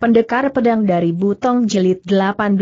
Pendekar Pedang dari Butong Jelit 18.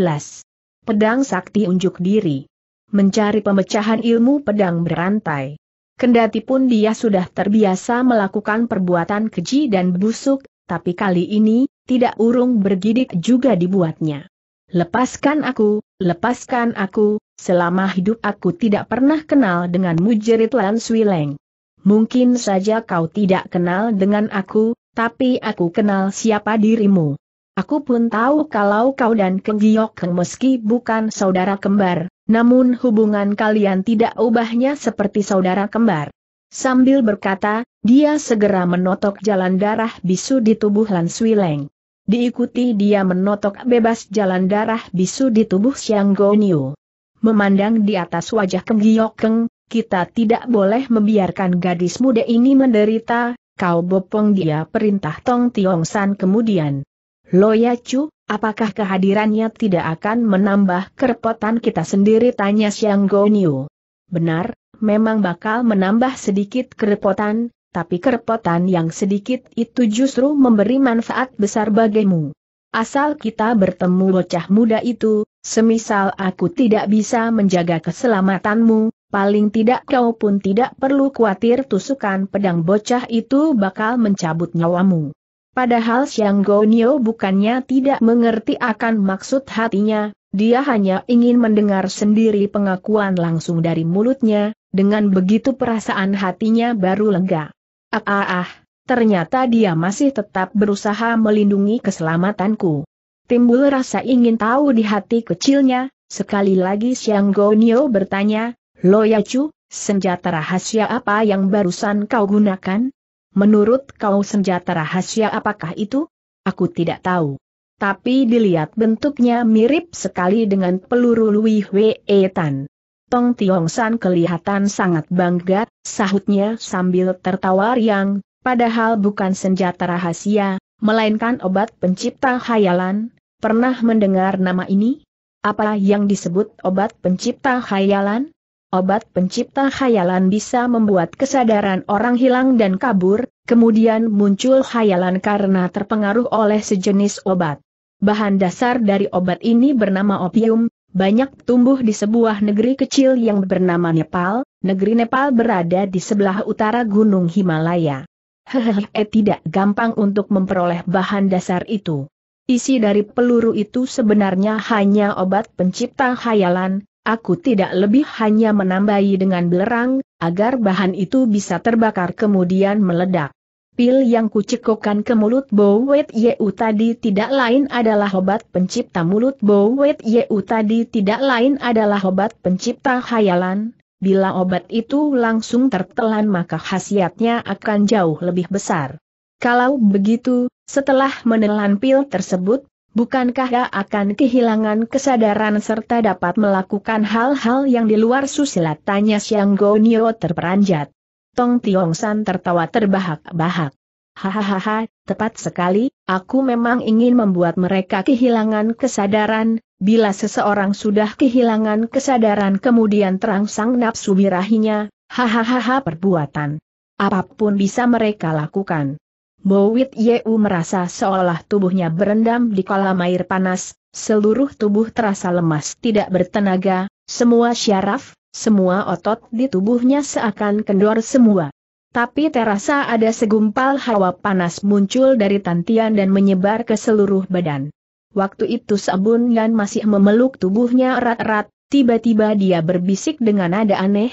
Pedang Sakti Unjuk Diri. Mencari pemecahan ilmu pedang berantai. Kendati pun dia sudah terbiasa melakukan perbuatan keji dan busuk, tapi kali ini, tidak urung bergidik juga dibuatnya. Lepaskan aku, lepaskan aku, selama hidup aku tidak pernah kenal dengan mujerit Lan Swileng. Mungkin saja kau tidak kenal dengan aku, tapi aku kenal siapa dirimu. Aku pun tahu kalau kau dan Keng Giok Keng meski bukan saudara kembar, namun hubungan kalian tidak ubahnya seperti saudara kembar. Sambil berkata, dia segera menotok jalan darah bisu di tubuh Lan Swileng. Diikuti dia menotok bebas jalan darah bisu di tubuh Xiang Goniu. Memandang di atas wajah Keng Giok Keng, kita tidak boleh membiarkan gadis muda ini menderita, kau bopong dia perintah Tong Tiong San kemudian. Loyacu, apakah kehadirannya tidak akan menambah kerepotan kita sendiri tanya Xiang Goniu. Benar, memang bakal menambah sedikit kerepotan, tapi kerepotan yang sedikit itu justru memberi manfaat besar bagimu. Asal kita bertemu bocah muda itu, semisal aku tidak bisa menjaga keselamatanmu, paling tidak kau pun tidak perlu khawatir tusukan pedang bocah itu bakal mencabut nyawamu. Padahal Xiang Gonio bukannya tidak mengerti akan maksud hatinya, dia hanya ingin mendengar sendiri pengakuan langsung dari mulutnya, dengan begitu perasaan hatinya baru lega. Ah ah ah, ternyata dia masih tetap berusaha melindungi keselamatanku. Timbul rasa ingin tahu di hati kecilnya, sekali lagi Xiang Gonio bertanya, Yacu, senjata rahasia apa yang barusan kau gunakan? Menurut kau senjata rahasia apakah itu? Aku tidak tahu. Tapi dilihat bentuknya mirip sekali dengan peluru Lui Hwee Tan. Tong Tiong San kelihatan sangat bangga, sahutnya sambil tertawa riang, padahal bukan senjata rahasia, melainkan obat pencipta khayalan. Pernah mendengar nama ini? Apa yang disebut obat pencipta khayalan? obat pencipta khayalan bisa membuat kesadaran orang hilang dan kabur, kemudian muncul khayalan karena terpengaruh oleh sejenis obat. Bahan dasar dari obat ini bernama opium, banyak tumbuh di sebuah negeri kecil yang bernama Nepal, negeri Nepal berada di sebelah utara Gunung Himalaya. Hehehe, eh, tidak gampang untuk memperoleh bahan dasar itu. Isi dari peluru itu sebenarnya hanya obat pencipta khayalan, aku tidak lebih hanya menambahi dengan belerang, agar bahan itu bisa terbakar kemudian meledak. Pil yang kucekokkan ke mulut Bowet Yeu tadi tidak lain adalah obat pencipta mulut Bowet Yeu tadi tidak lain adalah obat pencipta khayalan. Bila obat itu langsung tertelan maka khasiatnya akan jauh lebih besar. Kalau begitu, setelah menelan pil tersebut, bukankah ia akan kehilangan kesadaran serta dapat melakukan hal-hal yang di luar susila tanya Siang Nio terperanjat. Tong Tiong San tertawa terbahak-bahak. Hahaha, tepat sekali, aku memang ingin membuat mereka kehilangan kesadaran, bila seseorang sudah kehilangan kesadaran kemudian terangsang nafsu birahinya, hahaha perbuatan. Apapun bisa mereka lakukan. Mowit Yeu merasa seolah tubuhnya berendam di kolam air panas, seluruh tubuh terasa lemas tidak bertenaga, semua syaraf, semua otot di tubuhnya seakan kendor semua. Tapi terasa ada segumpal hawa panas muncul dari tantian dan menyebar ke seluruh badan. Waktu itu Sabun Yan masih memeluk tubuhnya erat-erat, tiba-tiba dia berbisik dengan nada aneh,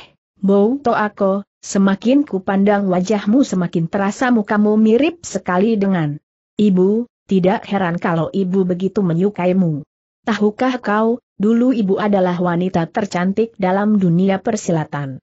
to aku. Semakin kupandang wajahmu semakin terasa mukamu mirip sekali dengan ibu, tidak heran kalau ibu begitu menyukaimu. Tahukah kau, dulu ibu adalah wanita tercantik dalam dunia persilatan.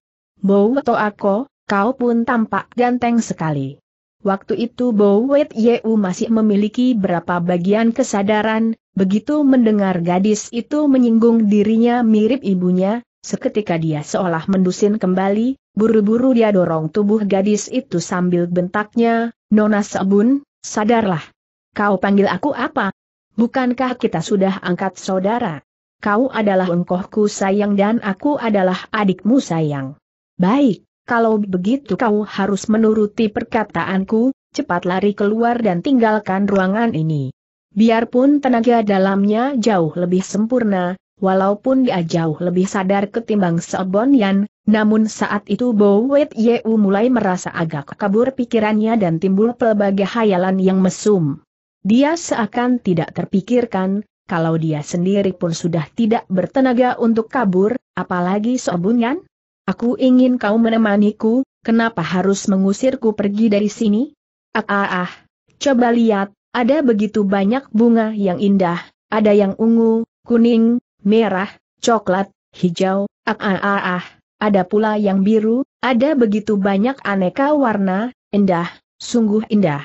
to aku, kau pun tampak ganteng sekali. Waktu itu Bowet Yeu masih memiliki berapa bagian kesadaran, begitu mendengar gadis itu menyinggung dirinya mirip ibunya, seketika dia seolah mendusin kembali, Buru-buru dia dorong tubuh gadis itu sambil bentaknya, Nona Sabun, sadarlah. Kau panggil aku apa? Bukankah kita sudah angkat saudara? Kau adalah engkohku sayang dan aku adalah adikmu sayang. Baik, kalau begitu kau harus menuruti perkataanku, cepat lari keluar dan tinggalkan ruangan ini. Biarpun tenaga dalamnya jauh lebih sempurna, walaupun dia jauh lebih sadar ketimbang Sebon Yan, namun saat itu Bowet Wet Yeu mulai merasa agak kabur pikirannya dan timbul pelbagai hayalan yang mesum. Dia seakan tidak terpikirkan, kalau dia sendiri pun sudah tidak bertenaga untuk kabur, apalagi sobunyan. Aku ingin kau menemaniku, kenapa harus mengusirku pergi dari sini? Ah ah ah, coba lihat, ada begitu banyak bunga yang indah, ada yang ungu, kuning, merah, coklat, hijau, ah ah ah ah ada pula yang biru, ada begitu banyak aneka warna, indah, sungguh indah.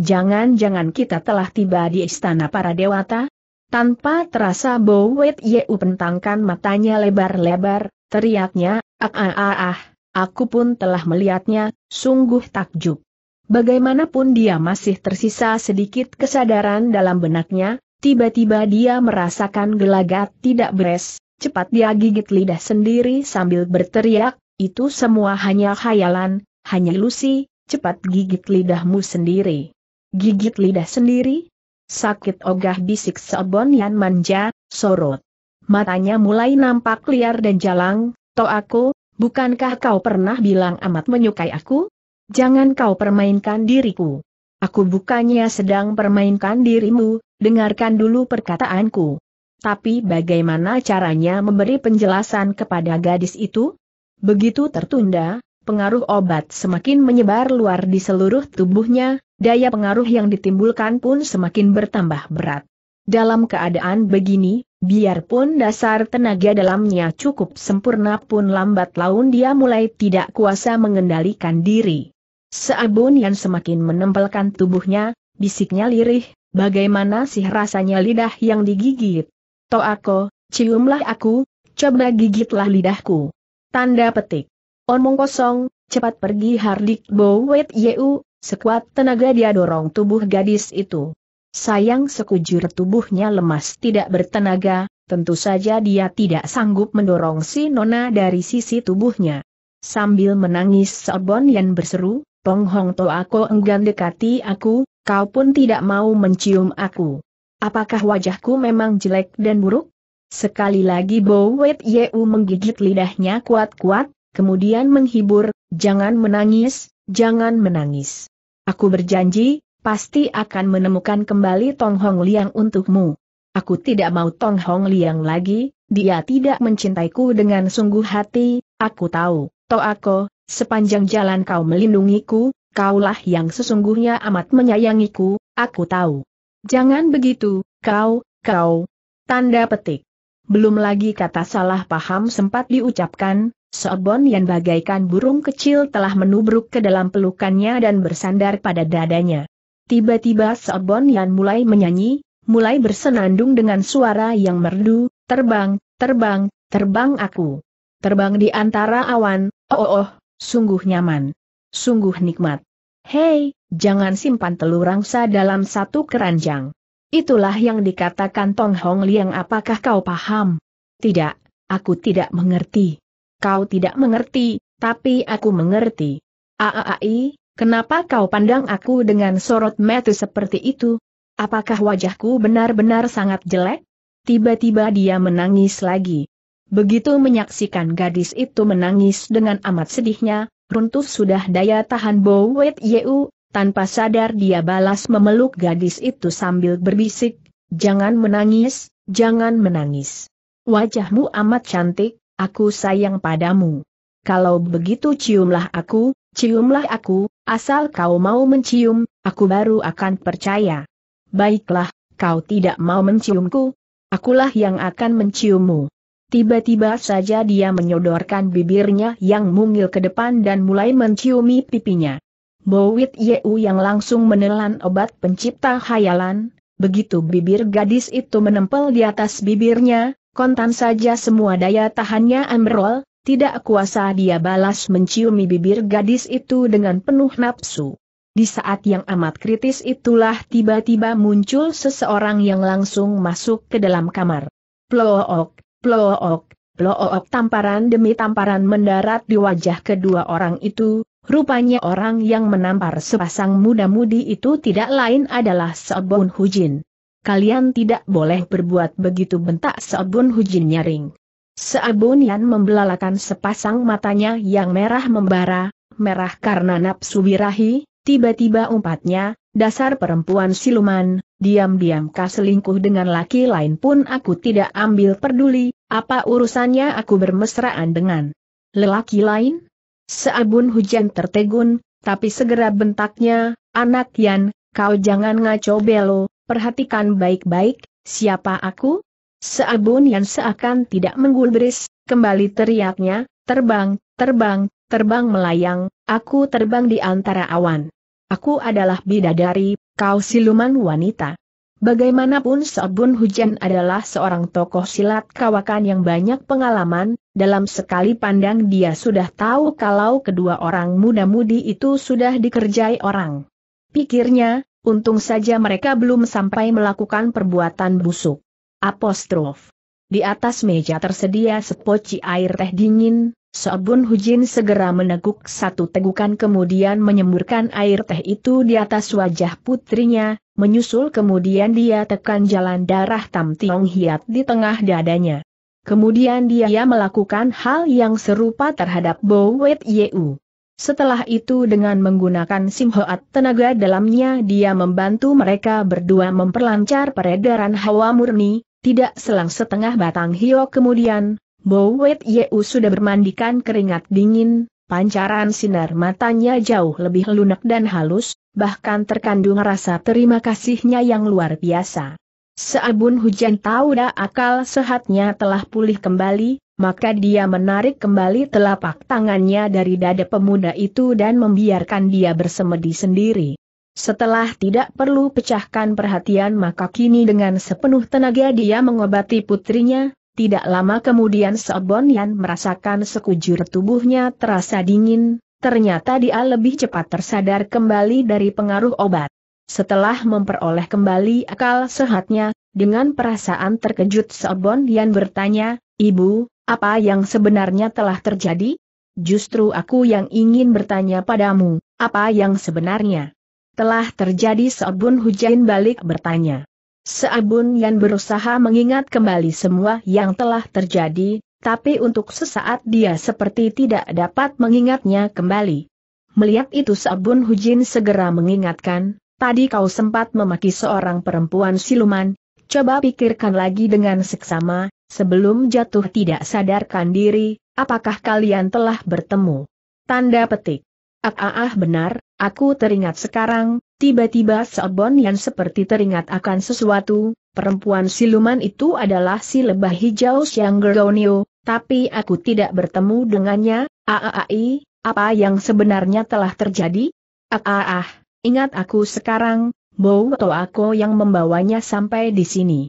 Jangan-jangan kita telah tiba di istana para dewata? Tanpa terasa Bowet Yeu pentangkan matanya lebar-lebar, teriaknya, ah ah ah ah, aku pun telah melihatnya, sungguh takjub. Bagaimanapun dia masih tersisa sedikit kesadaran dalam benaknya, tiba-tiba dia merasakan gelagat tidak beres, Cepat dia gigit lidah sendiri sambil berteriak, itu semua hanya khayalan, hanya ilusi, cepat gigit lidahmu sendiri. Gigit lidah sendiri? Sakit ogah bisik sebon Yan manja, sorot. Matanya mulai nampak liar dan jalang, to aku, bukankah kau pernah bilang amat menyukai aku? Jangan kau permainkan diriku. Aku bukannya sedang permainkan dirimu, dengarkan dulu perkataanku. Tapi bagaimana caranya memberi penjelasan kepada gadis itu? Begitu tertunda, pengaruh obat semakin menyebar luar di seluruh tubuhnya, daya pengaruh yang ditimbulkan pun semakin bertambah berat. Dalam keadaan begini, biarpun dasar tenaga dalamnya cukup sempurna pun lambat laun dia mulai tidak kuasa mengendalikan diri. Seabun yang semakin menempelkan tubuhnya, bisiknya lirih, bagaimana sih rasanya lidah yang digigit? To aku, ciumlah aku, coba gigitlah lidahku. Tanda petik. Omong kosong, cepat pergi Hardik Bowet Yeu, sekuat tenaga dia dorong tubuh gadis itu. Sayang sekujur tubuhnya lemas tidak bertenaga, tentu saja dia tidak sanggup mendorong si Nona dari sisi tubuhnya. Sambil menangis Sobon Yan berseru, Tong Hong To aku enggan dekati aku, kau pun tidak mau mencium aku. Apakah wajahku memang jelek dan buruk? Sekali lagi Bowet Wet Yeu menggigit lidahnya kuat-kuat, kemudian menghibur, jangan menangis, jangan menangis. Aku berjanji, pasti akan menemukan kembali Tong Hong Liang untukmu. Aku tidak mau Tong Hong Liang lagi, dia tidak mencintaiku dengan sungguh hati, aku tahu, Toako, sepanjang jalan kau melindungiku, kaulah yang sesungguhnya amat menyayangiku, aku tahu. Jangan begitu, kau, kau. Tanda petik. Belum lagi kata salah paham sempat diucapkan, Sobon yang bagaikan burung kecil telah menubruk ke dalam pelukannya dan bersandar pada dadanya. Tiba-tiba Sobon yang mulai menyanyi, mulai bersenandung dengan suara yang merdu, terbang, terbang, terbang aku. Terbang di antara awan, oh oh, oh sungguh nyaman. Sungguh nikmat. Hei, jangan simpan telur angsa dalam satu keranjang. Itulah yang dikatakan Tong Hong Liang apakah kau paham? Tidak, aku tidak mengerti. Kau tidak mengerti, tapi aku mengerti. Aaai, kenapa kau pandang aku dengan sorot mata seperti itu? Apakah wajahku benar-benar sangat jelek? Tiba-tiba dia menangis lagi. Begitu menyaksikan gadis itu menangis dengan amat sedihnya, runtuh sudah daya tahan Bowet Yeu, tanpa sadar dia balas memeluk gadis itu sambil berbisik, Jangan menangis, jangan menangis. Wajahmu amat cantik, aku sayang padamu. Kalau begitu ciumlah aku, ciumlah aku, asal kau mau mencium, aku baru akan percaya. Baiklah, kau tidak mau menciumku, akulah yang akan menciummu. Tiba-tiba saja dia menyodorkan bibirnya yang mungil ke depan dan mulai menciumi pipinya. Bowit Yeu yang langsung menelan obat pencipta khayalan, begitu bibir gadis itu menempel di atas bibirnya, kontan saja semua daya tahannya amrol, tidak kuasa dia balas menciumi bibir gadis itu dengan penuh nafsu. Di saat yang amat kritis itulah tiba-tiba muncul seseorang yang langsung masuk ke dalam kamar. Plook, plook, plook tamparan demi tamparan mendarat di wajah kedua orang itu, Rupanya orang yang menampar sepasang muda-mudi itu tidak lain adalah Sobun Hujin. Kalian tidak boleh berbuat begitu bentak Sobun Hujin nyaring. Sobun Yan membelalakan sepasang matanya yang merah membara, merah karena nafsu birahi, tiba-tiba umpatnya, dasar perempuan siluman, diam-diam kaselingkuh dengan laki lain pun aku tidak ambil peduli, apa urusannya aku bermesraan dengan lelaki lain? Seabun hujan tertegun, tapi segera bentaknya, anak Yan, kau jangan ngaco belo, perhatikan baik-baik, siapa aku? Seabun Yan seakan tidak menggulbris, kembali teriaknya, terbang, terbang, terbang melayang, aku terbang di antara awan. Aku adalah bidadari, kau siluman wanita. Bagaimanapun Seabun Hujan adalah seorang tokoh silat kawakan yang banyak pengalaman, dalam sekali pandang dia sudah tahu kalau kedua orang muda-mudi itu sudah dikerjai orang. Pikirnya, untung saja mereka belum sampai melakukan perbuatan busuk. Apostrof. Di atas meja tersedia sepoci air teh dingin, Sobun Hujin segera meneguk satu tegukan kemudian menyemburkan air teh itu di atas wajah putrinya, menyusul kemudian dia tekan jalan darah Tam Tiong Hiat di tengah dadanya. Kemudian dia melakukan hal yang serupa terhadap Bowet Yeu. Setelah itu dengan menggunakan simhoat tenaga dalamnya dia membantu mereka berdua memperlancar peredaran hawa murni, tidak selang setengah batang hio kemudian, Bowet Yeu sudah bermandikan keringat dingin, pancaran sinar matanya jauh lebih lunak dan halus, bahkan terkandung rasa terima kasihnya yang luar biasa. Seabun hujan tahu dah akal sehatnya telah pulih kembali, maka dia menarik kembali telapak tangannya dari dada pemuda itu dan membiarkan dia bersemedi sendiri. Setelah tidak perlu pecahkan perhatian maka kini dengan sepenuh tenaga dia mengobati putrinya, tidak lama kemudian Seabun Yan merasakan sekujur tubuhnya terasa dingin, ternyata dia lebih cepat tersadar kembali dari pengaruh obat. Setelah memperoleh kembali akal sehatnya, dengan perasaan terkejut Sobon Yan bertanya, Ibu, apa yang sebenarnya telah terjadi? Justru aku yang ingin bertanya padamu, apa yang sebenarnya telah terjadi Sobun Hujain balik bertanya. Seabun Yan berusaha mengingat kembali semua yang telah terjadi, tapi untuk sesaat dia seperti tidak dapat mengingatnya kembali. Melihat itu Sabun Hujin segera mengingatkan, Tadi kau sempat memaki seorang perempuan siluman, coba pikirkan lagi dengan seksama, sebelum jatuh tidak sadarkan diri, apakah kalian telah bertemu? Tanda petik. Ah, ah, ah benar, aku teringat sekarang, tiba-tiba seobon yang seperti teringat akan sesuatu, perempuan siluman itu adalah si lebah hijau Siang Gergonio, tapi aku tidak bertemu dengannya, ah ah, ah, ah, apa yang sebenarnya telah terjadi? Ah, ah, ah. Ingat aku sekarang, Bow atau aku yang membawanya sampai di sini.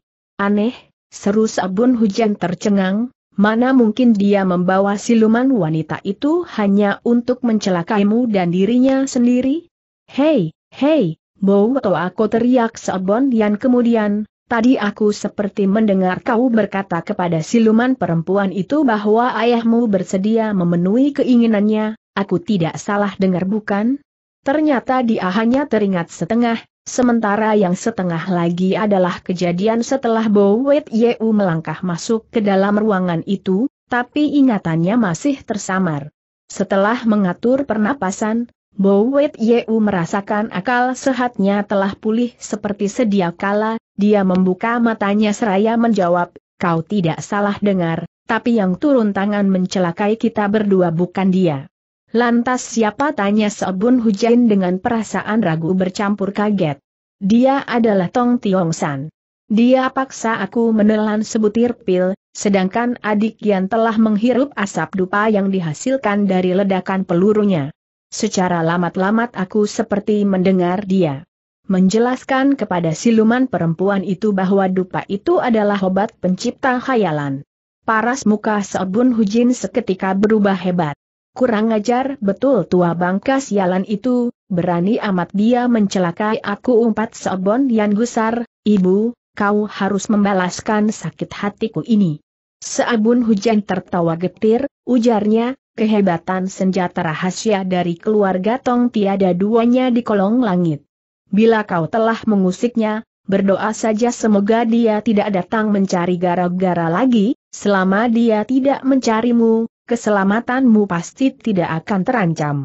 Aneh, seru sabun hujan tercengang, mana mungkin dia membawa siluman wanita itu hanya untuk mencelakaimu dan dirinya sendiri? Hei, hei, Bow atau aku teriak sabun yang kemudian, tadi aku seperti mendengar kau berkata kepada siluman perempuan itu bahwa ayahmu bersedia memenuhi keinginannya, aku tidak salah dengar bukan? Ternyata dia hanya teringat setengah, sementara yang setengah lagi adalah kejadian setelah Bo Wet Yeu melangkah masuk ke dalam ruangan itu, tapi ingatannya masih tersamar. Setelah mengatur pernapasan, Bo Wet Yeu merasakan akal sehatnya telah pulih seperti sedia kala, dia membuka matanya seraya menjawab, kau tidak salah dengar, tapi yang turun tangan mencelakai kita berdua bukan dia. Lantas siapa tanya Sebun Hujan dengan perasaan ragu bercampur kaget. Dia adalah Tong Tiong San. Dia paksa aku menelan sebutir pil, sedangkan adik yang telah menghirup asap dupa yang dihasilkan dari ledakan pelurunya. Secara lamat-lamat aku seperti mendengar dia menjelaskan kepada siluman perempuan itu bahwa dupa itu adalah obat pencipta khayalan. Paras muka Sebun Hujin seketika berubah hebat. Kurang ajar, betul tua bangka sialan itu, berani amat dia mencelakai aku umpat Sobon yang Gusar, ibu, kau harus membalaskan sakit hatiku ini. Seabun hujan tertawa getir, ujarnya, kehebatan senjata rahasia dari keluarga Tong tiada duanya di kolong langit. Bila kau telah mengusiknya, berdoa saja semoga dia tidak datang mencari gara-gara lagi, selama dia tidak mencarimu, keselamatanmu pasti tidak akan terancam.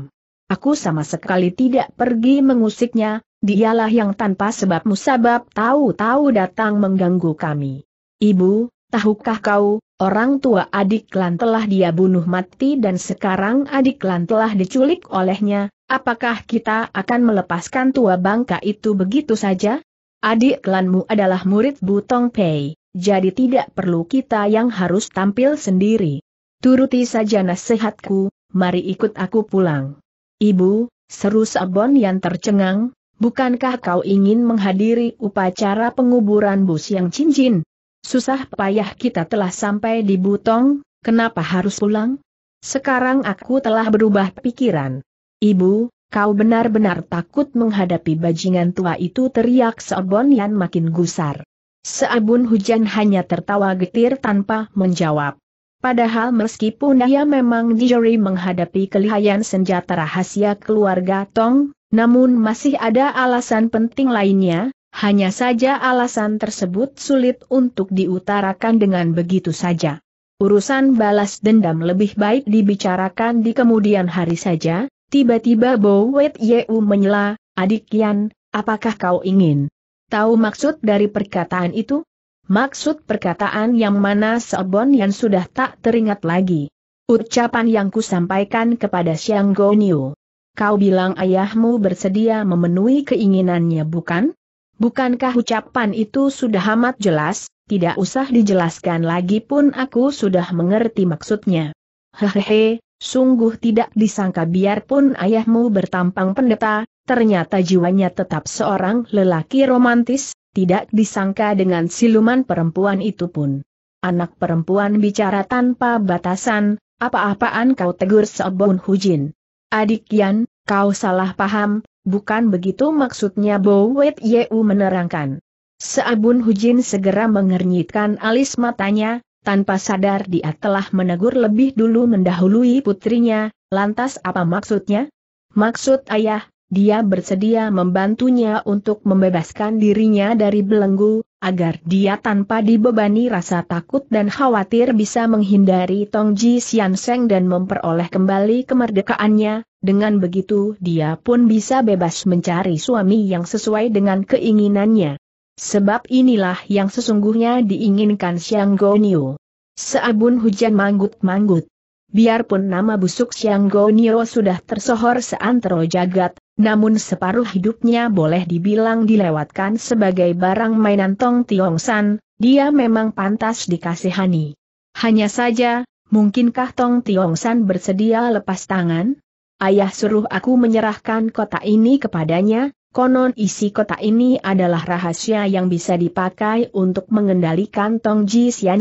Aku sama sekali tidak pergi mengusiknya, dialah yang tanpa sebab musabab tahu-tahu datang mengganggu kami. Ibu, tahukah kau, orang tua adik Lan telah dia bunuh mati dan sekarang adik Lan telah diculik olehnya, apakah kita akan melepaskan tua bangka itu begitu saja? Adik klanmu adalah murid Butong Pei, jadi tidak perlu kita yang harus tampil sendiri. Turuti saja nasihatku, mari ikut aku pulang. Ibu, seru Sabon yang tercengang, bukankah kau ingin menghadiri upacara penguburan bus yang cincin? Susah payah kita telah sampai di Butong, kenapa harus pulang? Sekarang aku telah berubah pikiran. Ibu, kau benar-benar takut menghadapi bajingan tua itu teriak Sabon yang makin gusar. Seabun hujan hanya tertawa getir tanpa menjawab. Padahal meskipun ia memang dijeri menghadapi kelihayan senjata rahasia keluarga Tong, namun masih ada alasan penting lainnya, hanya saja alasan tersebut sulit untuk diutarakan dengan begitu saja. Urusan balas dendam lebih baik dibicarakan di kemudian hari saja, tiba-tiba Bowet Yeu menyela, adik Yan, apakah kau ingin tahu maksud dari perkataan itu? Maksud perkataan yang mana Sobon yang sudah tak teringat lagi. Ucapan yang kusampaikan sampaikan kepada Xiang Gonyu. Kau bilang ayahmu bersedia memenuhi keinginannya bukan? Bukankah ucapan itu sudah amat jelas, tidak usah dijelaskan lagi pun aku sudah mengerti maksudnya. Hehehe, sungguh tidak disangka biarpun ayahmu bertampang pendeta, ternyata jiwanya tetap seorang lelaki romantis, tidak disangka dengan siluman perempuan itu pun. Anak perempuan bicara tanpa batasan, apa-apaan kau tegur Seobon Hujin. Adik Yan, kau salah paham, bukan begitu maksudnya Bowet Yeu menerangkan. Seabun Hujin segera mengernyitkan alis matanya, tanpa sadar dia telah menegur lebih dulu mendahului putrinya, lantas apa maksudnya? Maksud ayah, dia bersedia membantunya untuk membebaskan dirinya dari belenggu, agar dia tanpa dibebani rasa takut dan khawatir bisa menghindari Tong Tongji Xianseng dan memperoleh kembali kemerdekaannya, dengan begitu dia pun bisa bebas mencari suami yang sesuai dengan keinginannya. Sebab inilah yang sesungguhnya diinginkan Xiang Niu. Seabun hujan manggut-manggut. Biarpun nama busuk Xiang Gonio sudah tersohor seantero jagat, namun separuh hidupnya boleh dibilang dilewatkan sebagai barang mainan Tong Tiong San, dia memang pantas dikasihani. Hanya saja, mungkinkah Tong Tiong San bersedia lepas tangan? Ayah suruh aku menyerahkan kota ini kepadanya, konon isi kota ini adalah rahasia yang bisa dipakai untuk mengendalikan Tong Ji Sian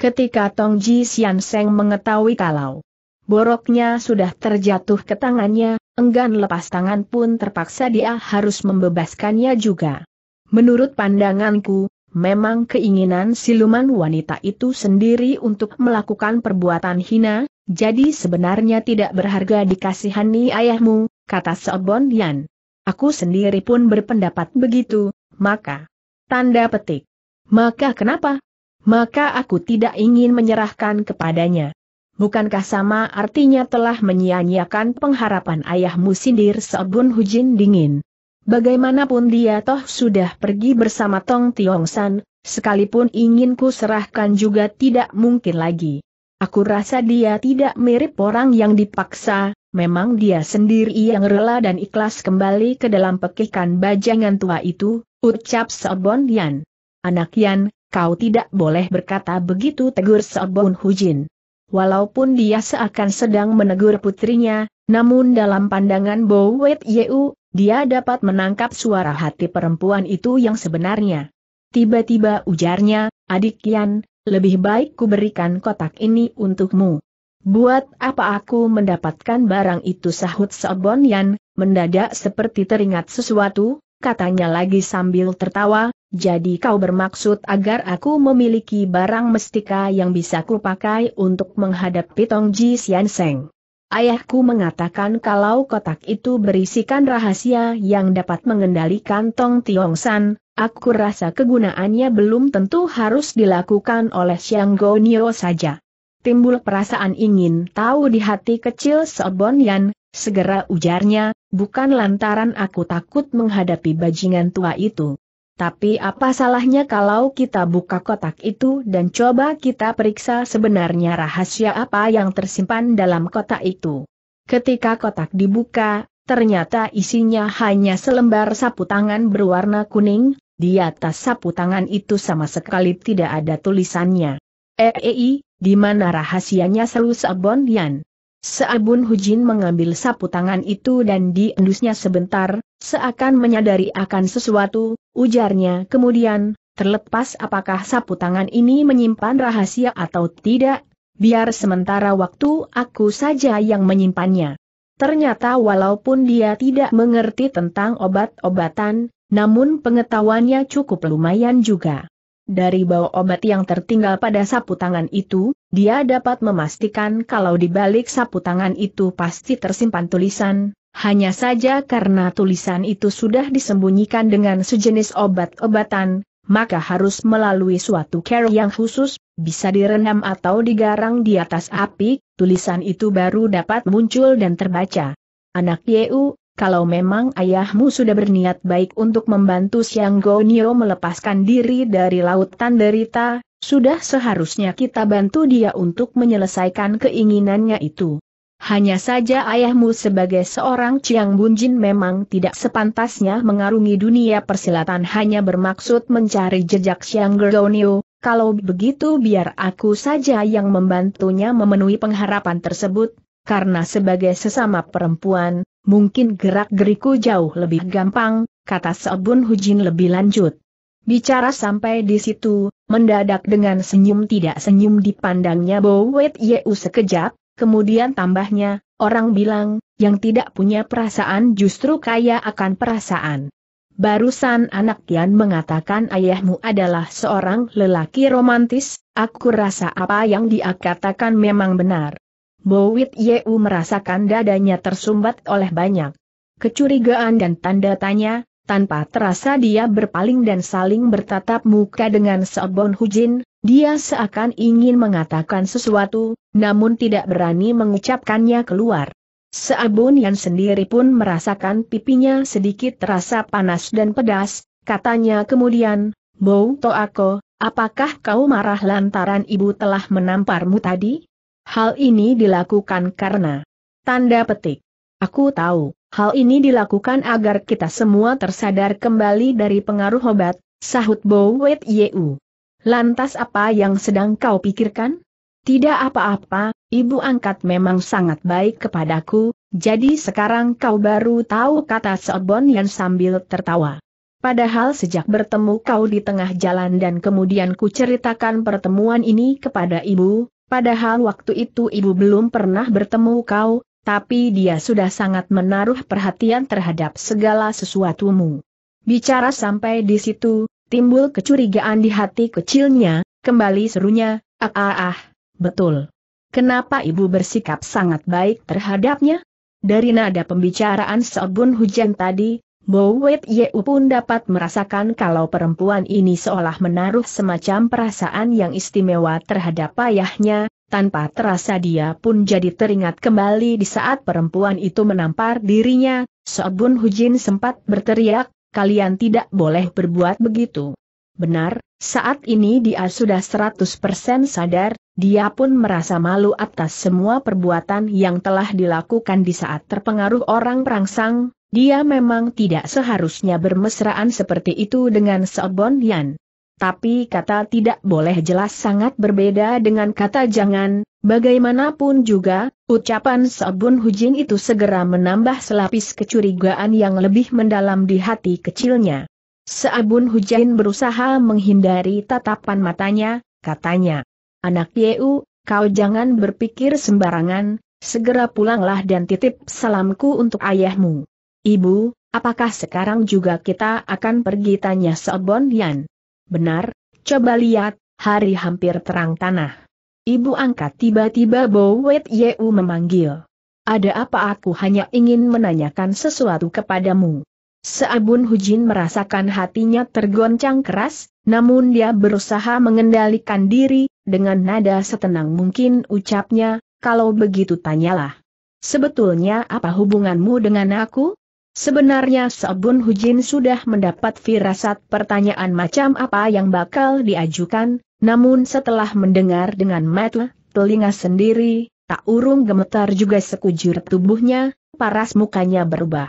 Ketika Tong Ji Sian Seng mengetahui kalau boroknya sudah terjatuh ke tangannya, enggan lepas tangan pun terpaksa dia harus membebaskannya juga. Menurut pandanganku, memang keinginan siluman wanita itu sendiri untuk melakukan perbuatan hina, jadi sebenarnya tidak berharga dikasihani ayahmu, kata Sobon Yan. Aku sendiri pun berpendapat begitu, maka. Tanda petik. Maka kenapa? maka aku tidak ingin menyerahkan kepadanya. Bukankah sama artinya telah menyia-nyiakan pengharapan ayahmu sindir Seobun Hujin dingin? Bagaimanapun dia toh sudah pergi bersama Tong Tiong San, sekalipun ingin ku serahkan juga tidak mungkin lagi. Aku rasa dia tidak mirip orang yang dipaksa, memang dia sendiri yang rela dan ikhlas kembali ke dalam pekikan bajangan tua itu, ucap Seobon Yan. Anak Yan, kau tidak boleh berkata begitu tegur Seobon Hujin. Walaupun dia seakan sedang menegur putrinya, namun dalam pandangan Bo Wet Yeu, dia dapat menangkap suara hati perempuan itu yang sebenarnya. Tiba-tiba ujarnya, adik Yan, lebih baik kuberikan kotak ini untukmu. Buat apa aku mendapatkan barang itu sahut Seobon Yan, mendadak seperti teringat sesuatu, katanya lagi sambil tertawa, jadi kau bermaksud agar aku memiliki barang mestika yang bisa kupakai untuk menghadapi Tongji Xianseng? Seng. Ayahku mengatakan kalau kotak itu berisikan rahasia yang dapat mengendalikan Tong Tiong San, aku rasa kegunaannya belum tentu harus dilakukan oleh Xiang Nio saja. Timbul perasaan ingin tahu di hati kecil Sobon Yan, segera ujarnya, bukan lantaran aku takut menghadapi bajingan tua itu. Tapi apa salahnya kalau kita buka kotak itu dan coba kita periksa sebenarnya rahasia apa yang tersimpan dalam kotak itu. Ketika kotak dibuka, ternyata isinya hanya selembar sapu tangan berwarna kuning, di atas sapu tangan itu sama sekali tidak ada tulisannya. EEI, di mana rahasianya selalu Sabon Yan. Seabun Hujin mengambil sapu tangan itu dan diendusnya sebentar, seakan menyadari akan sesuatu, Ujarnya kemudian, terlepas apakah sapu tangan ini menyimpan rahasia atau tidak, biar sementara waktu aku saja yang menyimpannya. Ternyata walaupun dia tidak mengerti tentang obat-obatan, namun pengetahuannya cukup lumayan juga. Dari bau obat yang tertinggal pada sapu tangan itu, dia dapat memastikan kalau di balik sapu tangan itu pasti tersimpan tulisan, hanya saja karena tulisan itu sudah disembunyikan dengan sejenis obat-obatan, maka harus melalui suatu care yang khusus, bisa direndam atau digarang di atas api, tulisan itu baru dapat muncul dan terbaca. Anak Yeu, kalau memang ayahmu sudah berniat baik untuk membantu Siang Gonio melepaskan diri dari lautan derita, sudah seharusnya kita bantu dia untuk menyelesaikan keinginannya itu. Hanya saja ayahmu sebagai seorang Chiang Bunjin memang tidak sepantasnya mengarungi dunia persilatan hanya bermaksud mencari jejak Chiang Gerdonio, kalau begitu biar aku saja yang membantunya memenuhi pengharapan tersebut, karena sebagai sesama perempuan, mungkin gerak-geriku jauh lebih gampang, kata Sebun Hujin lebih lanjut. Bicara sampai di situ, mendadak dengan senyum tidak senyum dipandangnya Bowet Yeu sekejap, Kemudian tambahnya, orang bilang, yang tidak punya perasaan justru kaya akan perasaan. Barusan anak Yan mengatakan ayahmu adalah seorang lelaki romantis, aku rasa apa yang dia katakan memang benar. Bowit Yeu merasakan dadanya tersumbat oleh banyak kecurigaan dan tanda tanya, tanpa terasa dia berpaling dan saling bertatap muka dengan Seobon Hujin, dia seakan ingin mengatakan sesuatu, namun tidak berani mengucapkannya keluar. Seabun yang sendiri pun merasakan pipinya sedikit terasa panas dan pedas, katanya kemudian, Bou Toako, apakah kau marah lantaran ibu telah menamparmu tadi? Hal ini dilakukan karena Tanda petik. Aku tahu, hal ini dilakukan agar kita semua tersadar kembali dari pengaruh obat, sahut Bou Wet Yeu. Lantas apa yang sedang kau pikirkan? Tidak apa-apa, ibu angkat memang sangat baik kepadaku, jadi sekarang kau baru tahu kata Seobon yang sambil tertawa. Padahal sejak bertemu kau di tengah jalan dan kemudian ku ceritakan pertemuan ini kepada ibu, padahal waktu itu ibu belum pernah bertemu kau, tapi dia sudah sangat menaruh perhatian terhadap segala sesuatumu. Bicara sampai di situ, Timbul kecurigaan di hati kecilnya, kembali serunya, ah ah ah, betul. Kenapa ibu bersikap sangat baik terhadapnya? Dari nada pembicaraan seobun hujan tadi, Bo Wet Yeu pun dapat merasakan kalau perempuan ini seolah menaruh semacam perasaan yang istimewa terhadap ayahnya, tanpa terasa dia pun jadi teringat kembali di saat perempuan itu menampar dirinya, Seobun Hujin sempat berteriak, kalian tidak boleh berbuat begitu. Benar, saat ini dia sudah 100% sadar, dia pun merasa malu atas semua perbuatan yang telah dilakukan di saat terpengaruh orang perangsang, dia memang tidak seharusnya bermesraan seperti itu dengan Sobon Yan. Tapi kata tidak boleh jelas sangat berbeda dengan kata jangan, bagaimanapun juga, Ucapan Sabun Hujin itu segera menambah selapis kecurigaan yang lebih mendalam di hati kecilnya. Sabun Hujin berusaha menghindari tatapan matanya, katanya. Anak Yeu, kau jangan berpikir sembarangan, segera pulanglah dan titip salamku untuk ayahmu. Ibu, apakah sekarang juga kita akan pergi tanya Sabun Yan? Benar, coba lihat, hari hampir terang tanah. Ibu angkat tiba-tiba Bowet Yeu memanggil. Ada apa aku hanya ingin menanyakan sesuatu kepadamu. Seabun Hujin merasakan hatinya tergoncang keras, namun dia berusaha mengendalikan diri, dengan nada setenang mungkin ucapnya, kalau begitu tanyalah. Sebetulnya apa hubunganmu dengan aku? Sebenarnya Seabun Hujin sudah mendapat firasat pertanyaan macam apa yang bakal diajukan, namun setelah mendengar dengan mata, telinga sendiri, tak urung gemetar juga sekujur tubuhnya, paras mukanya berubah.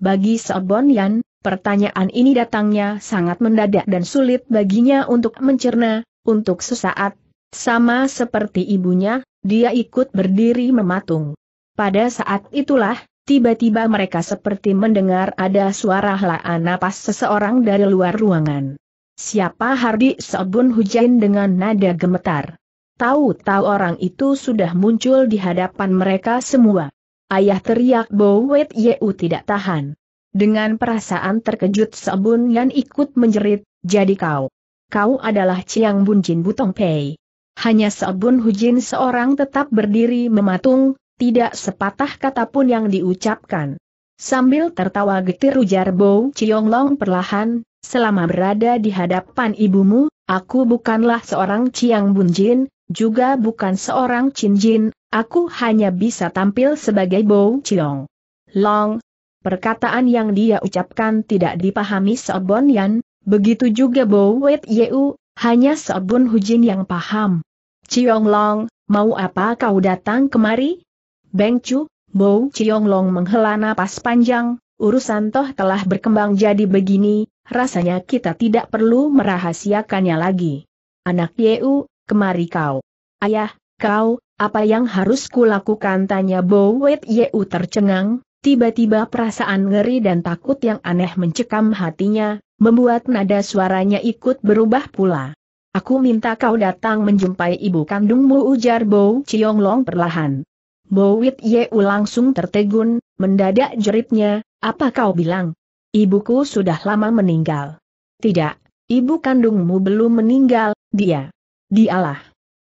Bagi Sobon Yan, pertanyaan ini datangnya sangat mendadak dan sulit baginya untuk mencerna, untuk sesaat, sama seperti ibunya, dia ikut berdiri mematung. Pada saat itulah, tiba-tiba mereka seperti mendengar ada suara helaan napas seseorang dari luar ruangan. Siapa Hardi Sobun Hujain dengan nada gemetar. Tahu-tahu orang itu sudah muncul di hadapan mereka semua. Ayah teriak Bowet Yeu tidak tahan. Dengan perasaan terkejut Sobun yang ikut menjerit, jadi kau. Kau adalah Ciang Bunjin Butong Pei. Hanya Sobun Hujin seorang tetap berdiri mematung, tidak sepatah kata pun yang diucapkan. Sambil tertawa getir ujar Bow Chiong Long perlahan, selama berada di hadapan ibumu, aku bukanlah seorang Ciang Bunjin, juga bukan seorang Chin aku hanya bisa tampil sebagai bow Chiong. Long. Perkataan yang dia ucapkan tidak dipahami Sobon Yan, begitu juga bow Wet Yeu, hanya Sobon Hujin yang paham. Chiong Long, mau apa kau datang kemari? Beng Chu, Bo Chiong Long menghela napas panjang, urusan toh telah berkembang jadi begini, rasanya kita tidak perlu merahasiakannya lagi. Anak Yeu, kemari kau. Ayah, kau, apa yang harus kulakukan tanya Bowet Yeu tercengang, tiba-tiba perasaan ngeri dan takut yang aneh mencekam hatinya, membuat nada suaranya ikut berubah pula. Aku minta kau datang menjumpai ibu kandungmu ujar Bow Chiong Long perlahan. Bowit Yeu langsung tertegun, mendadak jeritnya, apa kau bilang, Ibuku sudah lama meninggal. Tidak, ibu kandungmu belum meninggal, dia. Dialah.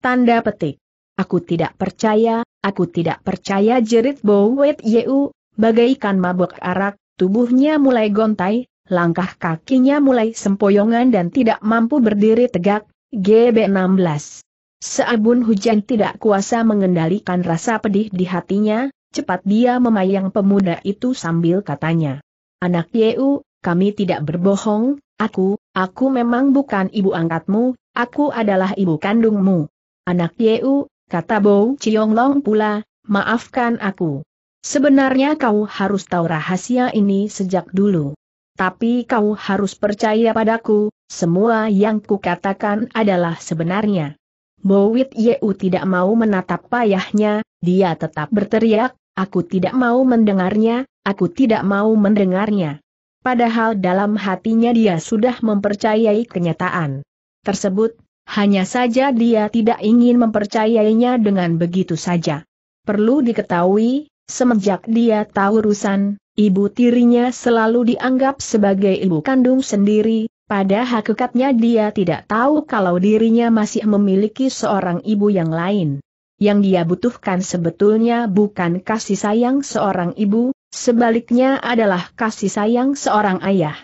Tanda petik. Aku tidak percaya, aku tidak percaya jerit Bowet Yeu, bagaikan mabuk arak, tubuhnya mulai gontai, langkah kakinya mulai sempoyongan dan tidak mampu berdiri tegak, GB16. Seabun hujan tidak kuasa mengendalikan rasa pedih di hatinya, cepat dia memayang pemuda itu sambil katanya. Anak Yeu, kami tidak berbohong, aku, aku memang bukan ibu angkatmu, aku adalah ibu kandungmu. Anak Yeu, kata Bou Long pula, maafkan aku. Sebenarnya kau harus tahu rahasia ini sejak dulu. Tapi kau harus percaya padaku, semua yang kukatakan adalah sebenarnya. Bowit Yeu tidak mau menatap payahnya, dia tetap berteriak, aku tidak mau mendengarnya, Aku tidak mau mendengarnya. Padahal dalam hatinya dia sudah mempercayai kenyataan tersebut, hanya saja dia tidak ingin mempercayainya dengan begitu saja. Perlu diketahui, semenjak dia tahu urusan, ibu tirinya selalu dianggap sebagai ibu kandung sendiri, pada hakikatnya dia tidak tahu kalau dirinya masih memiliki seorang ibu yang lain. Yang dia butuhkan sebetulnya bukan kasih sayang seorang ibu, sebaliknya adalah kasih sayang seorang ayah.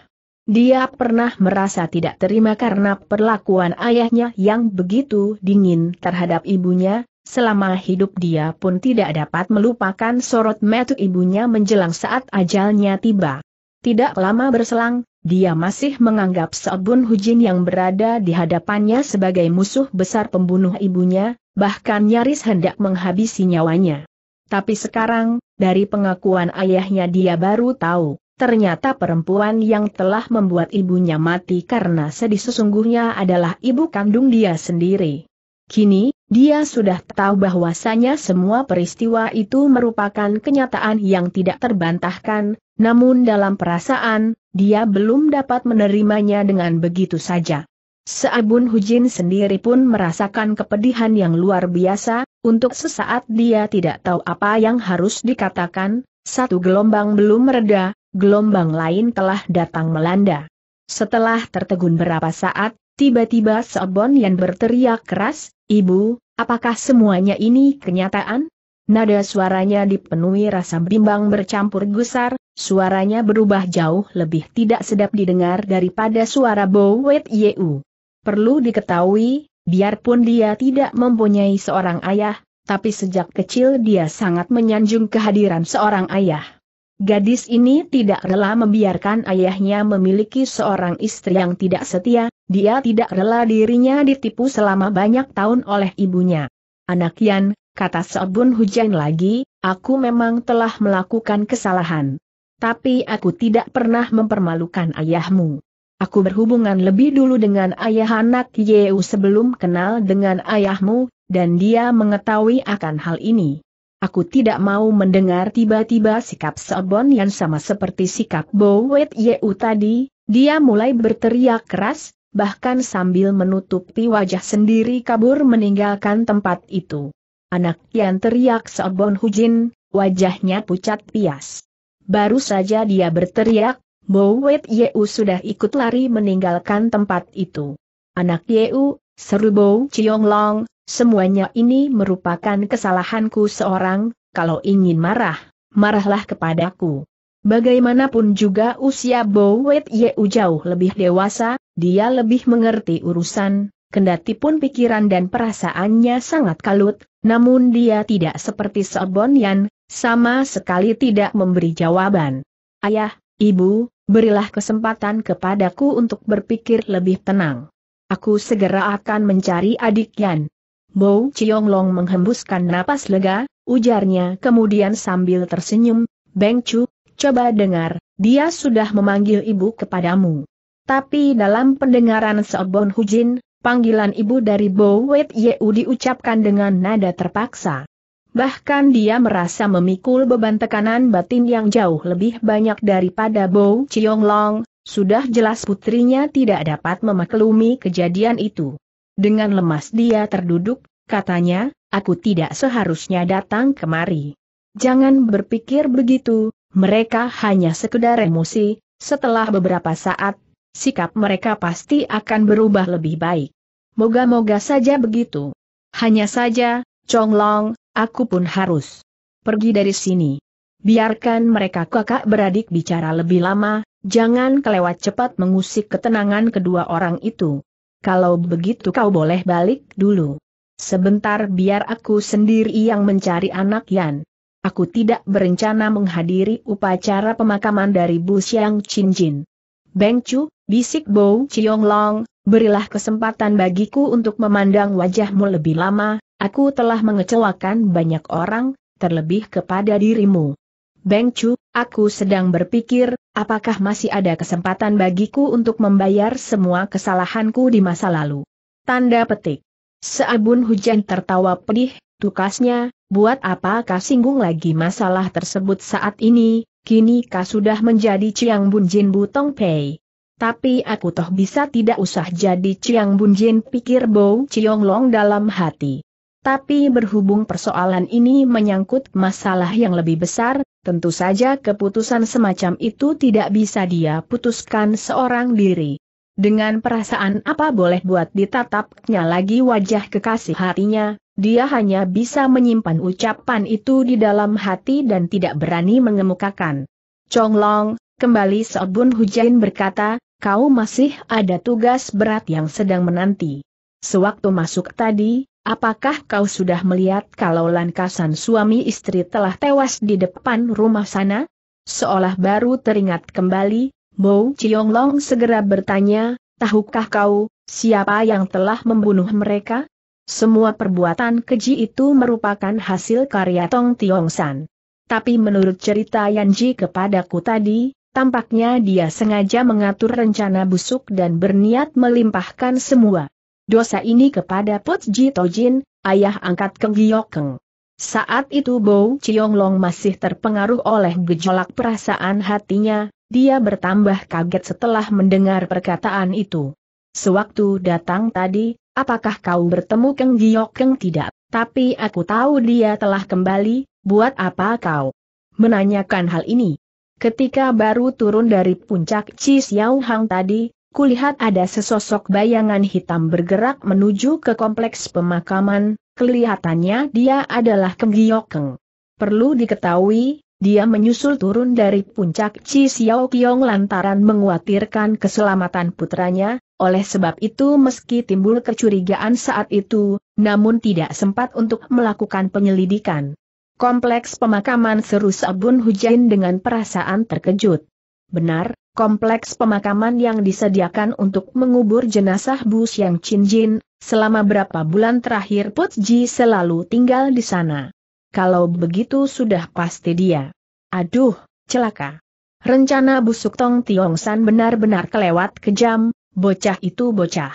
Dia pernah merasa tidak terima karena perlakuan ayahnya yang begitu dingin terhadap ibunya, selama hidup dia pun tidak dapat melupakan sorot metu ibunya menjelang saat ajalnya tiba. Tidak lama berselang, dia masih menganggap Sabun Hujin yang berada di hadapannya sebagai musuh besar pembunuh ibunya, bahkan nyaris hendak menghabisi nyawanya. Tapi sekarang, dari pengakuan ayahnya dia baru tahu, ternyata perempuan yang telah membuat ibunya mati karena sedih sesungguhnya adalah ibu kandung dia sendiri. Kini, dia sudah tahu bahwasanya semua peristiwa itu merupakan kenyataan yang tidak terbantahkan, namun dalam perasaan, dia belum dapat menerimanya dengan begitu saja. Seabun Hujin sendiri pun merasakan kepedihan yang luar biasa, untuk sesaat dia tidak tahu apa yang harus dikatakan, satu gelombang belum mereda, gelombang lain telah datang melanda. Setelah tertegun berapa saat, Tiba-tiba Sobon yang berteriak keras, Ibu, apakah semuanya ini kenyataan? Nada suaranya dipenuhi rasa bimbang bercampur gusar, suaranya berubah jauh lebih tidak sedap didengar daripada suara Bowet Yeu. Perlu diketahui, biarpun dia tidak mempunyai seorang ayah, tapi sejak kecil dia sangat menyanjung kehadiran seorang ayah. Gadis ini tidak rela membiarkan ayahnya memiliki seorang istri yang tidak setia, dia tidak rela dirinya ditipu selama banyak tahun oleh ibunya. Anak Yan, kata Sobun Hujan lagi, aku memang telah melakukan kesalahan. Tapi aku tidak pernah mempermalukan ayahmu. Aku berhubungan lebih dulu dengan ayah anak Yeu sebelum kenal dengan ayahmu, dan dia mengetahui akan hal ini. Aku tidak mau mendengar tiba-tiba sikap Sebon yang sama seperti sikap Bowet Yeu tadi, dia mulai berteriak keras, bahkan sambil menutupi wajah sendiri kabur meninggalkan tempat itu. Anak yang teriak Sebon Hujin, wajahnya pucat pias. Baru saja dia berteriak, Bowet Yeu sudah ikut lari meninggalkan tempat itu. Anak Yeu, seru Bow Chiong Long, Semuanya ini merupakan kesalahanku seorang, kalau ingin marah, marahlah kepadaku. Bagaimanapun juga usia Bowet Yeu jauh lebih dewasa, dia lebih mengerti urusan, kendati pun pikiran dan perasaannya sangat kalut, namun dia tidak seperti Sobonyan, sama sekali tidak memberi jawaban. Ayah, ibu, berilah kesempatan kepadaku untuk berpikir lebih tenang. Aku segera akan mencari adik Yan, Bo Chiong Long menghembuskan napas lega, ujarnya kemudian sambil tersenyum, Beng Chu, coba dengar, dia sudah memanggil ibu kepadamu. Tapi dalam pendengaran Seobon Hujin, panggilan ibu dari Bo Wet Yeu diucapkan dengan nada terpaksa. Bahkan dia merasa memikul beban tekanan batin yang jauh lebih banyak daripada Bo Chiong Long, sudah jelas putrinya tidak dapat memaklumi kejadian itu. Dengan lemas dia terduduk, katanya, aku tidak seharusnya datang kemari. Jangan berpikir begitu, mereka hanya sekedar emosi, setelah beberapa saat, sikap mereka pasti akan berubah lebih baik. Moga-moga saja begitu. Hanya saja, Long, aku pun harus pergi dari sini. Biarkan mereka kakak beradik bicara lebih lama, jangan kelewat cepat mengusik ketenangan kedua orang itu. Kalau begitu kau boleh balik dulu. Sebentar biar aku sendiri yang mencari anak Yan. Aku tidak berencana menghadiri upacara pemakaman dari Bu Xiang Jin. Beng Chu, bisik Bo Chiong Long, berilah kesempatan bagiku untuk memandang wajahmu lebih lama, aku telah mengecewakan banyak orang, terlebih kepada dirimu. Beng Chu, Aku sedang berpikir, apakah masih ada kesempatan bagiku untuk membayar semua kesalahanku di masa lalu. Tanda petik. Seabun hujan tertawa pedih, tukasnya, buat apa kau singgung lagi masalah tersebut saat ini, kini kau sudah menjadi Chiang Bun Jin Butong Pei. Tapi aku toh bisa tidak usah jadi Chiang Bun Jin pikir Bow Chiong Long dalam hati. Tapi berhubung persoalan ini menyangkut masalah yang lebih besar, Tentu saja keputusan semacam itu tidak bisa dia putuskan seorang diri. Dengan perasaan apa boleh buat ditatapnya lagi wajah kekasih hatinya, dia hanya bisa menyimpan ucapan itu di dalam hati dan tidak berani mengemukakan. Conglong, kembali Sobun Hujain berkata, kau masih ada tugas berat yang sedang menanti. Sewaktu masuk tadi, Apakah kau sudah melihat kalau lankasan suami istri telah tewas di depan rumah sana? Seolah baru teringat kembali, Bo Long segera bertanya, tahukah kau, siapa yang telah membunuh mereka? Semua perbuatan keji itu merupakan hasil karya Tong Tiong San. Tapi menurut cerita Yanji kepadaku tadi, tampaknya dia sengaja mengatur rencana busuk dan berniat melimpahkan semua dosa ini kepada Put Ji Jin, ayah angkat Keng Giokeng. Saat itu Bo Chiong Long masih terpengaruh oleh gejolak perasaan hatinya, dia bertambah kaget setelah mendengar perkataan itu. Sewaktu datang tadi, apakah kau bertemu Keng Giokeng tidak? Tapi aku tahu dia telah kembali, buat apa kau menanyakan hal ini? Ketika baru turun dari puncak Cis Yao Hang tadi, kulihat ada sesosok bayangan hitam bergerak menuju ke kompleks pemakaman, kelihatannya dia adalah Keng Perlu diketahui, dia menyusul turun dari puncak Chi Xiao Kiong lantaran menguatirkan keselamatan putranya, oleh sebab itu meski timbul kecurigaan saat itu, namun tidak sempat untuk melakukan penyelidikan. Kompleks pemakaman seru Sabun Hujan dengan perasaan terkejut. Benar, kompleks pemakaman yang disediakan untuk mengubur jenazah Bu Xiang Chin Jin, selama berapa bulan terakhir Put Ji selalu tinggal di sana. Kalau begitu sudah pasti dia. Aduh, celaka. Rencana busuk Tong Tiong San benar-benar kelewat kejam, bocah itu bocah.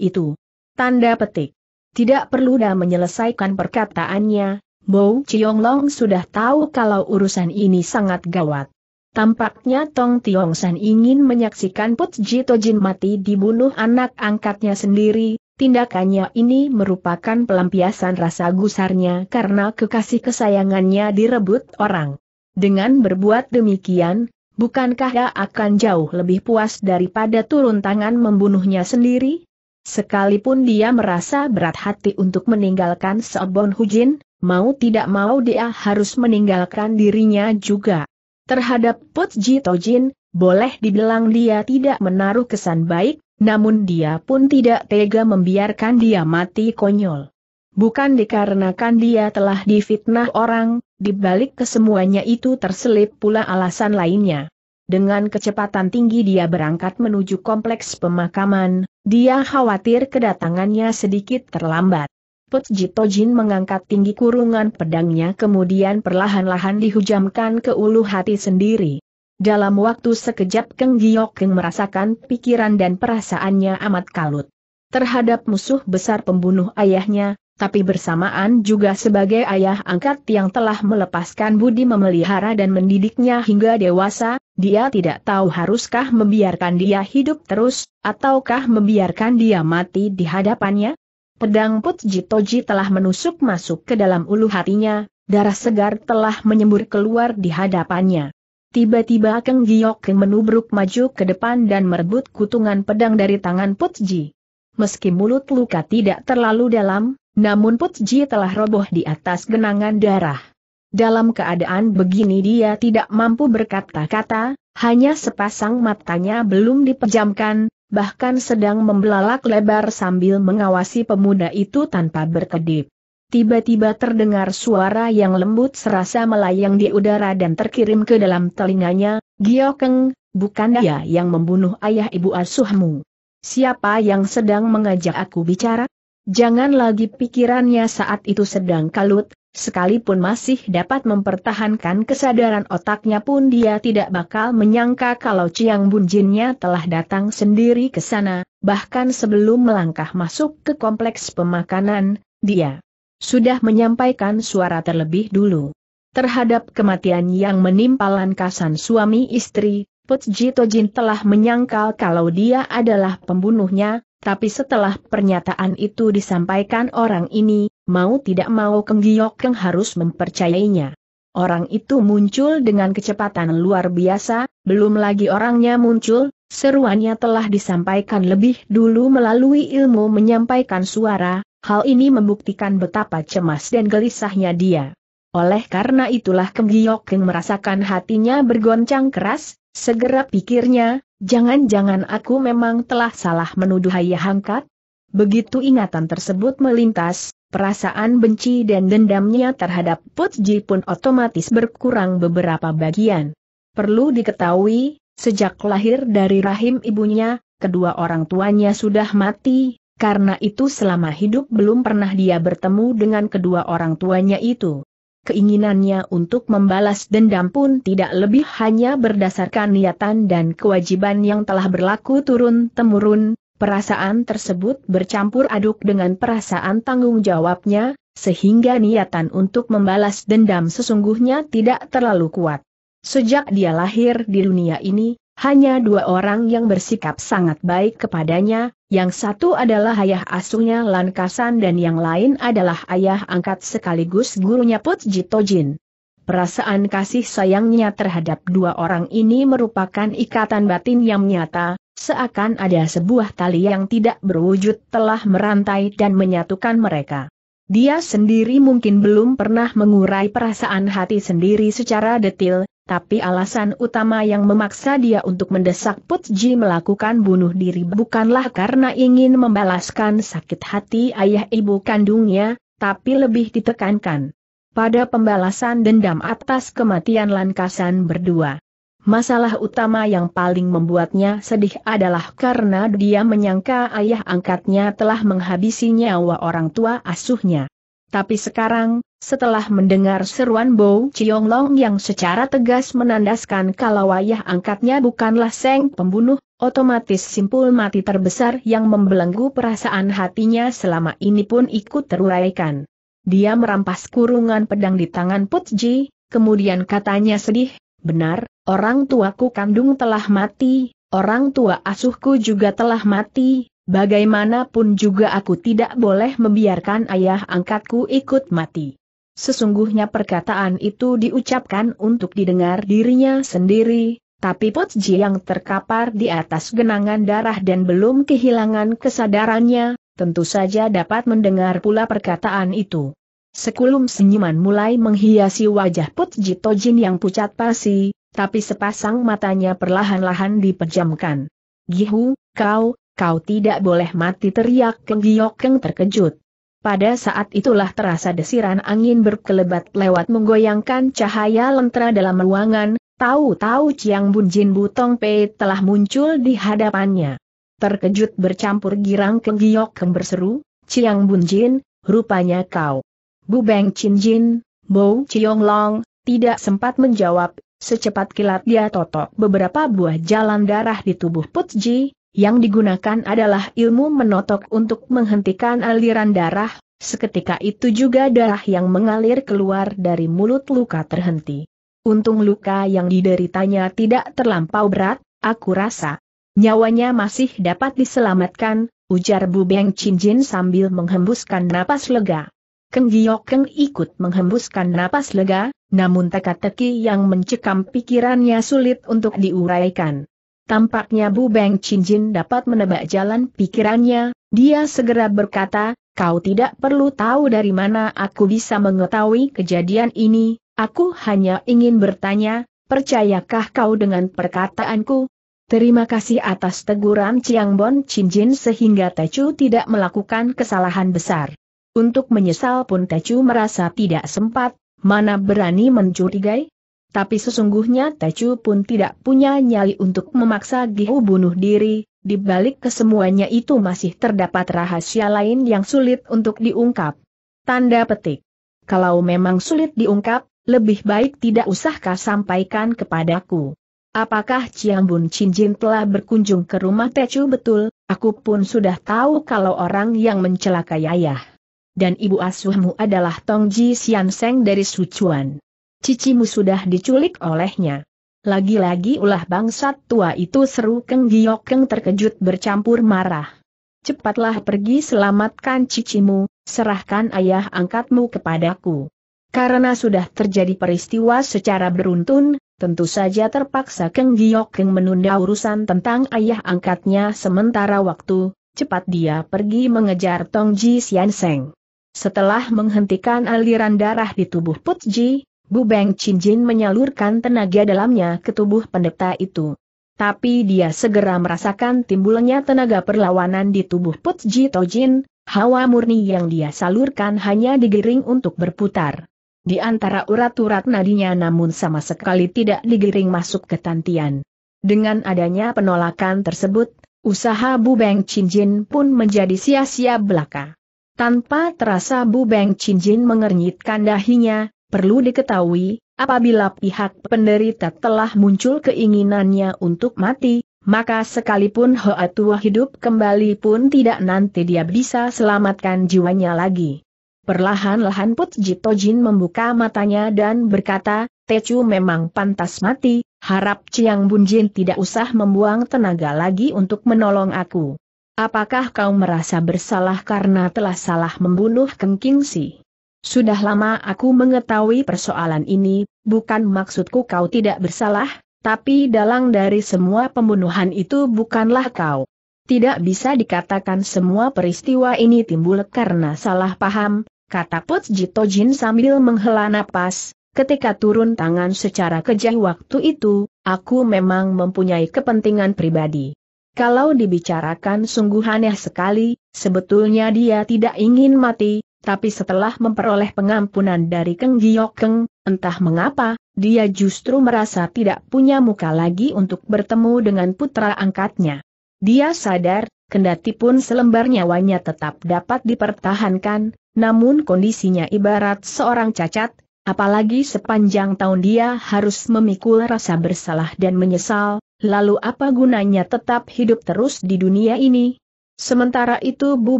Itu. Tanda petik. Tidak perlu dah menyelesaikan perkataannya, Bo Chiong Long sudah tahu kalau urusan ini sangat gawat. Tampaknya Tong Tiong San ingin menyaksikan Put Jito Jin mati dibunuh anak angkatnya sendiri, tindakannya ini merupakan pelampiasan rasa gusarnya karena kekasih kesayangannya direbut orang. Dengan berbuat demikian, bukankah dia akan jauh lebih puas daripada turun tangan membunuhnya sendiri? Sekalipun dia merasa berat hati untuk meninggalkan Sobon Hujin, mau tidak mau dia harus meninggalkan dirinya juga. Terhadap Putji Tojin, boleh dibilang dia tidak menaruh kesan baik, namun dia pun tidak tega membiarkan dia mati konyol. Bukan dikarenakan dia telah difitnah orang, dibalik kesemuanya itu terselip pula alasan lainnya. Dengan kecepatan tinggi dia berangkat menuju kompleks pemakaman, dia khawatir kedatangannya sedikit terlambat. Jito Jin mengangkat tinggi kurungan pedangnya kemudian perlahan-lahan dihujamkan ke ulu hati sendiri. Dalam waktu sekejap Keng Giok Keng merasakan pikiran dan perasaannya amat kalut. Terhadap musuh besar pembunuh ayahnya, tapi bersamaan juga sebagai ayah angkat yang telah melepaskan budi memelihara dan mendidiknya hingga dewasa, dia tidak tahu haruskah membiarkan dia hidup terus, ataukah membiarkan dia mati di hadapannya? Pedang Putji Toji telah menusuk masuk ke dalam ulu hatinya, darah segar telah menyembur keluar di hadapannya. Tiba-tiba Keng Giok menubruk maju ke depan dan merebut kutungan pedang dari tangan Putji. Meski mulut luka tidak terlalu dalam, namun Putji telah roboh di atas genangan darah. Dalam keadaan begini dia tidak mampu berkata-kata, hanya sepasang matanya belum dipejamkan, bahkan sedang membelalak lebar sambil mengawasi pemuda itu tanpa berkedip. Tiba-tiba terdengar suara yang lembut serasa melayang di udara dan terkirim ke dalam telinganya, Giokeng, bukan dia yang membunuh ayah ibu asuhmu. Siapa yang sedang mengajak aku bicara? Jangan lagi pikirannya saat itu sedang kalut, Sekalipun masih dapat mempertahankan kesadaran otaknya pun dia tidak bakal menyangka kalau Ciang Bunjinnya telah datang sendiri ke sana, bahkan sebelum melangkah masuk ke kompleks pemakanan, dia sudah menyampaikan suara terlebih dulu. Terhadap kematian yang menimpa lankasan suami istri, Putji Tojin telah menyangkal kalau dia adalah pembunuhnya, tapi setelah pernyataan itu disampaikan orang ini, mau tidak mau Keng Giok Keng harus mempercayainya. Orang itu muncul dengan kecepatan luar biasa, belum lagi orangnya muncul, seruannya telah disampaikan lebih dulu melalui ilmu menyampaikan suara, hal ini membuktikan betapa cemas dan gelisahnya dia. Oleh karena itulah Keng Giok Keng merasakan hatinya bergoncang keras, Segera pikirnya, jangan-jangan aku memang telah salah menuduh Ayah angkat. Begitu ingatan tersebut melintas, perasaan benci dan dendamnya terhadap Putji pun otomatis berkurang beberapa bagian. Perlu diketahui, sejak lahir dari rahim ibunya, kedua orang tuanya sudah mati, karena itu selama hidup belum pernah dia bertemu dengan kedua orang tuanya itu keinginannya untuk membalas dendam pun tidak lebih hanya berdasarkan niatan dan kewajiban yang telah berlaku turun-temurun, perasaan tersebut bercampur aduk dengan perasaan tanggung jawabnya, sehingga niatan untuk membalas dendam sesungguhnya tidak terlalu kuat. Sejak dia lahir di dunia ini, hanya dua orang yang bersikap sangat baik kepadanya, yang satu adalah ayah asuhnya Lankasan, dan yang lain adalah ayah angkat sekaligus gurunya Put Jin. Perasaan kasih sayangnya terhadap dua orang ini merupakan ikatan batin yang nyata, seakan ada sebuah tali yang tidak berwujud telah merantai dan menyatukan mereka. Dia sendiri mungkin belum pernah mengurai perasaan hati sendiri secara detil, tapi alasan utama yang memaksa dia untuk mendesak Putji melakukan bunuh diri bukanlah karena ingin membalaskan sakit hati ayah ibu kandungnya, tapi lebih ditekankan pada pembalasan dendam atas kematian Lankasan berdua. Masalah utama yang paling membuatnya sedih adalah karena dia menyangka ayah angkatnya telah menghabisi nyawa orang tua asuhnya. Tapi sekarang, setelah mendengar seruan Bo Chiong Long yang secara tegas menandaskan kalau ayah angkatnya bukanlah Seng pembunuh, otomatis simpul mati terbesar yang membelenggu perasaan hatinya selama ini pun ikut teruraikan. Dia merampas kurungan pedang di tangan Put Ji, kemudian katanya sedih, benar, orang tuaku kandung telah mati, orang tua asuhku juga telah mati, bagaimanapun juga aku tidak boleh membiarkan ayah angkatku ikut mati sesungguhnya perkataan itu diucapkan untuk didengar dirinya sendiri, tapi Potji yang terkapar di atas genangan darah dan belum kehilangan kesadarannya, tentu saja dapat mendengar pula perkataan itu. Sekulum senyuman mulai menghiasi wajah Putji Tojin yang pucat pasi, tapi sepasang matanya perlahan-lahan dipejamkan. Gihu, kau, kau tidak boleh mati teriak Keng Giok Keng terkejut. Pada saat itulah terasa desiran angin berkelebat lewat menggoyangkan cahaya lentera dalam ruangan, tahu-tahu Ciang Bun Jin Butong Pei telah muncul di hadapannya. Terkejut bercampur girang ke Giok ke berseru, Ciang Bun Jin, rupanya kau. Bu Beng Chin Jin, Bo Chiong Long, tidak sempat menjawab, secepat kilat dia totok beberapa buah jalan darah di tubuh Put Ji, yang digunakan adalah ilmu menotok untuk menghentikan aliran darah, seketika itu juga darah yang mengalir keluar dari mulut luka terhenti. Untung luka yang dideritanya tidak terlampau berat, aku rasa. Nyawanya masih dapat diselamatkan, ujar Bu Beng Jin sambil menghembuskan napas lega. Keng Keng ikut menghembuskan napas lega, namun teka-teki yang mencekam pikirannya sulit untuk diuraikan. Tampaknya Bu Beng Jin dapat menebak jalan pikirannya, dia segera berkata, kau tidak perlu tahu dari mana aku bisa mengetahui kejadian ini, aku hanya ingin bertanya, percayakah kau dengan perkataanku? Terima kasih atas teguran Chiang Bon Jin sehingga Chu tidak melakukan kesalahan besar. Untuk menyesal pun Chu merasa tidak sempat, mana berani mencurigai? Tapi sesungguhnya Tecu pun tidak punya nyali untuk memaksa Gihu bunuh diri, di balik kesemuanya itu masih terdapat rahasia lain yang sulit untuk diungkap. Tanda petik. Kalau memang sulit diungkap, lebih baik tidak usahkah sampaikan kepadaku. Apakah Chiang Bun Jin telah berkunjung ke rumah Tecu betul, aku pun sudah tahu kalau orang yang mencelakai ayah. Dan ibu asuhmu adalah Tong Ji Sian Seng dari Suchuan. Cicimu sudah diculik olehnya. Lagi-lagi ulah bangsat tua itu seru Keng Giok Keng terkejut bercampur marah. Cepatlah pergi selamatkan cicimu, serahkan ayah angkatmu kepadaku. Karena sudah terjadi peristiwa secara beruntun, tentu saja terpaksa Keng Giok Keng menunda urusan tentang ayah angkatnya sementara waktu, cepat dia pergi mengejar Tong Ji Sian Seng. Setelah menghentikan aliran darah di tubuh Put Ji, Bu Beng Chin Jin menyalurkan tenaga dalamnya ke tubuh pendeta itu. Tapi dia segera merasakan timbulnya tenaga perlawanan di tubuh Put Ji Tojin, hawa murni yang dia salurkan hanya digiring untuk berputar. Di antara urat-urat nadinya namun sama sekali tidak digiring masuk ke tantian. Dengan adanya penolakan tersebut, usaha Bu Beng Chin Jin pun menjadi sia-sia belaka. Tanpa terasa Bu Beng Chin Jin mengernyitkan dahinya, Perlu diketahui, apabila pihak penderita telah muncul keinginannya untuk mati, maka sekalipun Hoa Tua hidup kembali pun tidak nanti dia bisa selamatkan jiwanya lagi. Perlahan-lahan Put Jito Jin membuka matanya dan berkata, Tecu memang pantas mati, harap Chiang Bunjin tidak usah membuang tenaga lagi untuk menolong aku. Apakah kau merasa bersalah karena telah salah membunuh Keng Si? Sudah lama aku mengetahui persoalan ini, bukan maksudku kau tidak bersalah, tapi dalang dari semua pembunuhan itu bukanlah kau. Tidak bisa dikatakan semua peristiwa ini timbul karena salah paham, kata Put Jito Jin sambil menghela napas, ketika turun tangan secara kejam waktu itu, aku memang mempunyai kepentingan pribadi. Kalau dibicarakan sungguh aneh sekali, sebetulnya dia tidak ingin mati, tapi setelah memperoleh pengampunan dari Keng Keng, entah mengapa, dia justru merasa tidak punya muka lagi untuk bertemu dengan putra angkatnya. Dia sadar, kendati pun selembar nyawanya tetap dapat dipertahankan, namun kondisinya ibarat seorang cacat, apalagi sepanjang tahun dia harus memikul rasa bersalah dan menyesal, lalu apa gunanya tetap hidup terus di dunia ini? Sementara itu Bu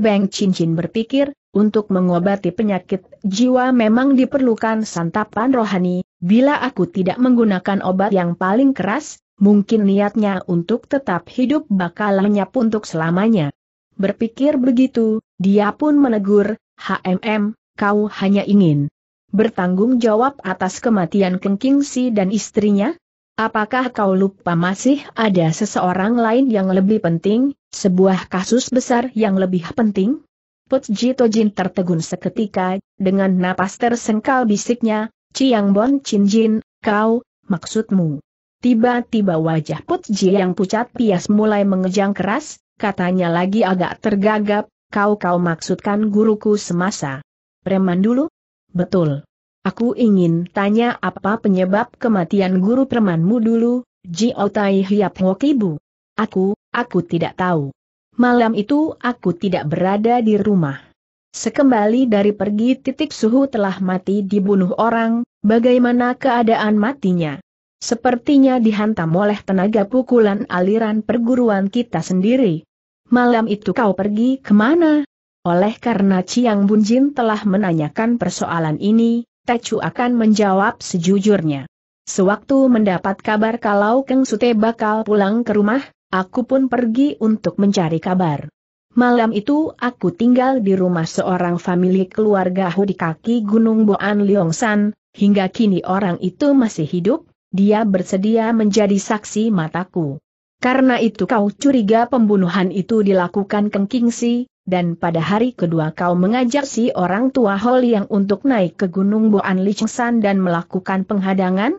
Beng Cincin berpikir, untuk mengobati penyakit jiwa memang diperlukan santapan rohani, bila aku tidak menggunakan obat yang paling keras, mungkin niatnya untuk tetap hidup bakal lenyap untuk selamanya. Berpikir begitu, dia pun menegur, HMM, kau hanya ingin bertanggung jawab atas kematian kengking si dan istrinya? Apakah kau lupa masih ada seseorang lain yang lebih penting, sebuah kasus besar yang lebih penting? Put Jito Jin tertegun seketika, dengan napas tersengkal bisiknya, Ciang Bon Chin Jin, kau, maksudmu. Tiba-tiba wajah Put Ji yang pucat pias mulai mengejang keras, katanya lagi agak tergagap, kau-kau maksudkan guruku semasa. Preman dulu? Betul. Aku ingin tanya apa penyebab kematian guru premanmu dulu, Ji Otai Hiap Hokibu. Aku, aku tidak tahu malam itu aku tidak berada di rumah. Sekembali dari pergi titik suhu telah mati dibunuh orang, bagaimana keadaan matinya? Sepertinya dihantam oleh tenaga pukulan aliran perguruan kita sendiri. Malam itu kau pergi kemana? Oleh karena Ciang Bunjin telah menanyakan persoalan ini, Tecu akan menjawab sejujurnya. Sewaktu mendapat kabar kalau Keng Sute bakal pulang ke rumah, Aku pun pergi untuk mencari kabar. Malam itu aku tinggal di rumah seorang famili keluarga Hu di kaki Gunung Boan Leongsan, hingga kini orang itu masih hidup, dia bersedia menjadi saksi mataku. Karena itu kau curiga pembunuhan itu dilakukan Keng si, dan pada hari kedua kau mengajak si orang tua Hol yang untuk naik ke Gunung Boan San dan melakukan penghadangan?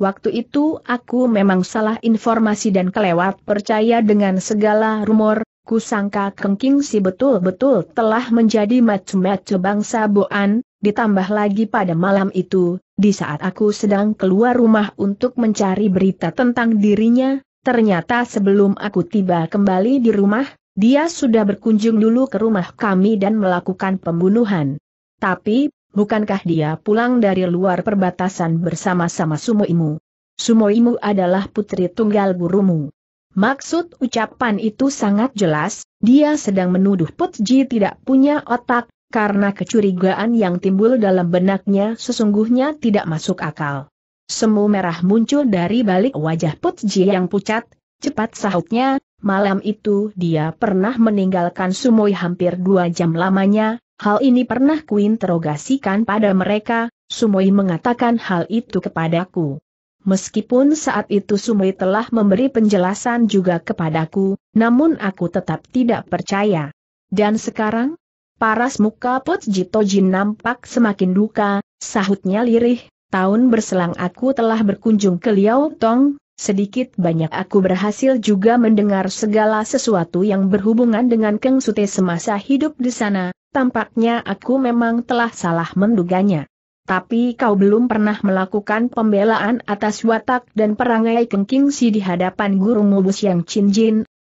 Waktu itu aku memang salah informasi dan kelewat percaya dengan segala rumor, kusangka Kengking si betul-betul telah menjadi macam-macam bangsa Boan, ditambah lagi pada malam itu, di saat aku sedang keluar rumah untuk mencari berita tentang dirinya, ternyata sebelum aku tiba kembali di rumah, dia sudah berkunjung dulu ke rumah kami dan melakukan pembunuhan. Tapi, bukankah dia pulang dari luar perbatasan bersama-sama Sumoimu? Sumoimu adalah putri tunggal gurumu. Maksud ucapan itu sangat jelas, dia sedang menuduh Putji tidak punya otak, karena kecurigaan yang timbul dalam benaknya sesungguhnya tidak masuk akal. Semu merah muncul dari balik wajah Putji yang pucat, cepat sahutnya, malam itu dia pernah meninggalkan Sumoi hampir dua jam lamanya, Hal ini pernah kuinterogasikan pada mereka, Sumoi mengatakan hal itu kepadaku. Meskipun saat itu Sumoi telah memberi penjelasan juga kepadaku, namun aku tetap tidak percaya. Dan sekarang? Paras muka Put Jito Jin nampak semakin duka, sahutnya lirih, tahun berselang aku telah berkunjung ke Liao Tong, Sedikit banyak aku berhasil juga mendengar segala sesuatu yang berhubungan dengan Keng Sute semasa hidup di sana, tampaknya aku memang telah salah menduganya. Tapi kau belum pernah melakukan pembelaan atas watak dan perangai Keng Si di hadapan guru mubus yang Chin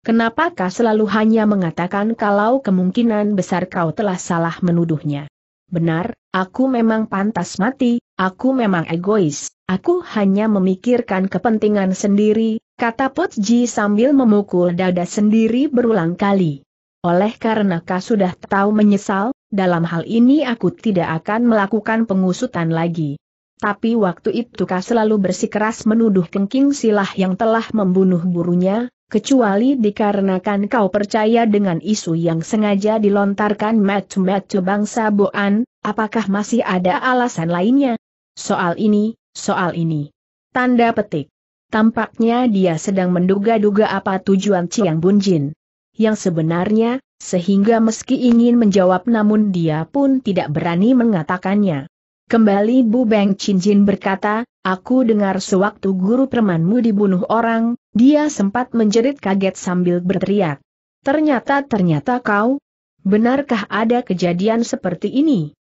Kenapa kau selalu hanya mengatakan kalau kemungkinan besar kau telah salah menuduhnya? Benar, Aku memang pantas mati, aku memang egois, aku hanya memikirkan kepentingan sendiri, kata Potji sambil memukul dada sendiri berulang kali. Oleh karena kau sudah tahu menyesal, dalam hal ini aku tidak akan melakukan pengusutan lagi. Tapi waktu itu kau selalu bersikeras menuduh Kengking Silah yang telah membunuh burunya, kecuali dikarenakan kau percaya dengan isu yang sengaja dilontarkan metu-metu bangsa Boan, Apakah masih ada alasan lainnya? Soal ini, soal ini. Tanda petik. Tampaknya dia sedang menduga-duga apa tujuan Chiang Bunjin. Yang sebenarnya, sehingga meski ingin menjawab namun dia pun tidak berani mengatakannya. Kembali Bu Beng Chin Jin berkata, aku dengar sewaktu guru permanmu dibunuh orang, dia sempat menjerit kaget sambil berteriak. Ternyata ternyata kau, benarkah ada kejadian seperti ini?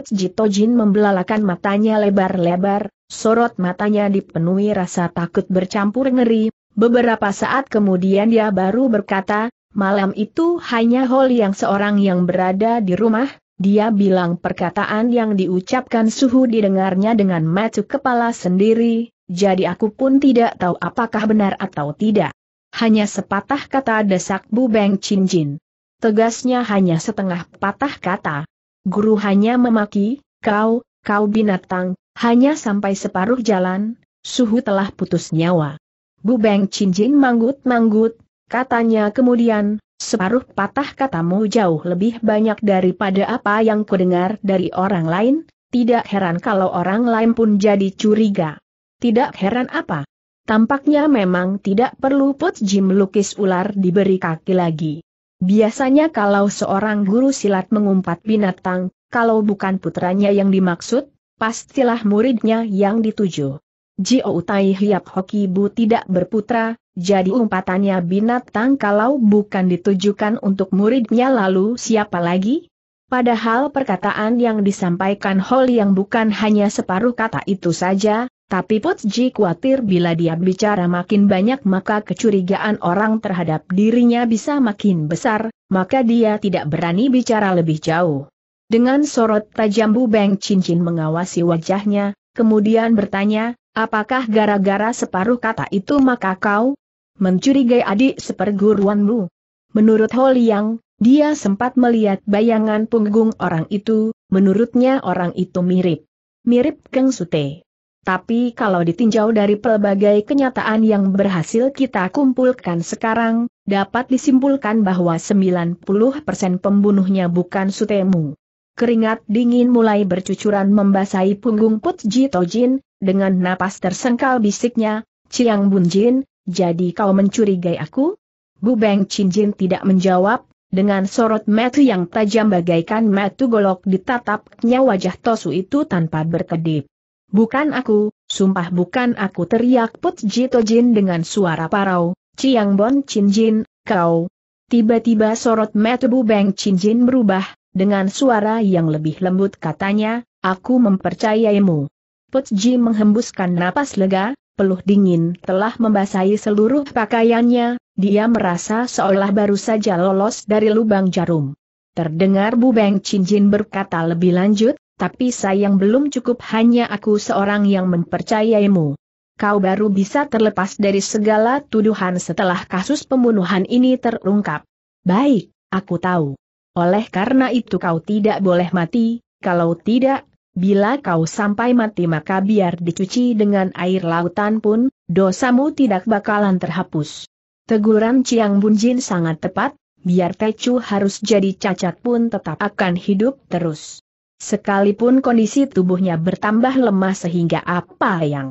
Jito Jin membelalakan matanya lebar-lebar, sorot matanya dipenuhi rasa takut bercampur ngeri, beberapa saat kemudian dia baru berkata, malam itu hanya Holly yang seorang yang berada di rumah, dia bilang perkataan yang diucapkan suhu didengarnya dengan mata kepala sendiri, jadi aku pun tidak tahu apakah benar atau tidak. Hanya sepatah kata desak Bu Beng Chin Jin. Tegasnya hanya setengah patah kata. Guru hanya memaki, kau, kau binatang, hanya sampai separuh jalan, suhu telah putus nyawa. Bu Beng Cinjin manggut-manggut, katanya kemudian, separuh patah katamu jauh lebih banyak daripada apa yang kudengar dari orang lain, tidak heran kalau orang lain pun jadi curiga. Tidak heran apa? Tampaknya memang tidak perlu Put Jim lukis ular diberi kaki lagi. Biasanya kalau seorang guru silat mengumpat binatang, kalau bukan putranya yang dimaksud, pastilah muridnya yang dituju. Jio Utai Hiap Hokibu tidak berputra, jadi umpatannya binatang kalau bukan ditujukan untuk muridnya lalu siapa lagi? Padahal perkataan yang disampaikan Hol yang bukan hanya separuh kata itu saja, tapi Potji khawatir bila dia bicara makin banyak maka kecurigaan orang terhadap dirinya bisa makin besar, maka dia tidak berani bicara lebih jauh. Dengan sorot tajam Bu Beng Cincin mengawasi wajahnya, kemudian bertanya, apakah gara-gara separuh kata itu maka kau mencurigai adik seperguruanmu? Menurut Ho Liang, dia sempat melihat bayangan punggung orang itu, menurutnya orang itu mirip. Mirip Keng Sute. Tapi kalau ditinjau dari pelbagai kenyataan yang berhasil kita kumpulkan sekarang, dapat disimpulkan bahwa 90% pembunuhnya bukan Sutemu. Keringat dingin mulai bercucuran membasahi punggung Put Ji Tojin, dengan napas tersengkal bisiknya, Ciang Bunjin, jadi kau mencurigai aku? Bu Beng Jin tidak menjawab, dengan sorot metu yang tajam bagaikan metu golok ditatapnya wajah Tosu itu tanpa berkedip. Bukan aku, sumpah bukan aku teriak Put Jito Jin dengan suara parau, Ciang Bon Chin Jin, kau. Tiba-tiba sorot Bu Beng Chin Jin berubah, dengan suara yang lebih lembut katanya, aku mempercayaimu. Put Ji menghembuskan napas lega, peluh dingin telah membasahi seluruh pakaiannya, dia merasa seolah baru saja lolos dari lubang jarum. Terdengar Bu Beng Chin Jin berkata lebih lanjut, tapi sayang belum cukup hanya aku seorang yang mempercayaimu. Kau baru bisa terlepas dari segala tuduhan setelah kasus pembunuhan ini terungkap. Baik, aku tahu. Oleh karena itu kau tidak boleh mati, kalau tidak, bila kau sampai mati maka biar dicuci dengan air lautan pun, dosamu tidak bakalan terhapus. Teguran Chiang Bunjin sangat tepat, biar Tecu harus jadi cacat pun tetap akan hidup terus. Sekalipun kondisi tubuhnya bertambah lemah sehingga apa yang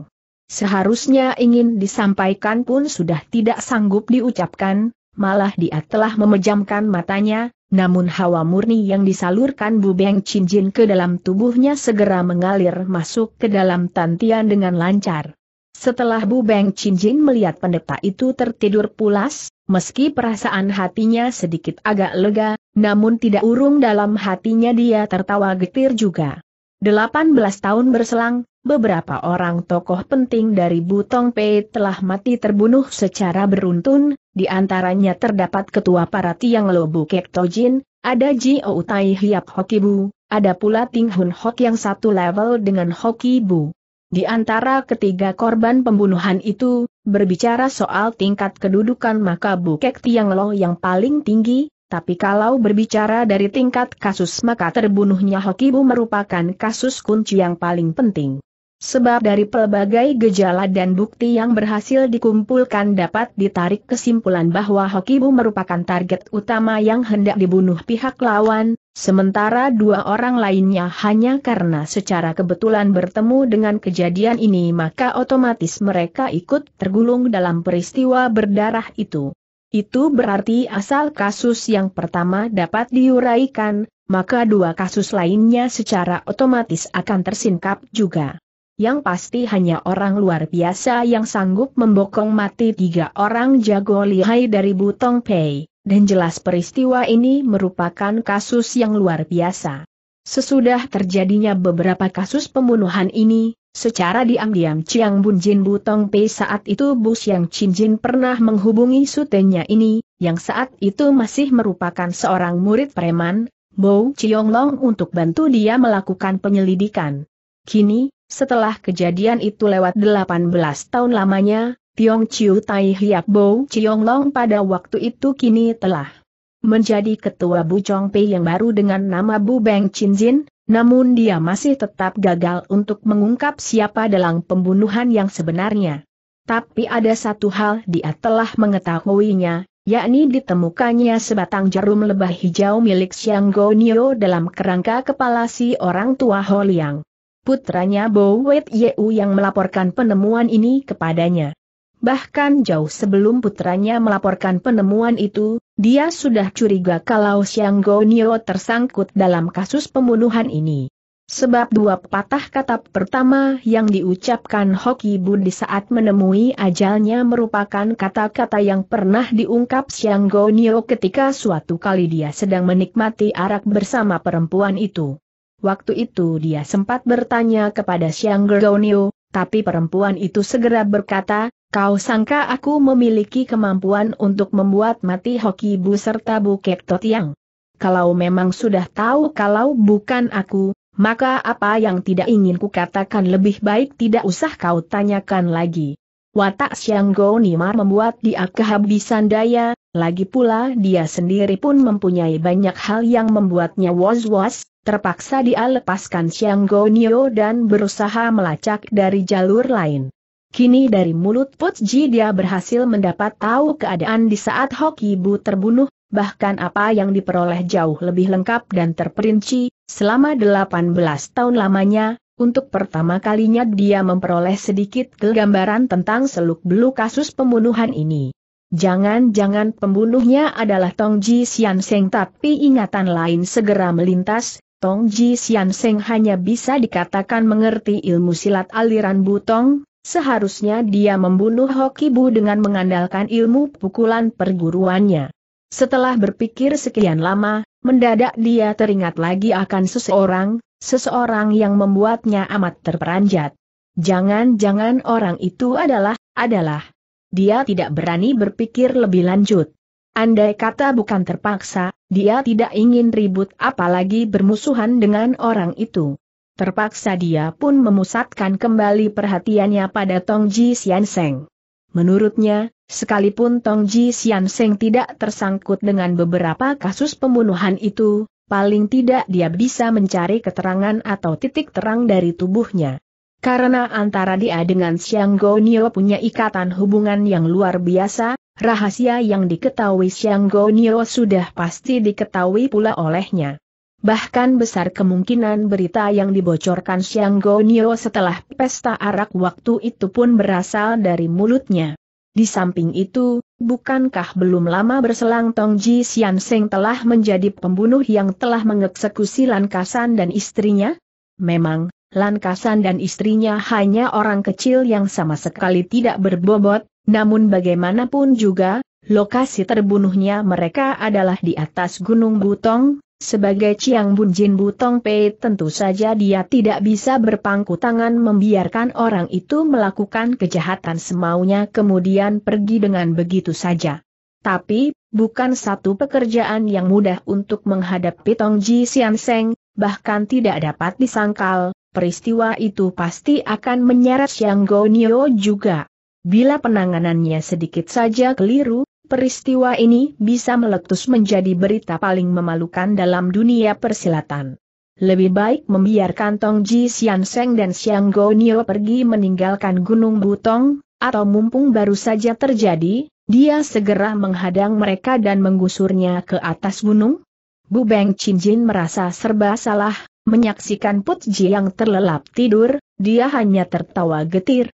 seharusnya ingin disampaikan pun sudah tidak sanggup diucapkan, malah dia telah memejamkan matanya, namun hawa murni yang disalurkan Bu Beng Chin Jin ke dalam tubuhnya segera mengalir masuk ke dalam tantian dengan lancar. Setelah Bu Beng Chin Jin melihat pendeta itu tertidur pulas, meski perasaan hatinya sedikit agak lega, namun tidak urung dalam hatinya dia tertawa getir juga. 18 tahun berselang, beberapa orang tokoh penting dari Butong Pei telah mati terbunuh secara beruntun, di antaranya terdapat ketua para Tiang Lobu Kek Tojin, ada Ji Outai Hiap Hokibu, ada pula Ting Hun Hok yang satu level dengan Hokibu. Di antara ketiga korban pembunuhan itu, berbicara soal tingkat kedudukan maka Bukek Tiang Lo yang paling tinggi, tapi kalau berbicara dari tingkat kasus maka terbunuhnya Hokibu merupakan kasus kunci yang paling penting. Sebab dari pelbagai gejala dan bukti yang berhasil dikumpulkan dapat ditarik kesimpulan bahwa Hokibu merupakan target utama yang hendak dibunuh pihak lawan, sementara dua orang lainnya hanya karena secara kebetulan bertemu dengan kejadian ini maka otomatis mereka ikut tergulung dalam peristiwa berdarah itu. Itu berarti asal kasus yang pertama dapat diuraikan, maka dua kasus lainnya secara otomatis akan tersingkap juga yang pasti hanya orang luar biasa yang sanggup membokong mati tiga orang jago lihai dari Butong Pei, dan jelas peristiwa ini merupakan kasus yang luar biasa. Sesudah terjadinya beberapa kasus pembunuhan ini, secara diam-diam Chiang Jin Butong Pei saat itu Bu Chin Jin pernah menghubungi sutenya ini, yang saat itu masih merupakan seorang murid preman, Bo Chiong Long untuk bantu dia melakukan penyelidikan. Kini, setelah kejadian itu lewat 18 tahun lamanya, Tiong Chiu Tai Hiap Bo Chiong Long pada waktu itu kini telah menjadi ketua Bu Chong Pei yang baru dengan nama Bu Beng Chin Jin, namun dia masih tetap gagal untuk mengungkap siapa dalam pembunuhan yang sebenarnya. Tapi ada satu hal dia telah mengetahuinya, yakni ditemukannya sebatang jarum lebah hijau milik Xiang Go Nio dalam kerangka kepala si orang tua Ho Liang putranya Bowet Yeu yang melaporkan penemuan ini kepadanya. Bahkan jauh sebelum putranya melaporkan penemuan itu, dia sudah curiga kalau Xiang Gonio tersangkut dalam kasus pembunuhan ini. Sebab dua patah kata pertama yang diucapkan Hoki Bu di saat menemui ajalnya merupakan kata-kata yang pernah diungkap Xiang Gonio ketika suatu kali dia sedang menikmati arak bersama perempuan itu. Waktu itu dia sempat bertanya kepada Siang Gergonio, tapi perempuan itu segera berkata, kau sangka aku memiliki kemampuan untuk membuat mati Hoki Bu serta Ketot Totiang. Kalau memang sudah tahu kalau bukan aku, maka apa yang tidak ingin kukatakan lebih baik tidak usah kau tanyakan lagi. Watak Siang Go Nima membuat dia kehabisan daya, lagi pula dia sendiri pun mempunyai banyak hal yang membuatnya was-was, Terpaksa dia lepaskan Xiang Gonio dan berusaha melacak dari jalur lain. Kini dari mulut Putji dia berhasil mendapat tahu keadaan di saat Hoki Ibu terbunuh, bahkan apa yang diperoleh jauh lebih lengkap dan terperinci, selama 18 tahun lamanya, untuk pertama kalinya dia memperoleh sedikit kegambaran tentang seluk-beluk kasus pembunuhan ini. Jangan-jangan pembunuhnya adalah Tongji Xianseng tapi ingatan lain segera melintas, Tong Ji Sian Seng hanya bisa dikatakan mengerti ilmu silat aliran butong, seharusnya dia membunuh Hoki Bu dengan mengandalkan ilmu pukulan perguruannya. Setelah berpikir sekian lama, mendadak dia teringat lagi akan seseorang, seseorang yang membuatnya amat terperanjat. Jangan-jangan orang itu adalah, adalah. Dia tidak berani berpikir lebih lanjut. Andai kata bukan terpaksa, dia tidak ingin ribut apalagi bermusuhan dengan orang itu. Terpaksa dia pun memusatkan kembali perhatiannya pada Tong Ji Sian Seng. Menurutnya, sekalipun Tong Ji Sian Seng tidak tersangkut dengan beberapa kasus pembunuhan itu, paling tidak dia bisa mencari keterangan atau titik terang dari tubuhnya. Karena antara dia dengan Xiang Go Nio punya ikatan hubungan yang luar biasa, rahasia yang diketahui Xiang Gonio sudah pasti diketahui pula olehnya. Bahkan besar kemungkinan berita yang dibocorkan Xiang Gonio setelah pesta arak waktu itu pun berasal dari mulutnya. Di samping itu, bukankah belum lama berselang Tong Ji Xian Seng telah menjadi pembunuh yang telah mengeksekusi Lan Kasan dan istrinya? Memang, Lan Kasan dan istrinya hanya orang kecil yang sama sekali tidak berbobot, namun bagaimanapun juga, lokasi terbunuhnya mereka adalah di atas Gunung Butong, sebagai Chiang Jin Butong Pei tentu saja dia tidak bisa berpangku tangan membiarkan orang itu melakukan kejahatan semaunya kemudian pergi dengan begitu saja. Tapi, bukan satu pekerjaan yang mudah untuk menghadapi Tong Ji Tongji Seng, bahkan tidak dapat disangkal, peristiwa itu pasti akan menyeret Xiang Gonio juga. Bila penanganannya sedikit saja keliru, peristiwa ini bisa meletus menjadi berita paling memalukan dalam dunia persilatan. Lebih baik membiarkan Tong Ji Xian Seng dan Xiang Go Nio pergi meninggalkan Gunung Butong, atau mumpung baru saja terjadi, dia segera menghadang mereka dan menggusurnya ke atas gunung? Bu Beng Chin Jin merasa serba salah, menyaksikan Put Ji yang terlelap tidur, dia hanya tertawa getir,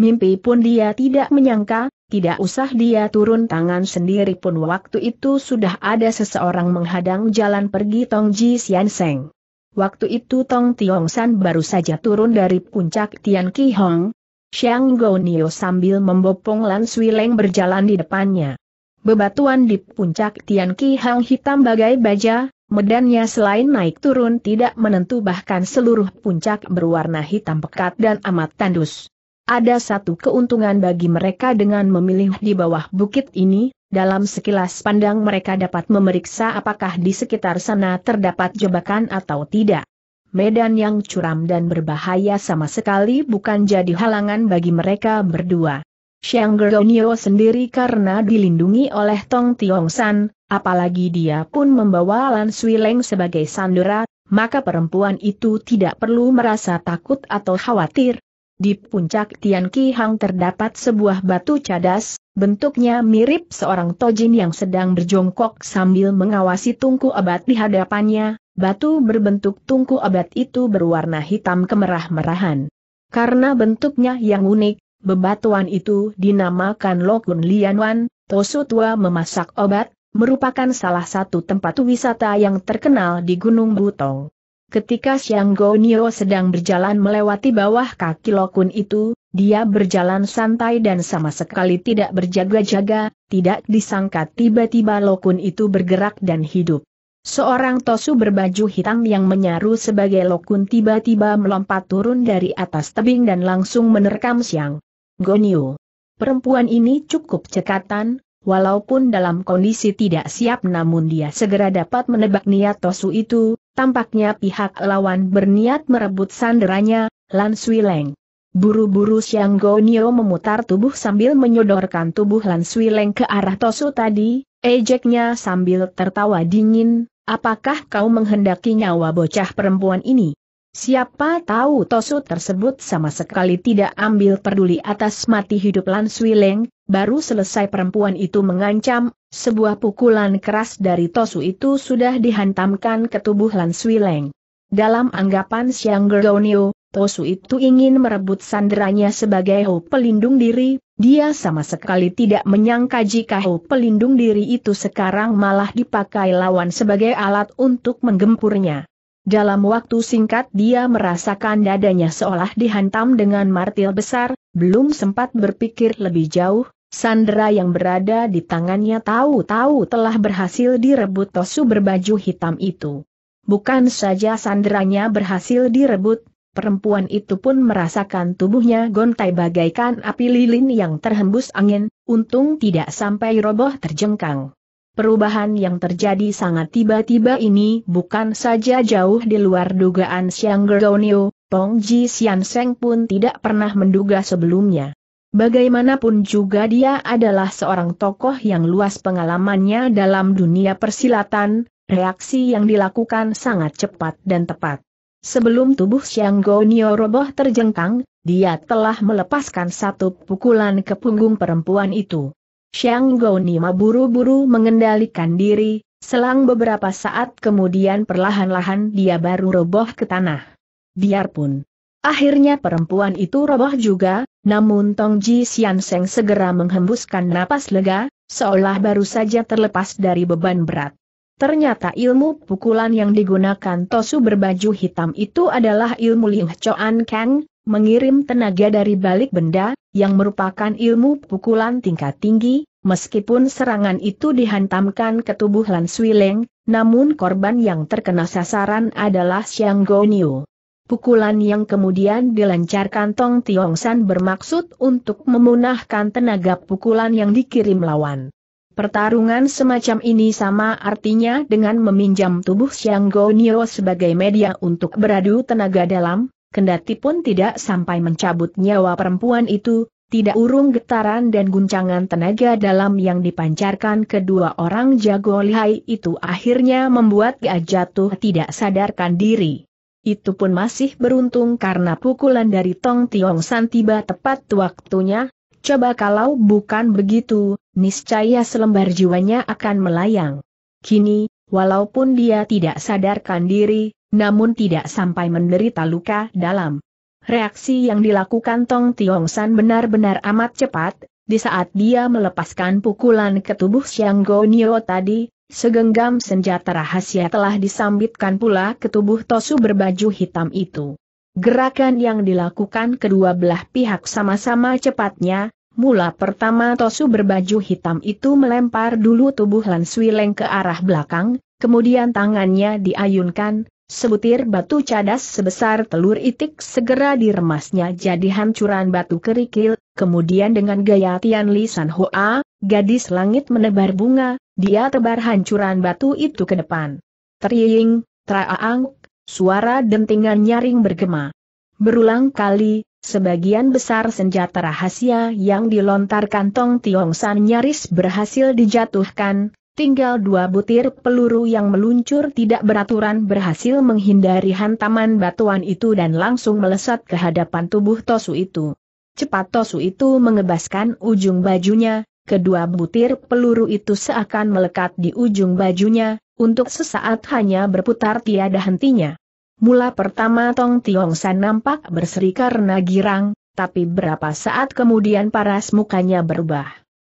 Mimpi pun dia tidak menyangka, tidak usah dia turun tangan sendiri pun waktu itu sudah ada seseorang menghadang jalan pergi Tong Ji Sian Seng. Waktu itu Tong Tiong San baru saja turun dari puncak Tian Ki Hong. Xiang Gonio sambil membopong Lan Sui Leng berjalan di depannya. Bebatuan di puncak Tian Ki Hong hitam bagai baja, medannya selain naik turun tidak menentu bahkan seluruh puncak berwarna hitam pekat dan amat tandus. Ada satu keuntungan bagi mereka dengan memilih di bawah bukit ini, dalam sekilas pandang mereka dapat memeriksa apakah di sekitar sana terdapat jebakan atau tidak. Medan yang curam dan berbahaya sama sekali bukan jadi halangan bagi mereka berdua. Xiang Geronio sendiri karena dilindungi oleh Tong Tiong San, apalagi dia pun membawa Lan Sui Leng sebagai sandera, maka perempuan itu tidak perlu merasa takut atau khawatir, di puncak Tian Hang terdapat sebuah batu cadas, bentuknya mirip seorang tojin yang sedang berjongkok sambil mengawasi tungku abad di hadapannya, batu berbentuk tungku abad itu berwarna hitam kemerah-merahan. Karena bentuknya yang unik, bebatuan itu dinamakan Lokun Lianwan, Tosu memasak obat, merupakan salah satu tempat wisata yang terkenal di Gunung Butong. Ketika Xiang Gonio sedang berjalan melewati bawah kaki Lokun itu, dia berjalan santai dan sama sekali tidak berjaga-jaga, tidak disangka tiba-tiba Lokun itu bergerak dan hidup. Seorang tosu berbaju hitam yang menyaru sebagai Lokun tiba-tiba melompat turun dari atas tebing dan langsung menerkam Xiang Gonio. Perempuan ini cukup cekatan, walaupun dalam kondisi tidak siap namun dia segera dapat menebak niat tosu itu, Tampaknya pihak lawan berniat merebut sanderanya, Lan Sui Leng. Buru-buru Siang Gonio memutar tubuh sambil menyodorkan tubuh Lan Sui Leng ke arah Tosu tadi, ejeknya sambil tertawa dingin, apakah kau menghendaki nyawa bocah perempuan ini? Siapa tahu Tosu tersebut sama sekali tidak ambil peduli atas mati hidup Lan Swileng, baru selesai perempuan itu mengancam, sebuah pukulan keras dari Tosu itu sudah dihantamkan ke tubuh Lan Swileng. Dalam anggapan Siang Gergonio, Tosu itu ingin merebut sanderanya sebagai Ho pelindung diri, dia sama sekali tidak menyangka jika Ho pelindung diri itu sekarang malah dipakai lawan sebagai alat untuk menggempurnya. Dalam waktu singkat dia merasakan dadanya seolah dihantam dengan martil besar, belum sempat berpikir lebih jauh, Sandra yang berada di tangannya tahu-tahu telah berhasil direbut Tosu berbaju hitam itu. Bukan saja Sandranya berhasil direbut, perempuan itu pun merasakan tubuhnya gontai bagaikan api lilin yang terhembus angin, untung tidak sampai roboh terjengkang. Perubahan yang terjadi sangat tiba-tiba ini bukan saja jauh di luar dugaan Siang Gergonio, Pong Ji Xian Seng pun tidak pernah menduga sebelumnya. Bagaimanapun juga dia adalah seorang tokoh yang luas pengalamannya dalam dunia persilatan, reaksi yang dilakukan sangat cepat dan tepat. Sebelum tubuh Siang Gonio roboh terjengkang, dia telah melepaskan satu pukulan ke punggung perempuan itu. Xiang nima buru-buru mengendalikan diri, selang beberapa saat kemudian perlahan-lahan dia baru roboh ke tanah. Biarpun. Akhirnya perempuan itu roboh juga, namun Tong Ji Xian Seng segera menghembuskan napas lega, seolah baru saja terlepas dari beban berat. Ternyata ilmu pukulan yang digunakan Tosu berbaju hitam itu adalah ilmu Ling Choan Kang, mengirim tenaga dari balik benda, yang merupakan ilmu pukulan tingkat tinggi, meskipun serangan itu dihantamkan ke tubuh Lan Swileng, namun korban yang terkena sasaran adalah Xiang Gonyu. Pukulan yang kemudian dilancarkan Tong Tiong San bermaksud untuk memunahkan tenaga pukulan yang dikirim lawan. Pertarungan semacam ini sama artinya dengan meminjam tubuh Xiang Gonyu sebagai media untuk beradu tenaga dalam, kendati pun tidak sampai mencabut nyawa perempuan itu, tidak urung getaran dan guncangan tenaga dalam yang dipancarkan kedua orang jago lihai itu akhirnya membuat dia jatuh tidak sadarkan diri. Itu pun masih beruntung karena pukulan dari Tong Tiong San tiba tepat waktunya, coba kalau bukan begitu, niscaya selembar jiwanya akan melayang. Kini, walaupun dia tidak sadarkan diri, namun tidak sampai menderita luka dalam. Reaksi yang dilakukan Tong Tiong San benar-benar amat cepat, di saat dia melepaskan pukulan ke tubuh Xiang Go Nio tadi, segenggam senjata rahasia telah disambitkan pula ke tubuh Tosu berbaju hitam itu. Gerakan yang dilakukan kedua belah pihak sama-sama cepatnya, Mula pertama Tosu berbaju hitam itu melempar dulu tubuh Lan Swileng ke arah belakang, kemudian tangannya diayunkan, Sebutir batu cadas sebesar telur itik segera diremasnya jadi hancuran batu kerikil, kemudian dengan gaya Tian Li San Hoa, gadis langit menebar bunga, dia tebar hancuran batu itu ke depan. Teriing, traang, suara dentingan nyaring bergema. Berulang kali, sebagian besar senjata rahasia yang dilontarkan Tong Tiong San nyaris berhasil dijatuhkan, Tinggal dua butir peluru yang meluncur tidak beraturan berhasil menghindari hantaman batuan itu dan langsung melesat ke hadapan tubuh Tosu itu. Cepat Tosu itu mengebaskan ujung bajunya, kedua butir peluru itu seakan melekat di ujung bajunya, untuk sesaat hanya berputar tiada hentinya. Mula pertama Tong Tiong San nampak berseri karena girang, tapi berapa saat kemudian paras mukanya berubah.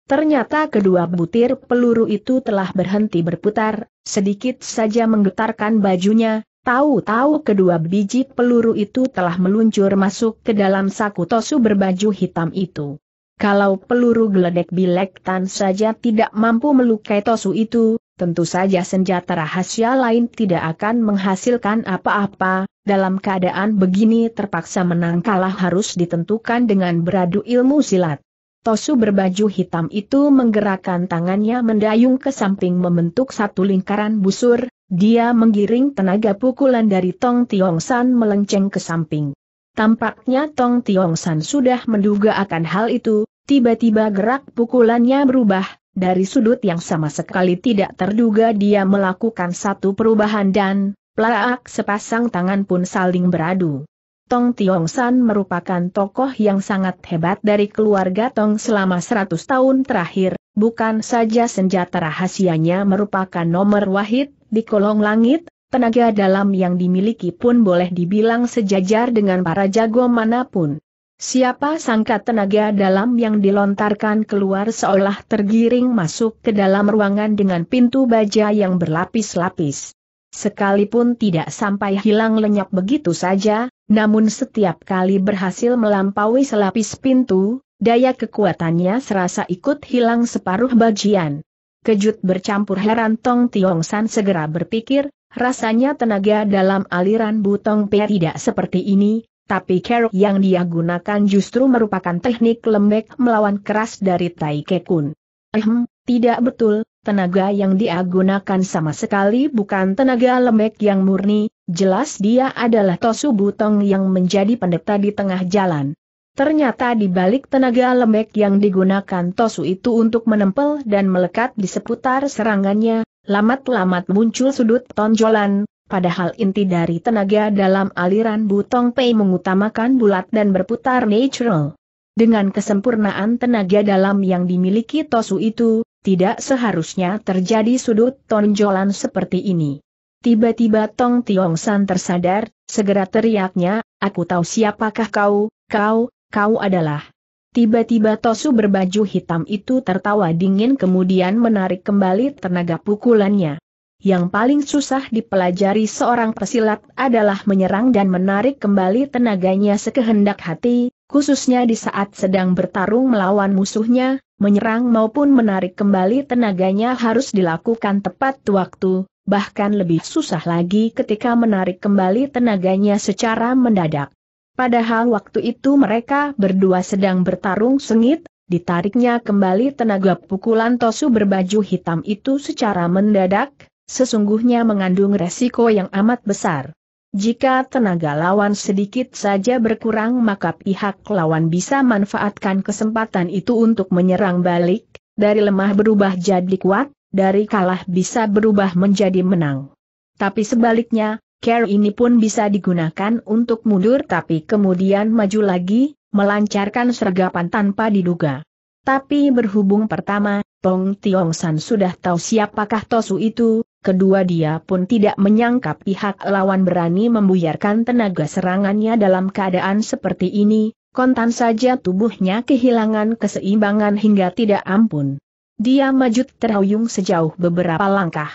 Ternyata kedua butir peluru itu telah berhenti berputar, sedikit saja menggetarkan bajunya, tahu-tahu kedua biji peluru itu telah meluncur masuk ke dalam saku tosu berbaju hitam itu. Kalau peluru geledek bilek tan saja tidak mampu melukai tosu itu, tentu saja senjata rahasia lain tidak akan menghasilkan apa-apa, dalam keadaan begini terpaksa menang kalah harus ditentukan dengan beradu ilmu silat. Tosu berbaju hitam itu menggerakkan tangannya mendayung ke samping membentuk satu lingkaran busur, dia menggiring tenaga pukulan dari Tong Tiong San melenceng ke samping. Tampaknya Tong Tiong San sudah menduga akan hal itu, tiba-tiba gerak pukulannya berubah, dari sudut yang sama sekali tidak terduga dia melakukan satu perubahan dan, pelaak sepasang tangan pun saling beradu. Tong Tiong San merupakan tokoh yang sangat hebat dari keluarga Tong selama 100 tahun terakhir, bukan saja senjata rahasianya merupakan nomor wahid, di kolong langit, tenaga dalam yang dimiliki pun boleh dibilang sejajar dengan para jago manapun. Siapa sangka tenaga dalam yang dilontarkan keluar seolah tergiring masuk ke dalam ruangan dengan pintu baja yang berlapis-lapis. Sekalipun tidak sampai hilang lenyap begitu saja, namun setiap kali berhasil melampaui selapis pintu, daya kekuatannya serasa ikut hilang separuh bagian. Kejut bercampur heran Tong Tiong San segera berpikir, rasanya tenaga dalam aliran Butong Pe tidak seperti ini, tapi kerok yang dia gunakan justru merupakan teknik lembek melawan keras dari Tai Kekun. Ehem, tidak betul, tenaga yang dia gunakan sama sekali bukan tenaga lembek yang murni, jelas dia adalah Tosu Butong yang menjadi pendeta di tengah jalan. Ternyata di balik tenaga lembek yang digunakan Tosu itu untuk menempel dan melekat di seputar serangannya, lamat-lamat muncul sudut tonjolan, padahal inti dari tenaga dalam aliran Butong Pei mengutamakan bulat dan berputar natural. Dengan kesempurnaan tenaga dalam yang dimiliki Tosu itu, tidak seharusnya terjadi sudut tonjolan seperti ini. Tiba-tiba Tong Tiong San tersadar, segera teriaknya, aku tahu siapakah kau, kau, kau adalah. Tiba-tiba Tosu berbaju hitam itu tertawa dingin kemudian menarik kembali tenaga pukulannya. Yang paling susah dipelajari seorang pesilat adalah menyerang dan menarik kembali tenaganya sekehendak hati, khususnya di saat sedang bertarung melawan musuhnya, menyerang maupun menarik kembali tenaganya harus dilakukan tepat waktu, bahkan lebih susah lagi ketika menarik kembali tenaganya secara mendadak. Padahal waktu itu mereka berdua sedang bertarung sengit, ditariknya kembali tenaga pukulan Tosu berbaju hitam itu secara mendadak, sesungguhnya mengandung resiko yang amat besar. Jika tenaga lawan sedikit saja berkurang maka pihak lawan bisa manfaatkan kesempatan itu untuk menyerang balik, dari lemah berubah jadi kuat, dari kalah bisa berubah menjadi menang. Tapi sebaliknya, care ini pun bisa digunakan untuk mundur tapi kemudian maju lagi, melancarkan sergapan tanpa diduga. Tapi berhubung pertama, Tong Tiong San sudah tahu siapakah Tosu itu, kedua dia pun tidak menyangka pihak lawan berani membuyarkan tenaga serangannya dalam keadaan seperti ini, kontan saja tubuhnya kehilangan keseimbangan hingga tidak ampun. Dia maju terhuyung sejauh beberapa langkah.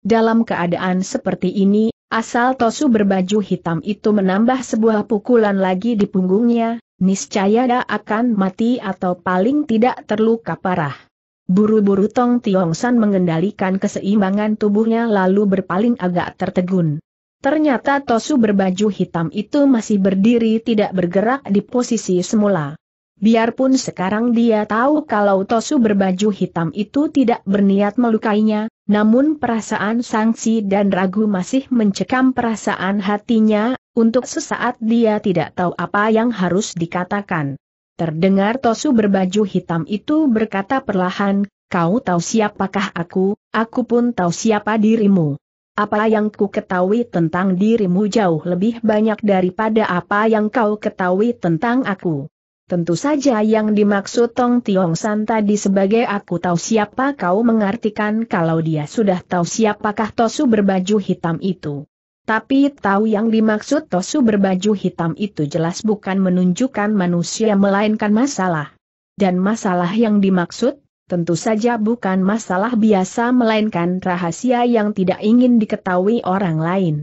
Dalam keadaan seperti ini, asal Tosu berbaju hitam itu menambah sebuah pukulan lagi di punggungnya, niscaya dia akan mati atau paling tidak terluka parah. Buru-buru Tong Tiong San mengendalikan keseimbangan tubuhnya lalu berpaling agak tertegun. Ternyata Tosu berbaju hitam itu masih berdiri tidak bergerak di posisi semula. Biarpun sekarang dia tahu kalau Tosu berbaju hitam itu tidak berniat melukainya, namun perasaan sangsi dan ragu masih mencekam perasaan hatinya, untuk sesaat dia tidak tahu apa yang harus dikatakan. Terdengar Tosu berbaju hitam itu berkata perlahan, kau tahu siapakah aku, aku pun tahu siapa dirimu. Apa yang ku ketahui tentang dirimu jauh lebih banyak daripada apa yang kau ketahui tentang aku. Tentu saja yang dimaksud Tong Tiong San tadi sebagai aku tahu siapa kau mengartikan kalau dia sudah tahu siapakah Tosu berbaju hitam itu. Tapi tahu yang dimaksud Tosu berbaju hitam itu jelas bukan menunjukkan manusia melainkan masalah. Dan masalah yang dimaksud, tentu saja bukan masalah biasa melainkan rahasia yang tidak ingin diketahui orang lain.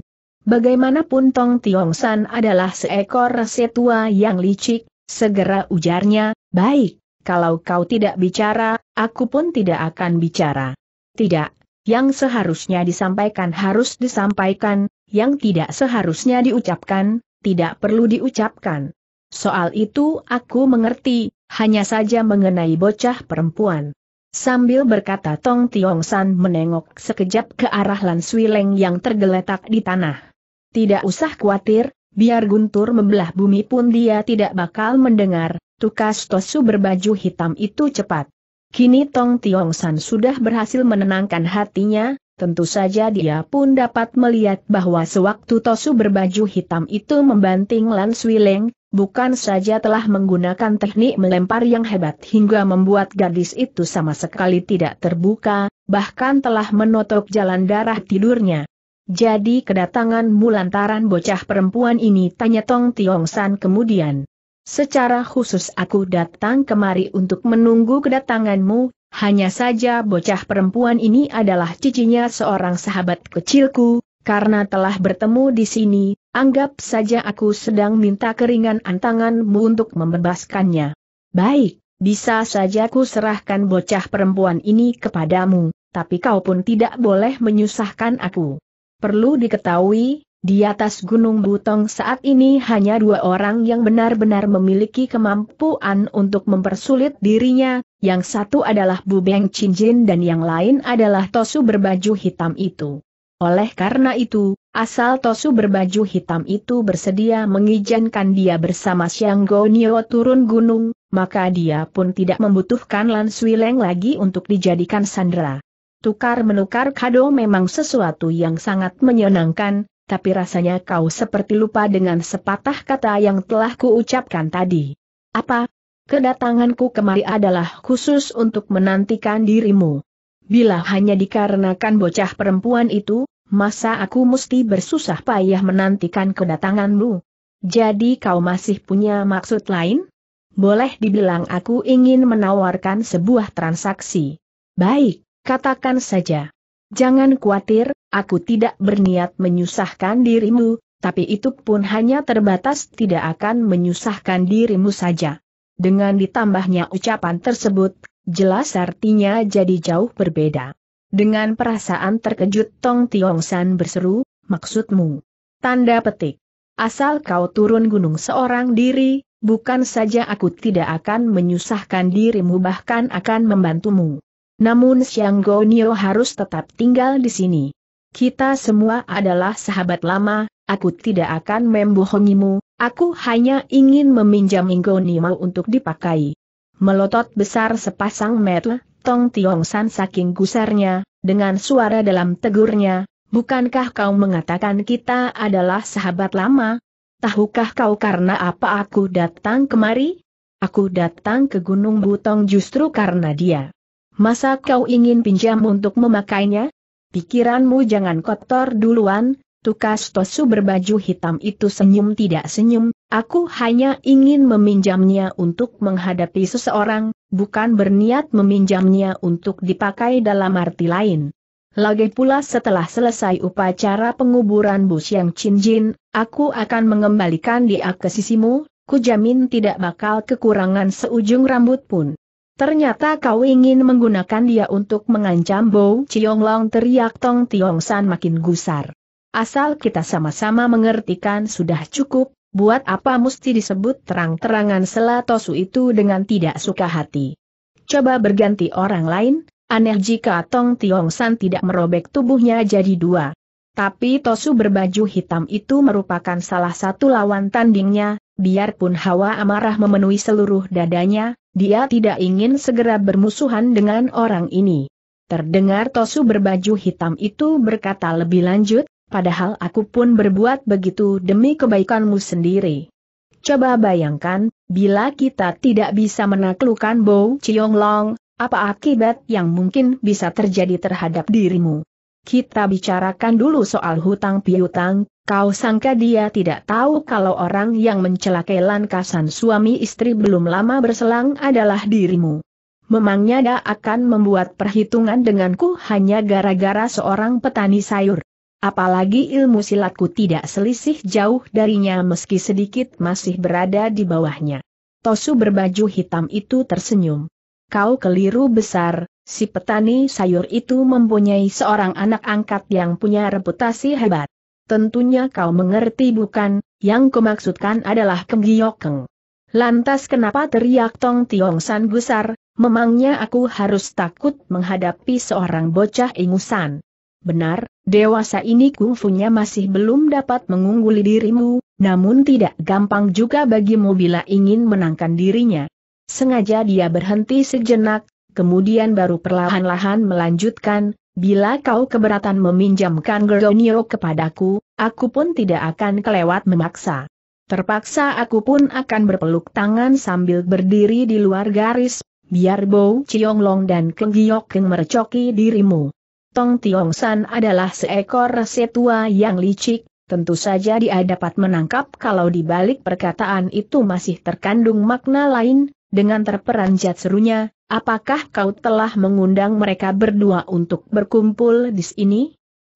Bagaimanapun Tong Tiong San adalah seekor rese tua yang licik, segera ujarnya, baik, kalau kau tidak bicara, aku pun tidak akan bicara. Tidak, yang seharusnya disampaikan harus disampaikan, yang tidak seharusnya diucapkan, tidak perlu diucapkan. Soal itu aku mengerti, hanya saja mengenai bocah perempuan. Sambil berkata Tong Tiong San menengok sekejap ke arah Lan Sui Leng yang tergeletak di tanah. Tidak usah khawatir, biar guntur membelah bumi pun dia tidak bakal mendengar, tukas Tosu berbaju hitam itu cepat. Kini Tong Tiong San sudah berhasil menenangkan hatinya, Tentu saja dia pun dapat melihat bahwa sewaktu Tosu berbaju hitam itu membanting Lan Swileng, bukan saja telah menggunakan teknik melempar yang hebat hingga membuat gadis itu sama sekali tidak terbuka, bahkan telah menutup jalan darah tidurnya. Jadi kedatangan mulantaran bocah perempuan ini tanya Tong Tiong San kemudian. Secara khusus aku datang kemari untuk menunggu kedatanganmu, hanya saja bocah perempuan ini adalah cicinya seorang sahabat kecilku, karena telah bertemu di sini, anggap saja aku sedang minta keringan antanganmu untuk membebaskannya. Baik, bisa saja ku serahkan bocah perempuan ini kepadamu, tapi kau pun tidak boleh menyusahkan aku. Perlu diketahui, di atas Gunung Butong saat ini hanya dua orang yang benar-benar memiliki kemampuan untuk mempersulit dirinya, yang satu adalah Bubeng Cincin dan yang lain adalah Tosu berbaju hitam itu. Oleh karena itu, asal Tosu berbaju hitam itu bersedia mengizinkan dia bersama Xiang Gonio turun gunung, maka dia pun tidak membutuhkan Lan Leng lagi untuk dijadikan sandera. Tukar-menukar kado memang sesuatu yang sangat menyenangkan, tapi rasanya kau seperti lupa dengan sepatah kata yang telah kuucapkan tadi. Apa, Kedatanganku kemari adalah khusus untuk menantikan dirimu. Bila hanya dikarenakan bocah perempuan itu, masa aku mesti bersusah payah menantikan kedatanganmu? Jadi kau masih punya maksud lain? Boleh dibilang aku ingin menawarkan sebuah transaksi. Baik, katakan saja. Jangan khawatir, aku tidak berniat menyusahkan dirimu, tapi itu pun hanya terbatas tidak akan menyusahkan dirimu saja. Dengan ditambahnya ucapan tersebut, jelas artinya jadi jauh berbeda. Dengan perasaan terkejut Tong Tiong San berseru, maksudmu. Tanda petik. Asal kau turun gunung seorang diri, bukan saja aku tidak akan menyusahkan dirimu bahkan akan membantumu. Namun Siang Go Nio harus tetap tinggal di sini. Kita semua adalah sahabat lama, aku tidak akan membohongimu, Aku hanya ingin meminjam Inggonimau untuk dipakai. Melotot besar sepasang mata, Tong Tiong San saking gusarnya, dengan suara dalam tegurnya, bukankah kau mengatakan kita adalah sahabat lama? Tahukah kau karena apa aku datang kemari? Aku datang ke Gunung Butong justru karena dia. Masa kau ingin pinjam untuk memakainya? Pikiranmu jangan kotor duluan, Tukas Tosu berbaju hitam itu senyum tidak senyum, aku hanya ingin meminjamnya untuk menghadapi seseorang, bukan berniat meminjamnya untuk dipakai dalam arti lain. Lagi pula setelah selesai upacara penguburan Bu yang Chin aku akan mengembalikan dia ke sisimu, kujamin tidak bakal kekurangan seujung rambut pun. Ternyata kau ingin menggunakan dia untuk mengancam Bo Chiong Long teriak Tong Tiong San makin gusar. Asal kita sama-sama mengertikan sudah cukup, buat apa mesti disebut terang-terangan selatosu itu dengan tidak suka hati. Coba berganti orang lain, aneh jika Tong Tiong San tidak merobek tubuhnya jadi dua. Tapi Tosu berbaju hitam itu merupakan salah satu lawan tandingnya, biarpun hawa amarah memenuhi seluruh dadanya, dia tidak ingin segera bermusuhan dengan orang ini. Terdengar Tosu berbaju hitam itu berkata lebih lanjut, padahal aku pun berbuat begitu demi kebaikanmu sendiri. Coba bayangkan, bila kita tidak bisa menaklukkan Bo Chiong Long, apa akibat yang mungkin bisa terjadi terhadap dirimu? Kita bicarakan dulu soal hutang piutang, kau sangka dia tidak tahu kalau orang yang mencelakai lankasan suami istri belum lama berselang adalah dirimu. Memangnya dia akan membuat perhitungan denganku hanya gara-gara seorang petani sayur. Apalagi ilmu silatku tidak selisih jauh darinya meski sedikit masih berada di bawahnya. Tosu berbaju hitam itu tersenyum. Kau keliru besar, si petani sayur itu mempunyai seorang anak angkat yang punya reputasi hebat. Tentunya kau mengerti bukan, yang kumaksudkan adalah Keng Lantas kenapa teriak Tong Tiong San Gusar, memangnya aku harus takut menghadapi seorang bocah ingusan. Benar, dewasa ini kungfunya masih belum dapat mengungguli dirimu, namun tidak gampang juga bagimu bila ingin menangkan dirinya. Sengaja dia berhenti sejenak, kemudian baru perlahan-lahan melanjutkan, bila kau keberatan meminjamkan Geronio kepadaku, aku pun tidak akan kelewat memaksa. Terpaksa aku pun akan berpeluk tangan sambil berdiri di luar garis, biar Bo Chiong Long dan Keng Giok Keng merecoki dirimu. Tong Tiong San adalah seekor setua yang licik, tentu saja dia dapat menangkap kalau di balik perkataan itu masih terkandung makna lain, dengan terperanjat serunya, apakah kau telah mengundang mereka berdua untuk berkumpul di sini?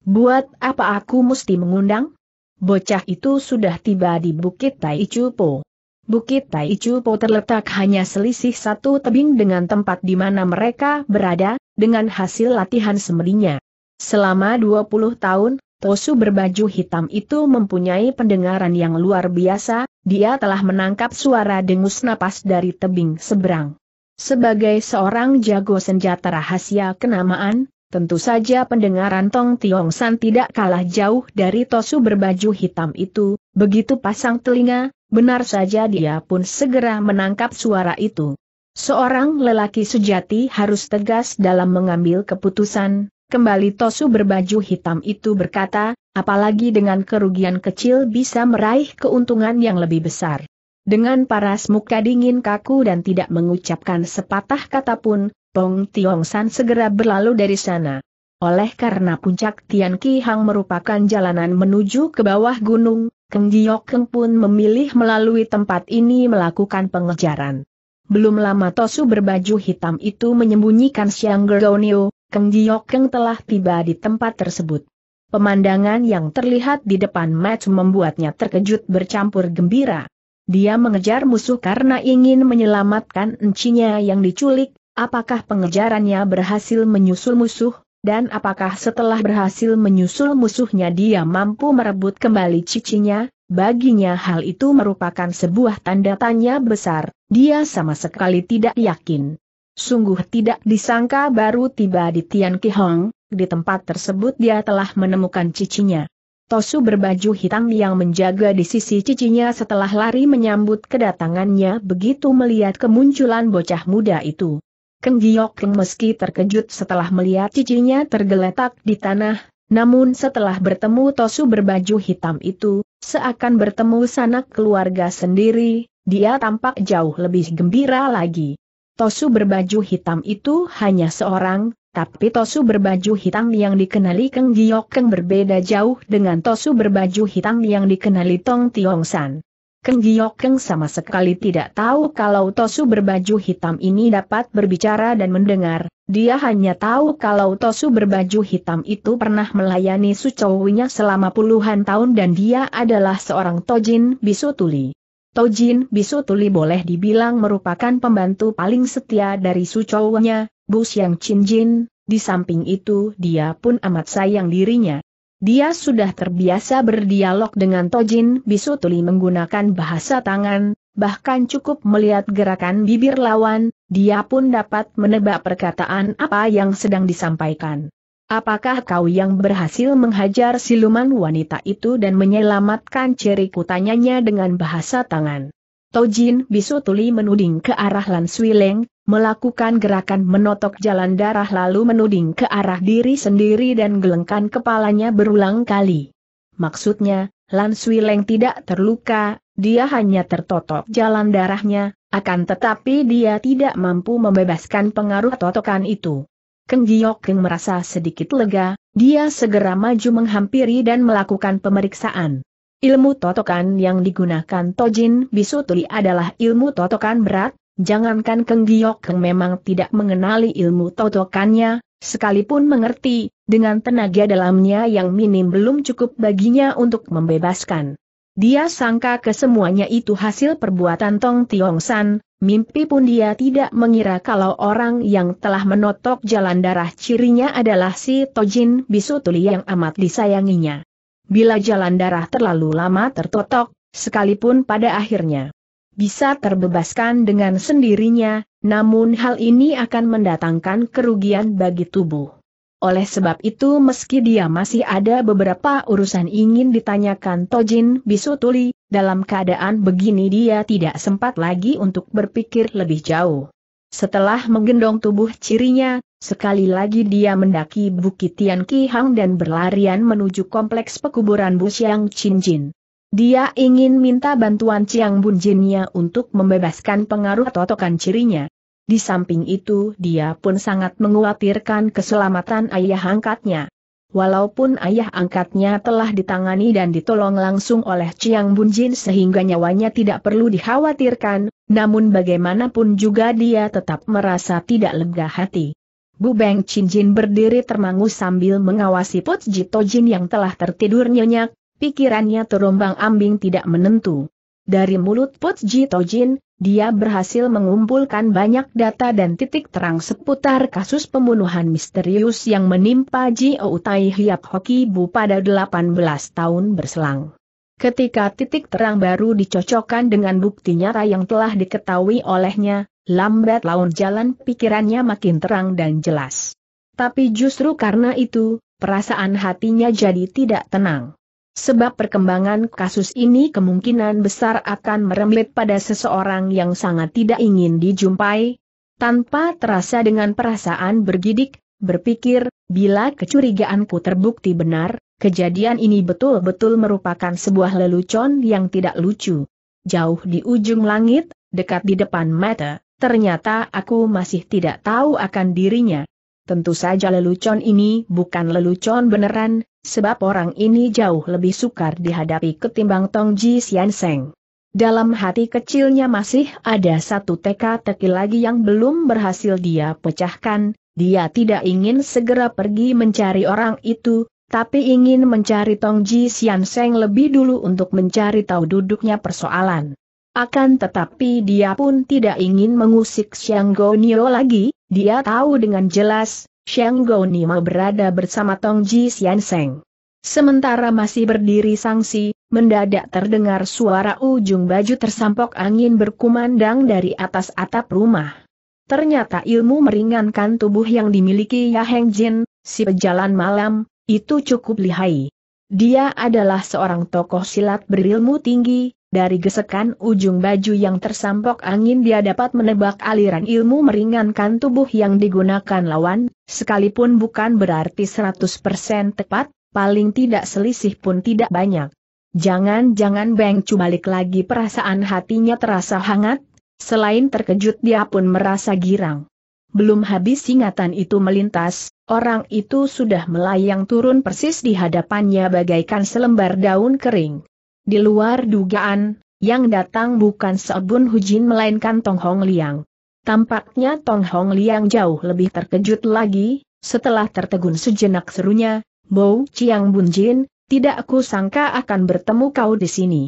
Buat apa aku mesti mengundang? Bocah itu sudah tiba di Bukit Tai Chupo. Bukit Po terletak hanya selisih satu tebing dengan tempat di mana mereka berada, dengan hasil latihan semelinya. Selama 20 tahun, Tosu berbaju hitam itu mempunyai pendengaran yang luar biasa, dia telah menangkap suara dengus napas dari tebing seberang. Sebagai seorang jago senjata rahasia kenamaan, Tentu saja pendengaran Tong Tiong San tidak kalah jauh dari Tosu berbaju hitam itu, begitu pasang telinga, benar saja dia pun segera menangkap suara itu. Seorang lelaki sejati harus tegas dalam mengambil keputusan, kembali Tosu berbaju hitam itu berkata, apalagi dengan kerugian kecil bisa meraih keuntungan yang lebih besar. Dengan paras muka dingin kaku dan tidak mengucapkan sepatah kata pun, Tong Tiong San segera berlalu dari sana. Oleh karena puncak Tian Ki Hang merupakan jalanan menuju ke bawah gunung, Keng Giok Keng pun memilih melalui tempat ini melakukan pengejaran. Belum lama Tosu berbaju hitam itu menyembunyikan Siang Gergonio, Keng Giok Keng telah tiba di tempat tersebut. Pemandangan yang terlihat di depan match membuatnya terkejut bercampur gembira. Dia mengejar musuh karena ingin menyelamatkan encinya yang diculik, Apakah pengejarannya berhasil menyusul musuh, dan apakah setelah berhasil menyusul musuhnya dia mampu merebut kembali cicinya? Baginya hal itu merupakan sebuah tanda tanya besar, dia sama sekali tidak yakin. Sungguh tidak disangka baru tiba di Tian Kihong, di tempat tersebut dia telah menemukan cicinya. Tosu berbaju hitam yang menjaga di sisi cicinya setelah lari menyambut kedatangannya begitu melihat kemunculan bocah muda itu. Keng Giok meski terkejut setelah melihat cicinya tergeletak di tanah, namun setelah bertemu Tosu berbaju hitam itu, seakan bertemu sanak keluarga sendiri, dia tampak jauh lebih gembira lagi. Tosu berbaju hitam itu hanya seorang, tapi Tosu berbaju hitam yang dikenali Keng Giok berbeda jauh dengan Tosu berbaju hitam yang dikenali Tong Tiong San. Keng Keng sama sekali tidak tahu kalau Tosu berbaju hitam ini dapat berbicara dan mendengar, dia hanya tahu kalau Tosu berbaju hitam itu pernah melayani sucowinya selama puluhan tahun dan dia adalah seorang Tojin bisu tuli. Tojin bisu tuli boleh dibilang merupakan pembantu paling setia dari sucowinya, Bu Siang Chin Jin, di samping itu dia pun amat sayang dirinya. Dia sudah terbiasa berdialog dengan Tojin Tuli menggunakan bahasa tangan, bahkan cukup melihat gerakan bibir lawan, dia pun dapat menebak perkataan apa yang sedang disampaikan. Apakah kau yang berhasil menghajar siluman wanita itu dan menyelamatkan Ciri kutanyanya dengan bahasa tangan? Tojin Tuli menuding ke arah Lan Swileng, melakukan gerakan menotok jalan darah lalu menuding ke arah diri sendiri dan gelengkan kepalanya berulang kali. Maksudnya, Lan Leng tidak terluka, dia hanya tertotok jalan darahnya, akan tetapi dia tidak mampu membebaskan pengaruh totokan itu. Keng Keng merasa sedikit lega, dia segera maju menghampiri dan melakukan pemeriksaan. Ilmu totokan yang digunakan Tojin Bisutuli adalah ilmu totokan berat, Jangankan Keng Giok memang tidak mengenali ilmu totokannya, sekalipun mengerti, dengan tenaga dalamnya yang minim belum cukup baginya untuk membebaskan. Dia sangka kesemuanya itu hasil perbuatan Tong Tiong San, mimpi pun dia tidak mengira kalau orang yang telah menotok jalan darah cirinya adalah si Tojin Bisu Tuli yang amat disayanginya. Bila jalan darah terlalu lama tertotok, sekalipun pada akhirnya bisa terbebaskan dengan sendirinya, namun hal ini akan mendatangkan kerugian bagi tubuh. Oleh sebab itu meski dia masih ada beberapa urusan ingin ditanyakan Tojin Bisutuli, dalam keadaan begini dia tidak sempat lagi untuk berpikir lebih jauh. Setelah menggendong tubuh cirinya, sekali lagi dia mendaki Bukit Tian Ki Hang dan berlarian menuju kompleks pekuburan Busyang Chinjin. Dia ingin minta bantuan Ciang Bun Jinya untuk membebaskan pengaruh totokan cirinya. Di samping itu dia pun sangat mengkhawatirkan keselamatan ayah angkatnya. Walaupun ayah angkatnya telah ditangani dan ditolong langsung oleh Ciang Bun Jin sehingga nyawanya tidak perlu dikhawatirkan, namun bagaimanapun juga dia tetap merasa tidak lega hati. Bu Beng Chin Jin berdiri termangu sambil mengawasi Put Jito Jin yang telah tertidur nyenyak, Pikirannya terombang-ambing tidak menentu. Dari mulut Put Jito Jin, dia berhasil mengumpulkan banyak data dan titik terang seputar kasus pembunuhan misterius yang menimpa Ji Outai Hiap Hoki Bu pada 18 tahun berselang. Ketika titik terang baru dicocokkan dengan bukti nyata yang telah diketahui olehnya, lambat laun jalan pikirannya makin terang dan jelas. Tapi justru karena itu, perasaan hatinya jadi tidak tenang. Sebab perkembangan kasus ini kemungkinan besar akan merembet pada seseorang yang sangat tidak ingin dijumpai. Tanpa terasa dengan perasaan bergidik, berpikir, bila kecurigaanku terbukti benar, kejadian ini betul-betul merupakan sebuah lelucon yang tidak lucu. Jauh di ujung langit, dekat di depan mata, ternyata aku masih tidak tahu akan dirinya. Tentu saja lelucon ini bukan lelucon beneran, sebab orang ini jauh lebih sukar dihadapi ketimbang Tong Ji Sian Seng. Dalam hati kecilnya masih ada satu teka-teki lagi yang belum berhasil dia pecahkan, dia tidak ingin segera pergi mencari orang itu, tapi ingin mencari Tong Ji Sian Seng lebih dulu untuk mencari tahu duduknya persoalan. Akan tetapi dia pun tidak ingin mengusik Xiang Nio lagi, dia tahu dengan jelas, Sheng Nima berada bersama Tong Ji Xian Seng. Sementara masih berdiri sangsi, mendadak terdengar suara ujung baju tersampok angin berkumandang dari atas atap rumah. Ternyata ilmu meringankan tubuh yang dimiliki Ya Heng Jin, si pejalan malam, itu cukup lihai. Dia adalah seorang tokoh silat berilmu tinggi, dari gesekan ujung baju yang tersampok angin dia dapat menebak aliran ilmu meringankan tubuh yang digunakan lawan, sekalipun bukan berarti 100% tepat, paling tidak selisih pun tidak banyak. Jangan-jangan Beng Cu balik lagi perasaan hatinya terasa hangat, selain terkejut dia pun merasa girang. Belum habis ingatan itu melintas, orang itu sudah melayang turun persis di hadapannya bagaikan selembar daun kering. Di luar dugaan, yang datang bukan Seobun Hujin melainkan Tong Hong Liang. Tampaknya Tong Hong Liang jauh lebih terkejut lagi, setelah tertegun sejenak serunya, Bou Chiang Bun Jin, tidak aku sangka akan bertemu kau di sini.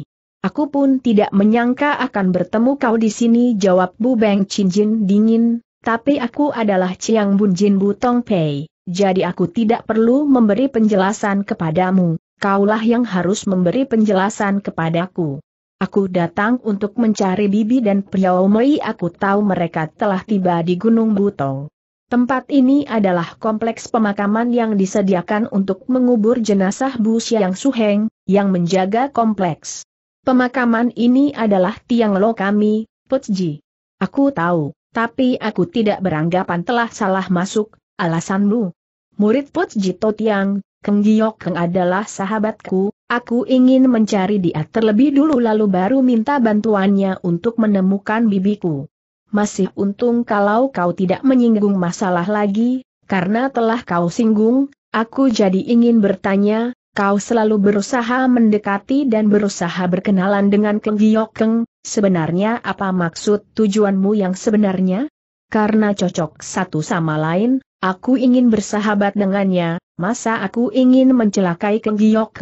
Aku pun tidak menyangka akan bertemu kau di sini jawab Bu Beng Chin Jin dingin, tapi aku adalah Chiang Bun Jin Bu Tong Pei, jadi aku tidak perlu memberi penjelasan kepadamu kaulah yang harus memberi penjelasan kepadaku. Aku datang untuk mencari Bibi dan Piao Mei aku tahu mereka telah tiba di Gunung Butong. Tempat ini adalah kompleks pemakaman yang disediakan untuk mengubur jenazah Bu Xiang Suheng, yang menjaga kompleks. Pemakaman ini adalah tiang lo kami, Putji. Aku tahu, tapi aku tidak beranggapan telah salah masuk, alasanmu. Murid Putji Totiang, Keng Giok Keng adalah sahabatku, aku ingin mencari dia terlebih dulu lalu baru minta bantuannya untuk menemukan bibiku. Masih untung kalau kau tidak menyinggung masalah lagi, karena telah kau singgung, aku jadi ingin bertanya, kau selalu berusaha mendekati dan berusaha berkenalan dengan Keng Giok Keng, sebenarnya apa maksud tujuanmu yang sebenarnya? Karena cocok satu sama lain, Aku ingin bersahabat dengannya, Masa aku ingin mencelakai Keng Giok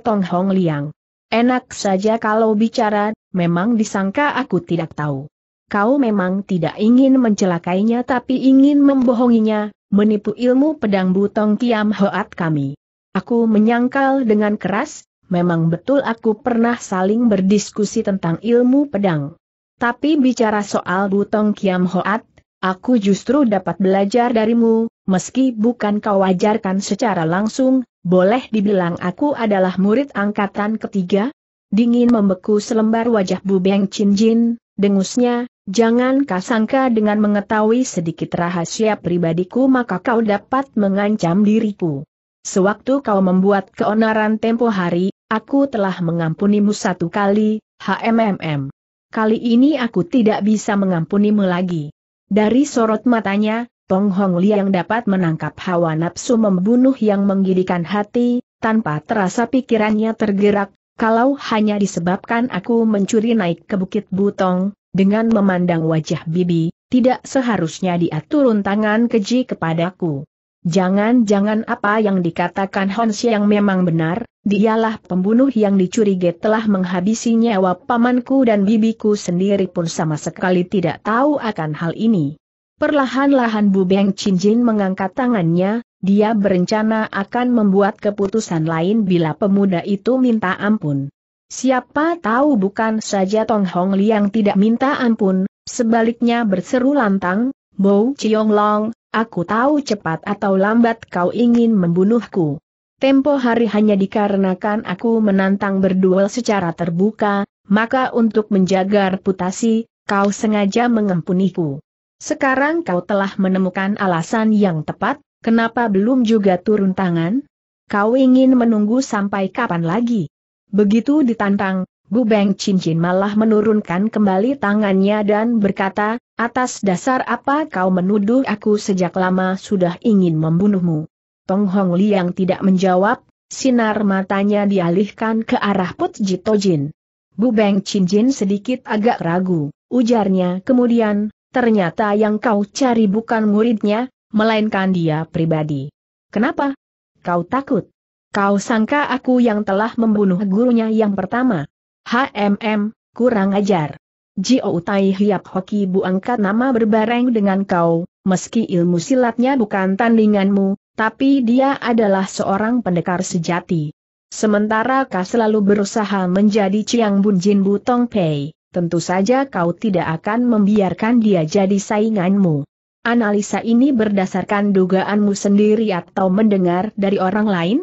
Tong Hong Liang. Enak saja kalau bicara, memang disangka aku tidak tahu. Kau memang tidak ingin mencelakainya tapi ingin membohonginya, menipu ilmu pedang butong kiam hoat kami. Aku menyangkal dengan keras, memang betul aku pernah saling berdiskusi tentang ilmu pedang. Tapi bicara soal butong kiam hoat, Aku justru dapat belajar darimu, meski bukan kau ajarkan secara langsung, boleh dibilang aku adalah murid angkatan ketiga? Dingin membeku selembar wajah Bu Beng Chin Jin, dengusnya, jangan sangka dengan mengetahui sedikit rahasia pribadiku maka kau dapat mengancam diriku. Sewaktu kau membuat keonaran tempo hari, aku telah mengampunimu satu kali, HMMM. Kali ini aku tidak bisa mengampunimu lagi. Dari sorot matanya, Tong Hong Liang dapat menangkap hawa nafsu membunuh yang menggidikan hati, tanpa terasa pikirannya tergerak, kalau hanya disebabkan aku mencuri naik ke Bukit Butong, dengan memandang wajah Bibi, tidak seharusnya dia turun tangan keji kepadaku. Jangan-jangan apa yang dikatakan Hon Xiang memang benar, Dialah pembunuh yang dicurigai telah menghabisi nyawa pamanku dan bibiku sendiri pun sama sekali tidak tahu akan hal ini. Perlahan-lahan Bu Beng Chin Jin mengangkat tangannya, dia berencana akan membuat keputusan lain bila pemuda itu minta ampun. Siapa tahu bukan saja Tong Hong Liang tidak minta ampun, sebaliknya berseru lantang, Bo Chiong Long, aku tahu cepat atau lambat kau ingin membunuhku. Tempo hari hanya dikarenakan aku menantang berduel secara terbuka, maka untuk menjaga reputasi, kau sengaja mengempuniku. Sekarang kau telah menemukan alasan yang tepat, kenapa belum juga turun tangan? Kau ingin menunggu sampai kapan lagi? Begitu ditantang, Bu Beng Cincin malah menurunkan kembali tangannya dan berkata, atas dasar apa kau menuduh aku sejak lama sudah ingin membunuhmu? Tong Hong yang tidak menjawab, sinar matanya dialihkan ke arah Put Jito Jin. Bu Beng Chin Jin sedikit agak ragu, ujarnya kemudian, ternyata yang kau cari bukan muridnya, melainkan dia pribadi. Kenapa? Kau takut? Kau sangka aku yang telah membunuh gurunya yang pertama? HMM, kurang ajar. Jio Tai Hiap Hoki Bu angkat nama berbareng dengan kau, meski ilmu silatnya bukan tandinganmu, tapi dia adalah seorang pendekar sejati. Sementara kau selalu berusaha menjadi Chiang Bun Jin Butong Pei, tentu saja kau tidak akan membiarkan dia jadi sainganmu. Analisa ini berdasarkan dugaanmu sendiri atau mendengar dari orang lain?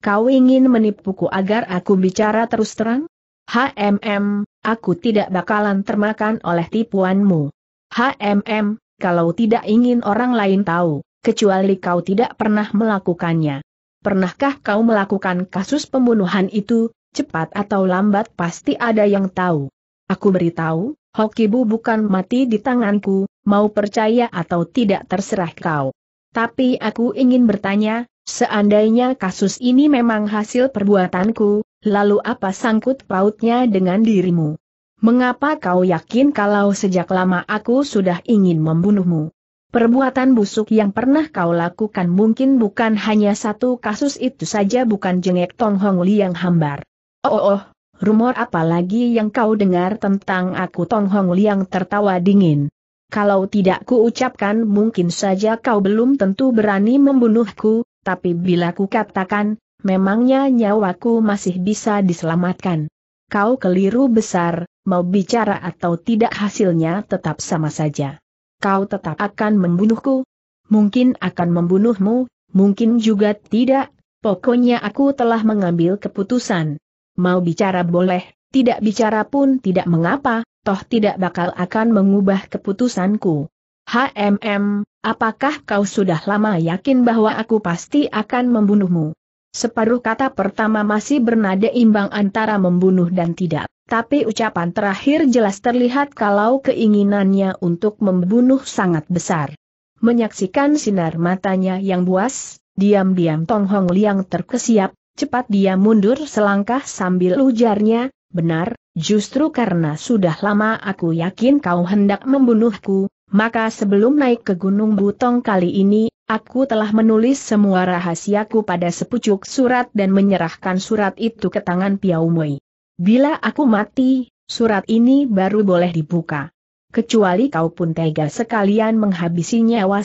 Kau ingin menipuku agar aku bicara terus terang? HMM, aku tidak bakalan termakan oleh tipuanmu. HMM, kalau tidak ingin orang lain tahu, kecuali kau tidak pernah melakukannya. Pernahkah kau melakukan kasus pembunuhan itu, cepat atau lambat pasti ada yang tahu. Aku beritahu, Hokibu bukan mati di tanganku, mau percaya atau tidak terserah kau. Tapi aku ingin bertanya, seandainya kasus ini memang hasil perbuatanku, lalu apa sangkut pautnya dengan dirimu? Mengapa kau yakin kalau sejak lama aku sudah ingin membunuhmu? Perbuatan busuk yang pernah kau lakukan mungkin bukan hanya satu kasus itu saja bukan jengek Tong Hong Liang hambar. Oh, oh, oh rumor apa lagi yang kau dengar tentang aku Tong Hong Liang tertawa dingin. Kalau tidak ku ucapkan mungkin saja kau belum tentu berani membunuhku, tapi bila ku katakan, memangnya nyawaku masih bisa diselamatkan. Kau keliru besar, mau bicara atau tidak hasilnya tetap sama saja kau tetap akan membunuhku? Mungkin akan membunuhmu, mungkin juga tidak, pokoknya aku telah mengambil keputusan. Mau bicara boleh, tidak bicara pun tidak mengapa, toh tidak bakal akan mengubah keputusanku. HMM, apakah kau sudah lama yakin bahwa aku pasti akan membunuhmu? Separuh kata pertama masih bernada imbang antara membunuh dan tidak. Tapi ucapan terakhir jelas terlihat kalau keinginannya untuk membunuh sangat besar. Menyaksikan sinar matanya yang buas, diam-diam Tong Hong Liang terkesiap, cepat dia mundur selangkah sambil ujarnya, benar, justru karena sudah lama aku yakin kau hendak membunuhku, maka sebelum naik ke Gunung Butong kali ini, Aku telah menulis semua rahasiaku pada sepucuk surat dan menyerahkan surat itu ke tangan Piaumui. Bila aku mati, surat ini baru boleh dibuka. Kecuali kau pun tega sekalian menghabisi nyawa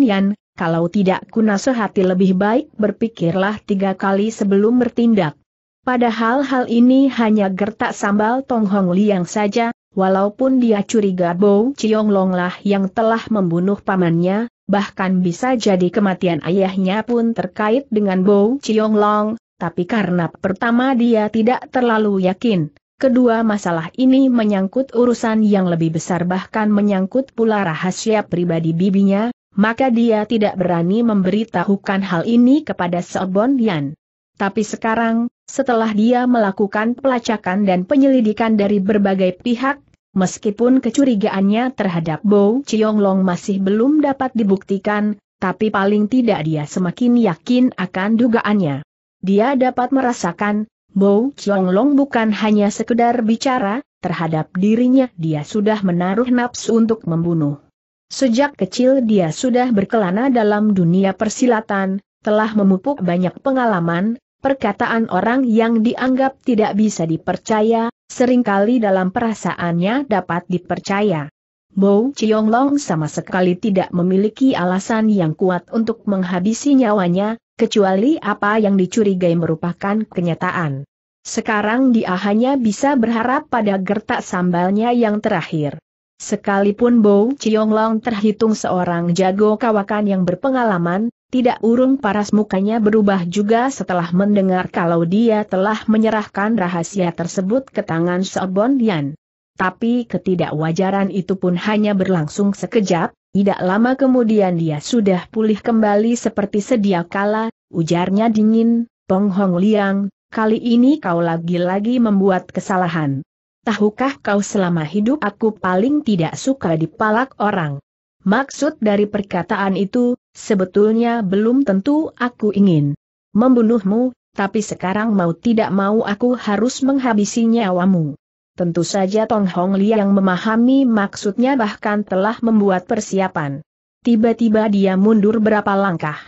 Yan, kalau tidak ku nasihati lebih baik berpikirlah tiga kali sebelum bertindak. Padahal hal ini hanya gertak sambal Tong Hong Liang saja, walaupun dia curiga Bo Chiong Long lah yang telah membunuh pamannya, bahkan bisa jadi kematian ayahnya pun terkait dengan Bo Chiong Long, tapi karena pertama dia tidak terlalu yakin, kedua masalah ini menyangkut urusan yang lebih besar bahkan menyangkut pula rahasia pribadi bibinya, maka dia tidak berani memberitahukan hal ini kepada Seobon Yan. Tapi sekarang, setelah dia melakukan pelacakan dan penyelidikan dari berbagai pihak, meskipun kecurigaannya terhadap Bo Long masih belum dapat dibuktikan, tapi paling tidak dia semakin yakin akan dugaannya. Dia dapat merasakan, Bo Chong Long bukan hanya sekedar bicara, terhadap dirinya dia sudah menaruh nafsu untuk membunuh. Sejak kecil dia sudah berkelana dalam dunia persilatan, telah memupuk banyak pengalaman, perkataan orang yang dianggap tidak bisa dipercaya, seringkali dalam perasaannya dapat dipercaya. Bo Long sama sekali tidak memiliki alasan yang kuat untuk menghabisi nyawanya, kecuali apa yang dicurigai merupakan kenyataan. Sekarang dia hanya bisa berharap pada gertak sambalnya yang terakhir. Sekalipun Bo Long terhitung seorang jago kawakan yang berpengalaman, tidak urung paras mukanya berubah juga setelah mendengar kalau dia telah menyerahkan rahasia tersebut ke tangan Sobon Yan tapi ketidakwajaran itu pun hanya berlangsung sekejap, tidak lama kemudian dia sudah pulih kembali seperti sedia kala, ujarnya dingin, Pong Hong Liang, kali ini kau lagi-lagi membuat kesalahan. Tahukah kau selama hidup aku paling tidak suka dipalak orang? Maksud dari perkataan itu, sebetulnya belum tentu aku ingin membunuhmu, tapi sekarang mau tidak mau aku harus menghabisi nyawamu. Tentu saja Tong Hong yang memahami maksudnya bahkan telah membuat persiapan. Tiba-tiba dia mundur berapa langkah.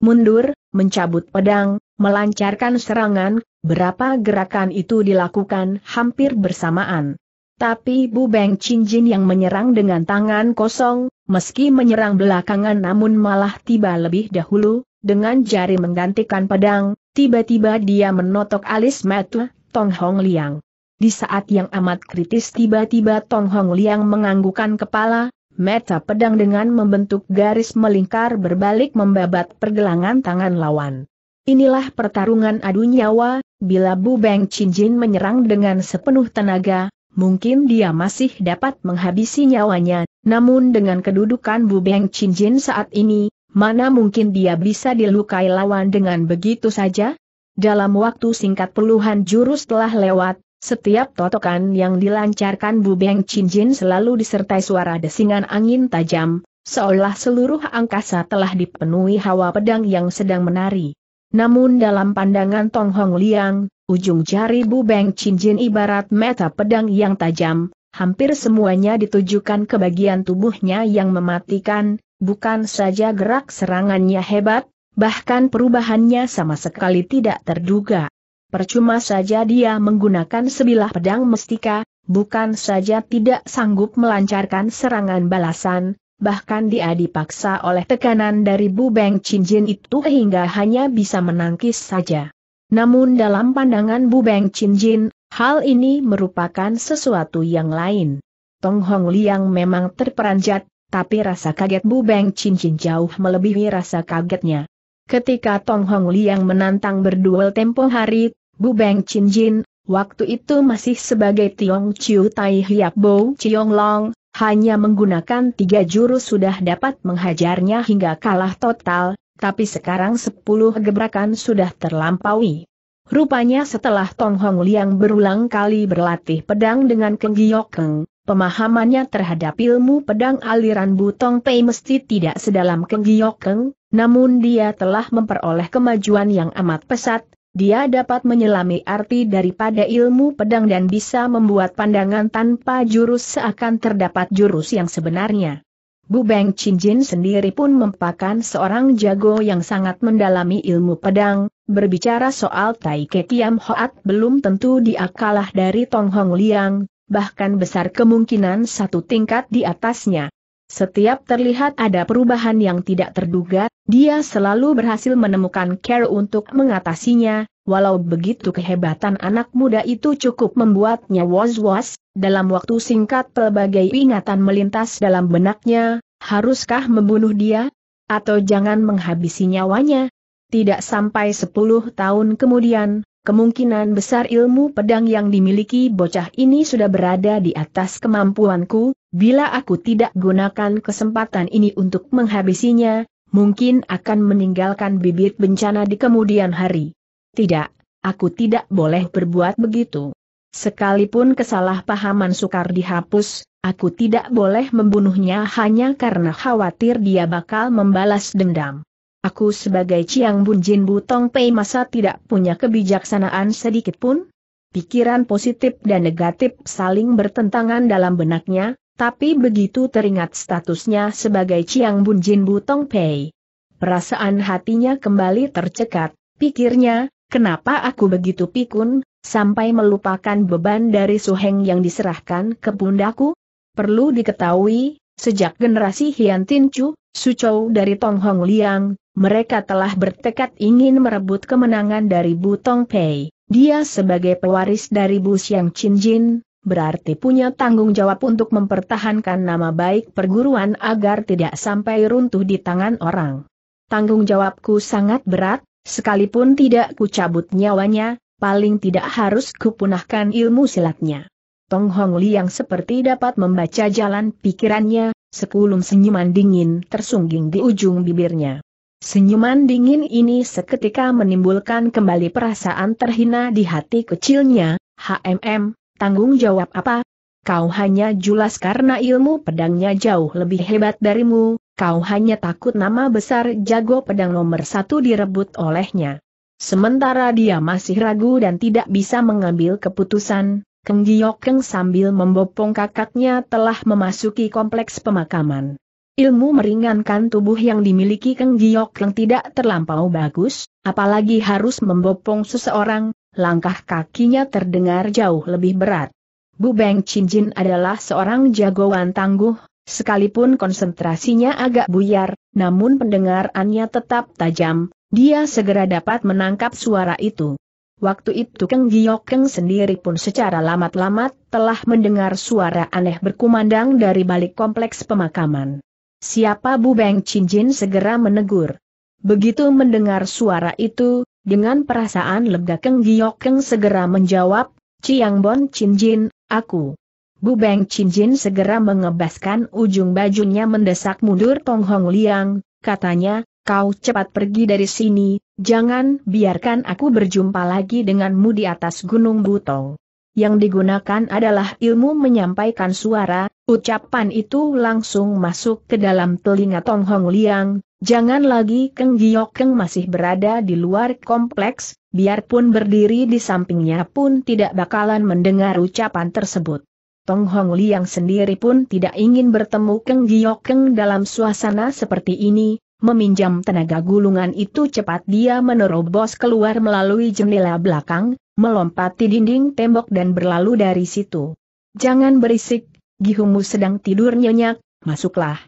Mundur, mencabut pedang, melancarkan serangan, berapa gerakan itu dilakukan hampir bersamaan. Tapi Bu Beng Jin yang menyerang dengan tangan kosong, meski menyerang belakangan namun malah tiba lebih dahulu, dengan jari menggantikan pedang, tiba-tiba dia menotok alis Metu, Tong Hong Liang. Di saat yang amat kritis tiba-tiba Tong Hong Liang menganggukan kepala, meta pedang dengan membentuk garis melingkar berbalik membabat pergelangan tangan lawan. Inilah pertarungan adu nyawa, bila Bu Beng Jin menyerang dengan sepenuh tenaga, mungkin dia masih dapat menghabisi nyawanya, namun dengan kedudukan Bu Beng Jin saat ini, mana mungkin dia bisa dilukai lawan dengan begitu saja? Dalam waktu singkat puluhan jurus telah lewat, setiap totokan yang dilancarkan Bu Beng Chin Jin selalu disertai suara desingan angin tajam, seolah seluruh angkasa telah dipenuhi hawa pedang yang sedang menari. Namun dalam pandangan Tong Hong Liang, ujung jari Bu Beng Chin Jin ibarat meta pedang yang tajam, hampir semuanya ditujukan ke bagian tubuhnya yang mematikan, bukan saja gerak serangannya hebat, bahkan perubahannya sama sekali tidak terduga percuma saja dia menggunakan sebilah pedang mestika, bukan saja tidak sanggup melancarkan serangan balasan, bahkan dia dipaksa oleh tekanan dari Bu Bubeng Jin itu hingga hanya bisa menangkis saja. Namun dalam pandangan Bu Bubeng Jin, hal ini merupakan sesuatu yang lain. Tong Hong Liang memang terperanjat, tapi rasa kaget Bu Bubeng Jin jauh melebihi rasa kagetnya. Ketika Tong Hong Liang menantang berduel tempo hari, Bu Beng Chin Jin, waktu itu masih sebagai Tiong Chiu Tai Hiap Bo Chiong Long, hanya menggunakan tiga jurus sudah dapat menghajarnya hingga kalah total, tapi sekarang sepuluh gebrakan sudah terlampaui. Rupanya setelah Tong Hong Liang berulang kali berlatih pedang dengan Keng Giokeng, pemahamannya terhadap ilmu pedang aliran Butong Pei mesti tidak sedalam Keng Giokeng, namun dia telah memperoleh kemajuan yang amat pesat, dia dapat menyelami arti daripada ilmu pedang dan bisa membuat pandangan tanpa jurus seakan terdapat jurus yang sebenarnya. Bu Beng Jin sendiri pun mempakan seorang jago yang sangat mendalami ilmu pedang, berbicara soal Tai Ke Kiam Hoat belum tentu diakalah dari Tong Hong Liang, bahkan besar kemungkinan satu tingkat di atasnya. Setiap terlihat ada perubahan yang tidak terduga, dia selalu berhasil menemukan care untuk mengatasinya, walau begitu kehebatan anak muda itu cukup membuatnya was-was, dalam waktu singkat pelbagai ingatan melintas dalam benaknya, haruskah membunuh dia? Atau jangan menghabisi nyawanya? Tidak sampai 10 tahun kemudian, Kemungkinan besar ilmu pedang yang dimiliki bocah ini sudah berada di atas kemampuanku, bila aku tidak gunakan kesempatan ini untuk menghabisinya, mungkin akan meninggalkan bibit bencana di kemudian hari. Tidak, aku tidak boleh berbuat begitu. Sekalipun kesalahpahaman sukar dihapus, aku tidak boleh membunuhnya hanya karena khawatir dia bakal membalas dendam. Aku sebagai Ciang Bun Jin Butong Pei masa tidak punya kebijaksanaan sedikit pun? Pikiran positif dan negatif saling bertentangan dalam benaknya, tapi begitu teringat statusnya sebagai Ciang Bun Jin Butong Pei. Perasaan hatinya kembali tercekat, pikirnya, kenapa aku begitu pikun, sampai melupakan beban dari suheng yang diserahkan ke pundaku? Perlu diketahui, sejak generasi Hian Tin Chu, Sucou dari Tong Hong Liang, mereka telah bertekad ingin merebut kemenangan dari Bu Tong Pei. Dia sebagai pewaris dari Bu Xiang Chin Jin, berarti punya tanggung jawab untuk mempertahankan nama baik perguruan agar tidak sampai runtuh di tangan orang. Tanggung jawabku sangat berat, sekalipun tidak kucabut nyawanya, paling tidak harus kupunahkan ilmu silatnya. Tong Hong Li yang seperti dapat membaca jalan pikirannya, sekulum senyuman dingin tersungging di ujung bibirnya. Senyuman dingin ini seketika menimbulkan kembali perasaan terhina di hati kecilnya, HMM, tanggung jawab apa? Kau hanya julas karena ilmu pedangnya jauh lebih hebat darimu, kau hanya takut nama besar jago pedang nomor satu direbut olehnya. Sementara dia masih ragu dan tidak bisa mengambil keputusan, Keng Giokeng sambil membopong kakaknya telah memasuki kompleks pemakaman. Ilmu meringankan tubuh yang dimiliki Keng Giok Keng tidak terlampau bagus, apalagi harus membopong seseorang, langkah kakinya terdengar jauh lebih berat. Bu Beng Jin adalah seorang jagoan tangguh, sekalipun konsentrasinya agak buyar, namun pendengarannya tetap tajam, dia segera dapat menangkap suara itu. Waktu itu Keng Giok Keng sendiri pun secara lamat-lamat telah mendengar suara aneh berkumandang dari balik kompleks pemakaman. Siapa Bu Beng Chin Jin segera menegur. Begitu mendengar suara itu, dengan perasaan lega Keng giok keng segera menjawab, Ciang Bon Chin Jin, aku. Bu Beng Chin Jin segera mengebaskan ujung bajunya mendesak mundur Tong Hong Liang, katanya, kau cepat pergi dari sini, jangan biarkan aku berjumpa lagi denganmu di atas Gunung Butong yang digunakan adalah ilmu menyampaikan suara, ucapan itu langsung masuk ke dalam telinga Tong Hong Liang, jangan lagi Keng Giok Keng masih berada di luar kompleks, biarpun berdiri di sampingnya pun tidak bakalan mendengar ucapan tersebut. Tong Hong Liang sendiri pun tidak ingin bertemu Keng Giok Keng dalam suasana seperti ini, meminjam tenaga gulungan itu cepat dia menerobos keluar melalui jendela belakang, melompati dinding tembok dan berlalu dari situ. Jangan berisik, Gihumu sedang tidur nyenyak, masuklah.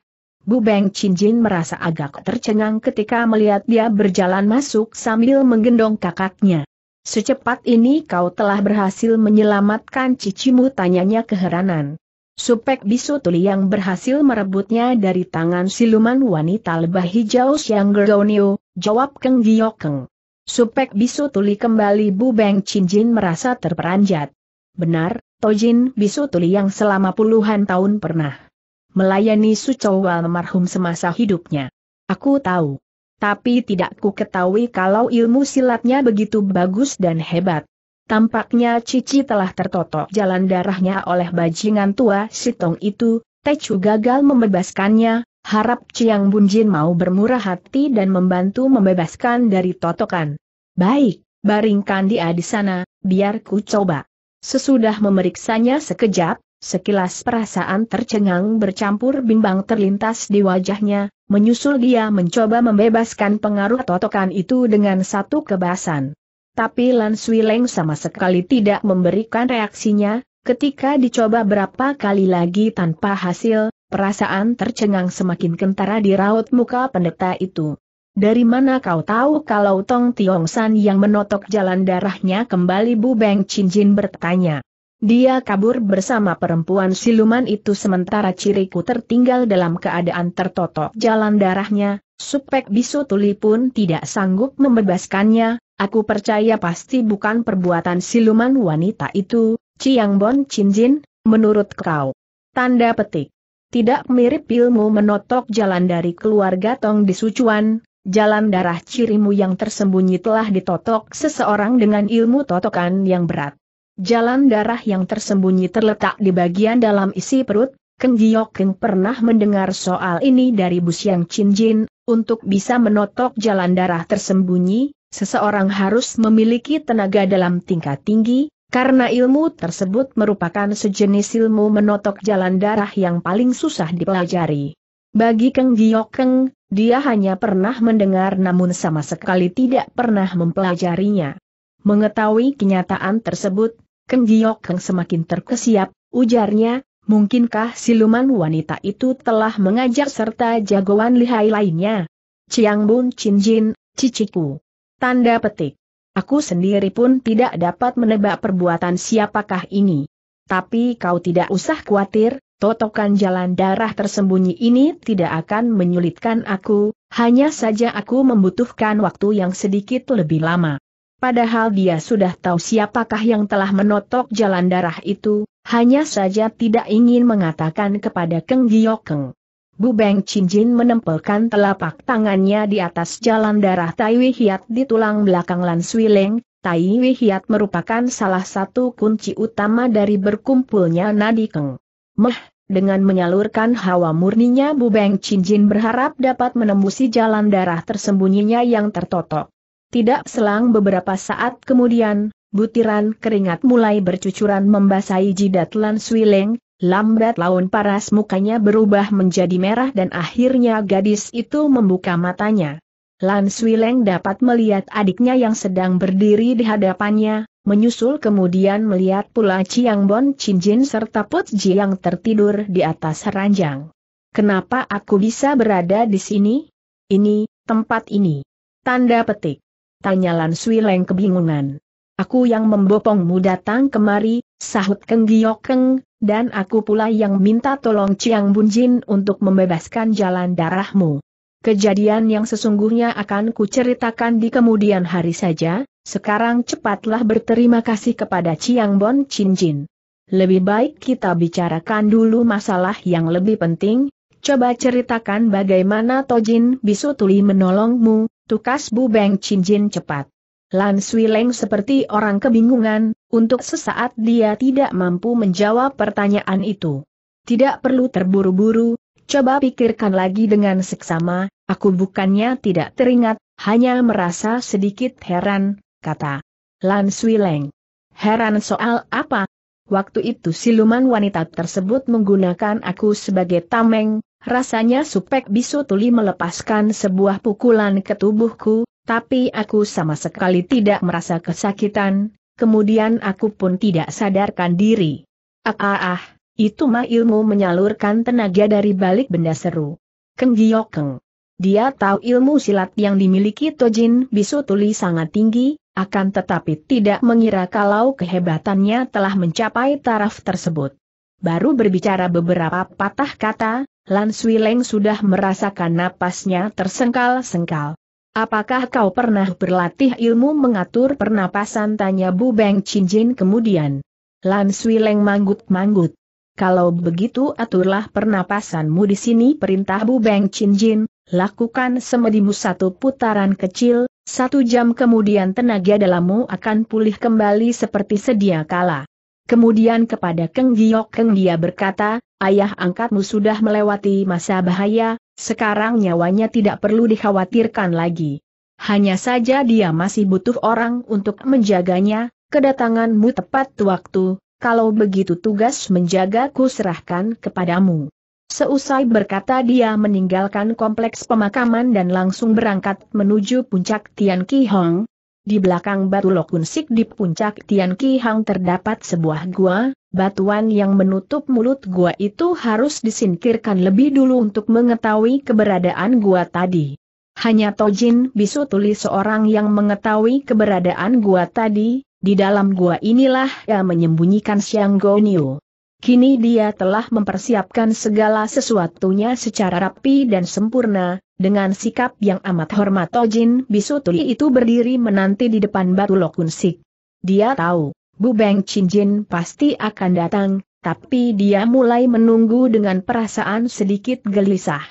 Bu Beng Chin merasa agak tercengang ketika melihat dia berjalan masuk sambil menggendong kakaknya. Secepat ini kau telah berhasil menyelamatkan cicimu tanyanya keheranan. Supek bisu tuli yang berhasil merebutnya dari tangan siluman wanita lebah hijau Siang Gerdonio, jawab Keng Giokeng. Supek bisu tuli kembali Bu Beng Jin merasa terperanjat. Benar, Tojin bisu tuli yang selama puluhan tahun pernah melayani Su Wal almarhum semasa hidupnya. Aku tahu. Tapi tidak ku ketahui kalau ilmu silatnya begitu bagus dan hebat. Tampaknya Cici telah tertotok jalan darahnya oleh bajingan tua Sitong itu, Tecu gagal membebaskannya, Harap Ciang Bunjin mau bermurah hati dan membantu membebaskan dari totokan. Baik, baringkan dia di sana, biar ku coba. Sesudah memeriksanya sekejap, sekilas perasaan tercengang bercampur bimbang terlintas di wajahnya, menyusul dia mencoba membebaskan pengaruh totokan itu dengan satu kebasan. Tapi Lan Sui Leng sama sekali tidak memberikan reaksinya, ketika dicoba berapa kali lagi tanpa hasil, Perasaan tercengang semakin kentara di raut muka pendeta itu. Dari mana kau tahu kalau Tong Tiong San yang menotok jalan darahnya kembali Bu Beng Chin Jin bertanya. Dia kabur bersama perempuan siluman itu sementara ciriku tertinggal dalam keadaan tertotok jalan darahnya, Supek bisu tuli pun tidak sanggup membebaskannya, aku percaya pasti bukan perbuatan siluman wanita itu, Ciang Bon Chin Jin, menurut kau. Tanda petik tidak mirip ilmu menotok jalan dari keluarga Tong di Sucuan, jalan darah cirimu yang tersembunyi telah ditotok seseorang dengan ilmu totokan yang berat. Jalan darah yang tersembunyi terletak di bagian dalam isi perut, Keng Giok Keng pernah mendengar soal ini dari Busiang Siang Chin Jin, untuk bisa menotok jalan darah tersembunyi, seseorang harus memiliki tenaga dalam tingkat tinggi, karena ilmu tersebut merupakan sejenis ilmu menotok jalan darah yang paling susah dipelajari. Bagi Keng Keng, dia hanya pernah mendengar namun sama sekali tidak pernah mempelajarinya. Mengetahui kenyataan tersebut, Keng Keng semakin terkesiap, ujarnya, mungkinkah siluman wanita itu telah mengajak serta jagoan lihai lainnya? Ciang Bun Chin Jin, Ciciku. Tanda petik. Aku sendiri pun tidak dapat menebak perbuatan siapakah ini. Tapi kau tidak usah khawatir, totokan jalan darah tersembunyi ini tidak akan menyulitkan aku, hanya saja aku membutuhkan waktu yang sedikit lebih lama. Padahal dia sudah tahu siapakah yang telah menotok jalan darah itu, hanya saja tidak ingin mengatakan kepada Keng Giokeng. Bu Beng Chin Jin menempelkan telapak tangannya di atas jalan darah Tai Wei Hiat di tulang belakang Lan Sui Leng. Tai Hiat merupakan salah satu kunci utama dari berkumpulnya Nadi Keng. Meh, dengan menyalurkan hawa murninya Bu Beng Chin Jin berharap dapat menembusi jalan darah tersembunyinya yang tertotok. Tidak selang beberapa saat kemudian, butiran keringat mulai bercucuran membasahi jidat Lan Sui Leng, Lambat laun paras mukanya berubah menjadi merah dan akhirnya gadis itu membuka matanya. Lan Swileng dapat melihat adiknya yang sedang berdiri di hadapannya, menyusul kemudian melihat pula Chiang Bon Jin serta Put Ji yang tertidur di atas ranjang. Kenapa aku bisa berada di sini? Ini, tempat ini. Tanda petik. Tanya Lan Swileng kebingungan. Aku yang membopongmu datang kemari, Sahut Keng Giokeng, dan aku pula yang minta tolong Chiang Bunjin untuk membebaskan jalan darahmu. Kejadian yang sesungguhnya akan kuceritakan di kemudian hari saja, sekarang cepatlah berterima kasih kepada Chiang Bon Chinjin. Lebih baik kita bicarakan dulu masalah yang lebih penting, coba ceritakan bagaimana Tojin Bisutuli menolongmu, tukas Bu Beng Chinjin cepat. Lan Leng seperti orang kebingungan, untuk sesaat dia tidak mampu menjawab pertanyaan itu. Tidak perlu terburu-buru, coba pikirkan lagi dengan seksama, aku bukannya tidak teringat, hanya merasa sedikit heran, kata Lan Leng. Heran soal apa? Waktu itu siluman wanita tersebut menggunakan aku sebagai tameng, rasanya supek bisu tuli melepaskan sebuah pukulan ke tubuhku, tapi aku sama sekali tidak merasa kesakitan, kemudian aku pun tidak sadarkan diri. Ah ah ah, itu mah ilmu menyalurkan tenaga dari balik benda seru. Keng Giokeng. Dia tahu ilmu silat yang dimiliki Tojin Tuli sangat tinggi, akan tetapi tidak mengira kalau kehebatannya telah mencapai taraf tersebut. Baru berbicara beberapa patah kata, Lan Swileng sudah merasakan napasnya tersengkal-sengkal. Apakah kau pernah berlatih ilmu mengatur pernapasan? Tanya Bu Beng Cinjin kemudian. Lan Sui Leng manggut-manggut. Kalau begitu aturlah pernapasanmu di sini perintah Bu Beng Cinjin, lakukan semedimu satu putaran kecil, satu jam kemudian tenaga dalammu akan pulih kembali seperti sedia kala. Kemudian kepada Keng Giok Keng dia berkata, ayah angkatmu sudah melewati masa bahaya, sekarang nyawanya tidak perlu dikhawatirkan lagi. Hanya saja dia masih butuh orang untuk menjaganya, kedatanganmu tepat waktu, kalau begitu tugas menjagaku serahkan kepadamu. Seusai berkata dia meninggalkan kompleks pemakaman dan langsung berangkat menuju puncak Tian Ki Hong, di belakang batu lokunsik di puncak Tian Ki terdapat sebuah gua, batuan yang menutup mulut gua itu harus disingkirkan lebih dulu untuk mengetahui keberadaan gua tadi. Hanya Tojin bisa tulis seorang yang mengetahui keberadaan gua tadi, di dalam gua inilah yang menyembunyikan Siang Niu. Kini dia telah mempersiapkan segala sesuatunya secara rapi dan sempurna, dengan sikap yang amat hormat Tojin Tuli itu berdiri menanti di depan batu Lokunsik. Dia tahu, Bu Beng Jin pasti akan datang, tapi dia mulai menunggu dengan perasaan sedikit gelisah.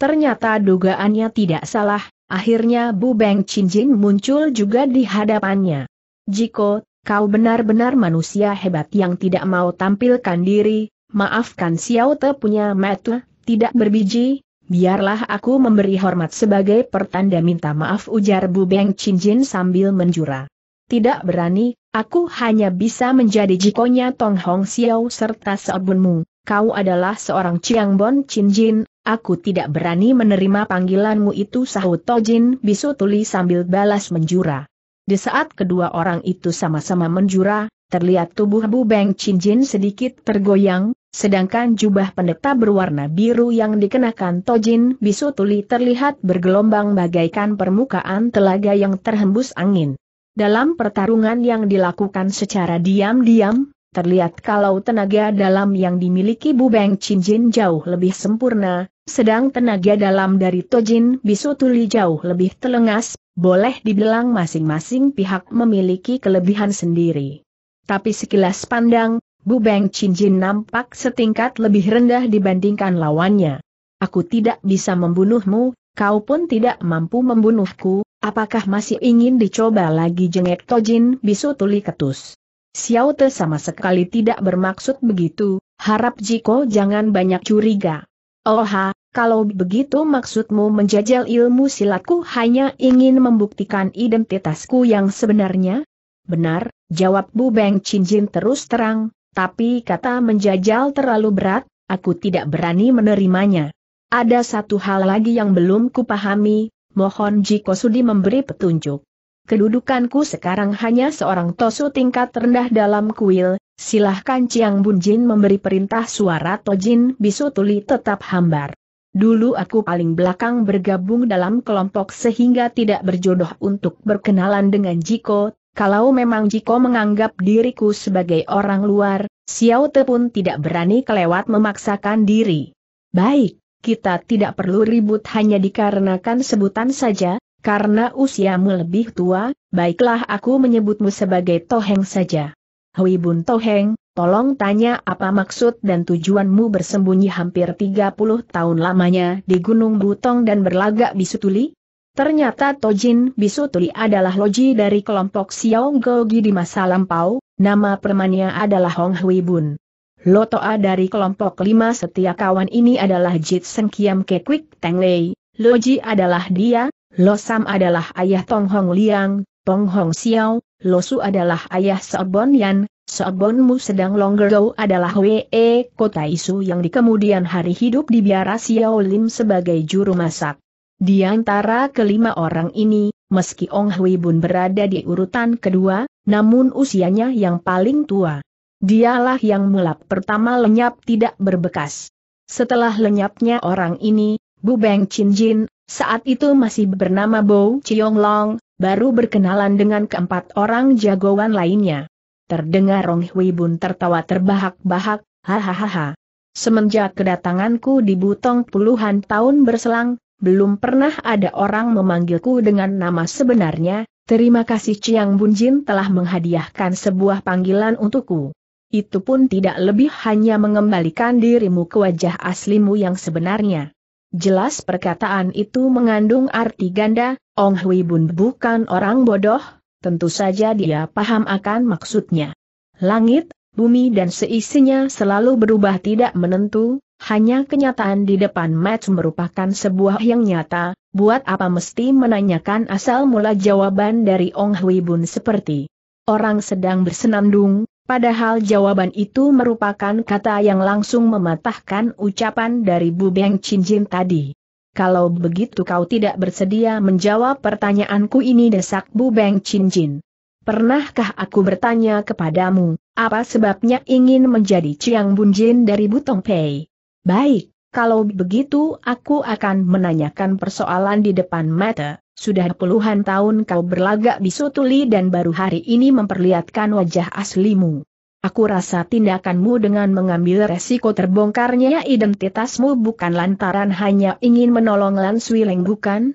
Ternyata dugaannya tidak salah, akhirnya Bu Beng Jin muncul juga di hadapannya. Jiko kau benar-benar manusia hebat yang tidak mau tampilkan diri, maafkan Xiao Te punya mata, tidak berbiji, biarlah aku memberi hormat sebagai pertanda minta maaf ujar Bu Beng Chin Jin sambil menjura. Tidak berani, aku hanya bisa menjadi jikonya Tong Hong Xiao serta Seobunmu, kau adalah seorang Chiang Bon Jin. aku tidak berani menerima panggilanmu itu sahut Tojin bisu tuli sambil balas menjura. Di saat kedua orang itu sama-sama menjura, terlihat tubuh Bu Beng Chin Jin sedikit tergoyang, sedangkan jubah pendeta berwarna biru yang dikenakan Tojin Bisu Tuli terlihat bergelombang bagaikan permukaan telaga yang terhembus angin. Dalam pertarungan yang dilakukan secara diam-diam, terlihat kalau tenaga dalam yang dimiliki Bu Beng Chin Jin jauh lebih sempurna, sedang tenaga dalam dari Tojin Bisu Tuli jauh lebih telengas, boleh dibilang masing-masing pihak memiliki kelebihan sendiri. Tapi sekilas pandang, Bu Beng Jin nampak setingkat lebih rendah dibandingkan lawannya. Aku tidak bisa membunuhmu, kau pun tidak mampu membunuhku, apakah masih ingin dicoba lagi jengek Tojin Bisu Tuli ketus. Xiao Te sama sekali tidak bermaksud begitu, harap Jiko jangan banyak curiga. Oha, oh, kalau begitu maksudmu menjajal ilmu silatku hanya ingin membuktikan identitasku yang sebenarnya? Benar, jawab Bu Beng Jin terus terang, tapi kata menjajal terlalu berat, aku tidak berani menerimanya. Ada satu hal lagi yang belum kupahami, mohon Jiko Sudi memberi petunjuk. Kedudukanku sekarang hanya seorang tosu tingkat rendah dalam kuil, Silahkan Chiang Bunjin memberi perintah suara Tojin Tuli tetap hambar. Dulu aku paling belakang bergabung dalam kelompok sehingga tidak berjodoh untuk berkenalan dengan Jiko, kalau memang Jiko menganggap diriku sebagai orang luar, Xiao Te pun tidak berani kelewat memaksakan diri. Baik, kita tidak perlu ribut hanya dikarenakan sebutan saja, karena usiamu lebih tua, baiklah aku menyebutmu sebagai Toheng saja. Hui Bun Toheng, tolong tanya apa maksud dan tujuanmu bersembunyi hampir 30 tahun lamanya di Gunung Butong dan berlagak bisutuli? Ternyata Tojin Bisutuli adalah loji dari kelompok Xiao Gogi di masa lampau, nama permannya adalah Hong Hui Bun. Lotoa dari kelompok lima setia kawan ini adalah Jit Seng Kiam Ke Kwik Teng Lei, Loji adalah dia, Losam adalah ayah Tong Hong Liang, Tong Hong Xiao, Losu adalah ayah Sobon Yan, Sobonmu sedang go adalah W.E. Kota Isu yang di kemudian hari hidup di biara Xiao Lim sebagai juru masak. Di antara kelima orang ini, meski Ong Hui Bun berada di urutan kedua, namun usianya yang paling tua. Dialah yang melap pertama lenyap tidak berbekas. Setelah lenyapnya orang ini, Bu Beng Chin Jin, saat itu masih bernama Bo Chiong Long, baru berkenalan dengan keempat orang jagoan lainnya. Terdengar Rong Hui Bun tertawa terbahak-bahak, hahaha. Semenjak kedatanganku di Butong puluhan tahun berselang, belum pernah ada orang memanggilku dengan nama sebenarnya, terima kasih Chiang Bunjin telah menghadiahkan sebuah panggilan untukku. Itu pun tidak lebih hanya mengembalikan dirimu ke wajah aslimu yang sebenarnya. Jelas perkataan itu mengandung arti ganda, Ong Hui Bun bukan orang bodoh, tentu saja dia paham akan maksudnya. Langit, bumi dan seisinya selalu berubah tidak menentu, hanya kenyataan di depan match merupakan sebuah yang nyata, buat apa mesti menanyakan asal mula jawaban dari Ong Hui Bun seperti orang sedang bersenandung, Padahal jawaban itu merupakan kata yang langsung mematahkan ucapan dari Bu Beng Jin tadi. Kalau begitu kau tidak bersedia menjawab pertanyaanku ini desak Bu Beng Jin. Pernahkah aku bertanya kepadamu, apa sebabnya ingin menjadi Ciang Jin dari Butong Pei? Baik, kalau begitu aku akan menanyakan persoalan di depan mata. Sudah puluhan tahun kau berlagak di Sotuli dan baru hari ini memperlihatkan wajah aslimu. Aku rasa tindakanmu dengan mengambil resiko terbongkarnya identitasmu bukan lantaran hanya ingin menolong Lansui Leng bukan?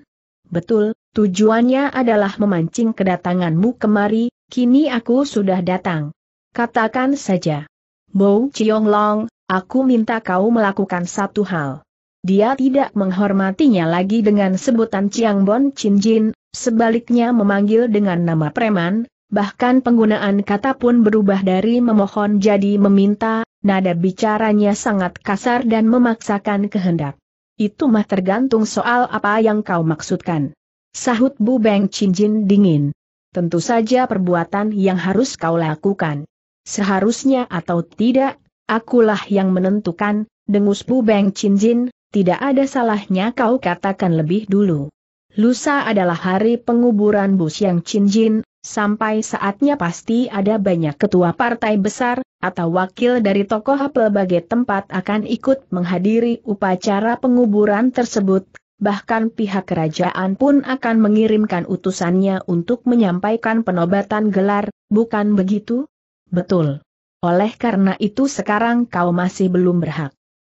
Betul, tujuannya adalah memancing kedatanganmu kemari, kini aku sudah datang. Katakan saja. Bo Chiong Long, aku minta kau melakukan satu hal. Dia tidak menghormatinya lagi dengan sebutan Chiang Bon Chin Jin, sebaliknya memanggil dengan nama preman, bahkan penggunaan kata pun berubah dari memohon jadi meminta, nada bicaranya sangat kasar dan memaksakan kehendak. Itu mah tergantung soal apa yang kau maksudkan. Sahut Bu Beng Chin Jin dingin. Tentu saja perbuatan yang harus kau lakukan. Seharusnya atau tidak, akulah yang menentukan, dengus Bu Beng Chin Jin, tidak ada salahnya kau katakan lebih dulu. Lusa adalah hari penguburan bus yang Jin, sampai saatnya pasti ada banyak ketua partai besar, atau wakil dari tokoh pelbagai tempat akan ikut menghadiri upacara penguburan tersebut, bahkan pihak kerajaan pun akan mengirimkan utusannya untuk menyampaikan penobatan gelar, bukan begitu? Betul. Oleh karena itu sekarang kau masih belum berhak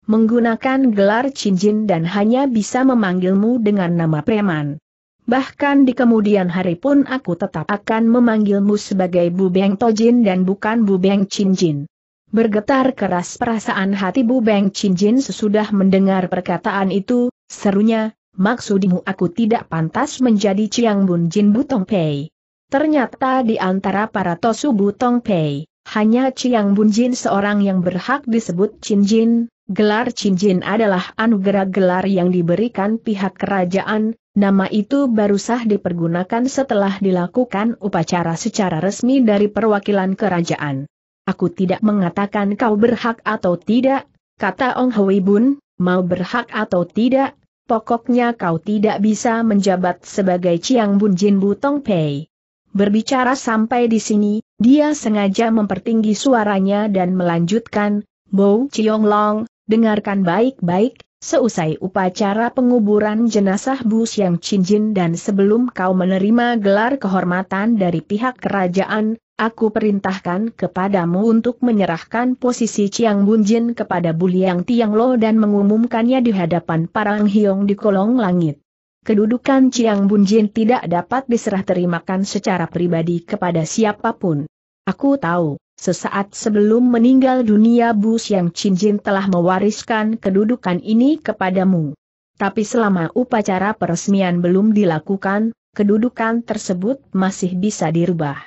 menggunakan gelar cincin dan hanya bisa memanggilmu dengan nama preman. Bahkan di kemudian hari pun aku tetap akan memanggilmu sebagai Bu Beng Tojin dan bukan Bu Beng Cincin. Bergetar keras perasaan hati Bu Beng Cincin sesudah mendengar perkataan itu, serunya, maksudmu aku tidak pantas menjadi Ciang Bun Jin Butong Pei. Ternyata di antara para Tosu Butong Pei, hanya Ciang Bunjin seorang yang berhak disebut Cinjin, Gelar cincin adalah anugerah gelar yang diberikan pihak kerajaan, nama itu baru sah dipergunakan setelah dilakukan upacara secara resmi dari perwakilan kerajaan. Aku tidak mengatakan kau berhak atau tidak, kata Ong Hui Bun, mau berhak atau tidak, pokoknya kau tidak bisa menjabat sebagai Chiang Bun Jin Butong Pei. Berbicara sampai di sini, dia sengaja mempertinggi suaranya dan melanjutkan, Bo Chiong Long, Dengarkan baik-baik, seusai upacara penguburan jenazah Bu Siang Cinjin dan sebelum kau menerima gelar kehormatan dari pihak kerajaan, aku perintahkan kepadamu untuk menyerahkan posisi Chiang Bunjin kepada Bu Liang Tiang Lo dan mengumumkannya di hadapan para Hiong di kolong langit. Kedudukan Chiang Bunjin tidak dapat diserah terimakan secara pribadi kepada siapapun. Aku tahu. Sesaat sebelum meninggal dunia Bu yang Cinjin telah mewariskan kedudukan ini kepadamu. Tapi selama upacara peresmian belum dilakukan, kedudukan tersebut masih bisa dirubah.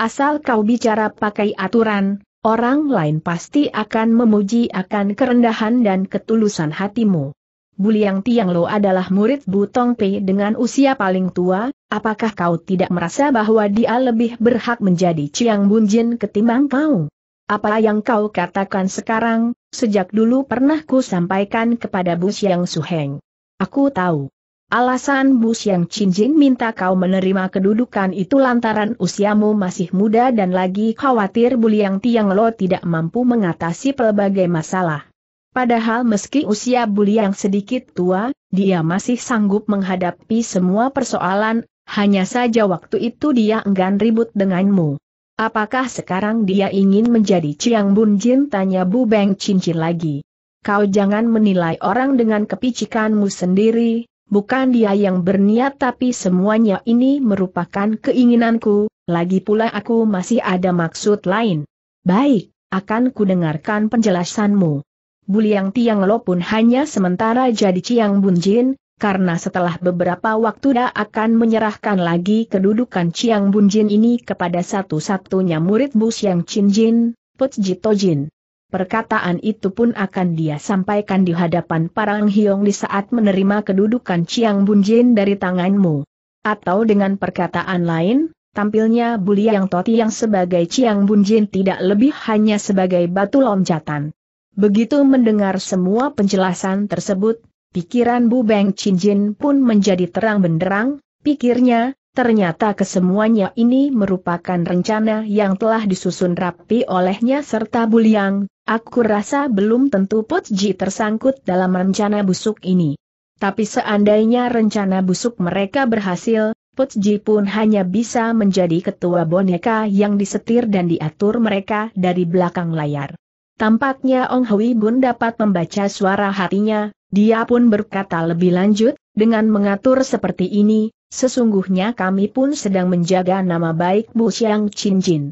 Asal kau bicara pakai aturan, orang lain pasti akan memuji akan kerendahan dan ketulusan hatimu. Buliang Lo adalah murid Butong Pei dengan usia paling tua, apakah kau tidak merasa bahwa dia lebih berhak menjadi Ciang Bunjin ketimbang kau? Apa yang kau katakan sekarang, sejak dulu pernah ku sampaikan kepada Bu Xiang Suheng. Aku tahu. Alasan Bu Xiang Jin minta kau menerima kedudukan itu lantaran usiamu masih muda dan lagi khawatir Buliang Tiang Lo tidak mampu mengatasi pelbagai masalah. Padahal meski usia Buli yang sedikit tua, dia masih sanggup menghadapi semua persoalan, hanya saja waktu itu dia enggan ribut denganmu. Apakah sekarang dia ingin menjadi ciang Bun Jin? Tanya Bu Beng Cincin lagi. Kau jangan menilai orang dengan kepicikanmu sendiri, bukan dia yang berniat tapi semuanya ini merupakan keinginanku, lagi pula aku masih ada maksud lain. Baik, akan kudengarkan penjelasanmu. Buliang Tiang Lo pun hanya sementara jadi Ciang Bunjin, karena setelah beberapa waktu dia akan menyerahkan lagi kedudukan Ciang Bunjin ini kepada satu-satunya murid Bu Siang Chin Jin, Put Jito Jin. Perkataan itu pun akan dia sampaikan di hadapan Parang Hyong di saat menerima kedudukan Ciang Bunjin dari tanganmu. Atau dengan perkataan lain, tampilnya Buliang Toti yang sebagai Ciang Bunjin tidak lebih hanya sebagai batu loncatan. Begitu mendengar semua penjelasan tersebut, pikiran Bu Beng Jin pun menjadi terang benderang, pikirnya, ternyata kesemuanya ini merupakan rencana yang telah disusun rapi olehnya serta Buliang, aku rasa belum tentu Ji tersangkut dalam rencana busuk ini. Tapi seandainya rencana busuk mereka berhasil, Ji pun hanya bisa menjadi ketua boneka yang disetir dan diatur mereka dari belakang layar. Tampaknya Ong Hui Bun dapat membaca suara hatinya, dia pun berkata lebih lanjut, dengan mengatur seperti ini, sesungguhnya kami pun sedang menjaga nama baik Bu Xiang Chin Jin.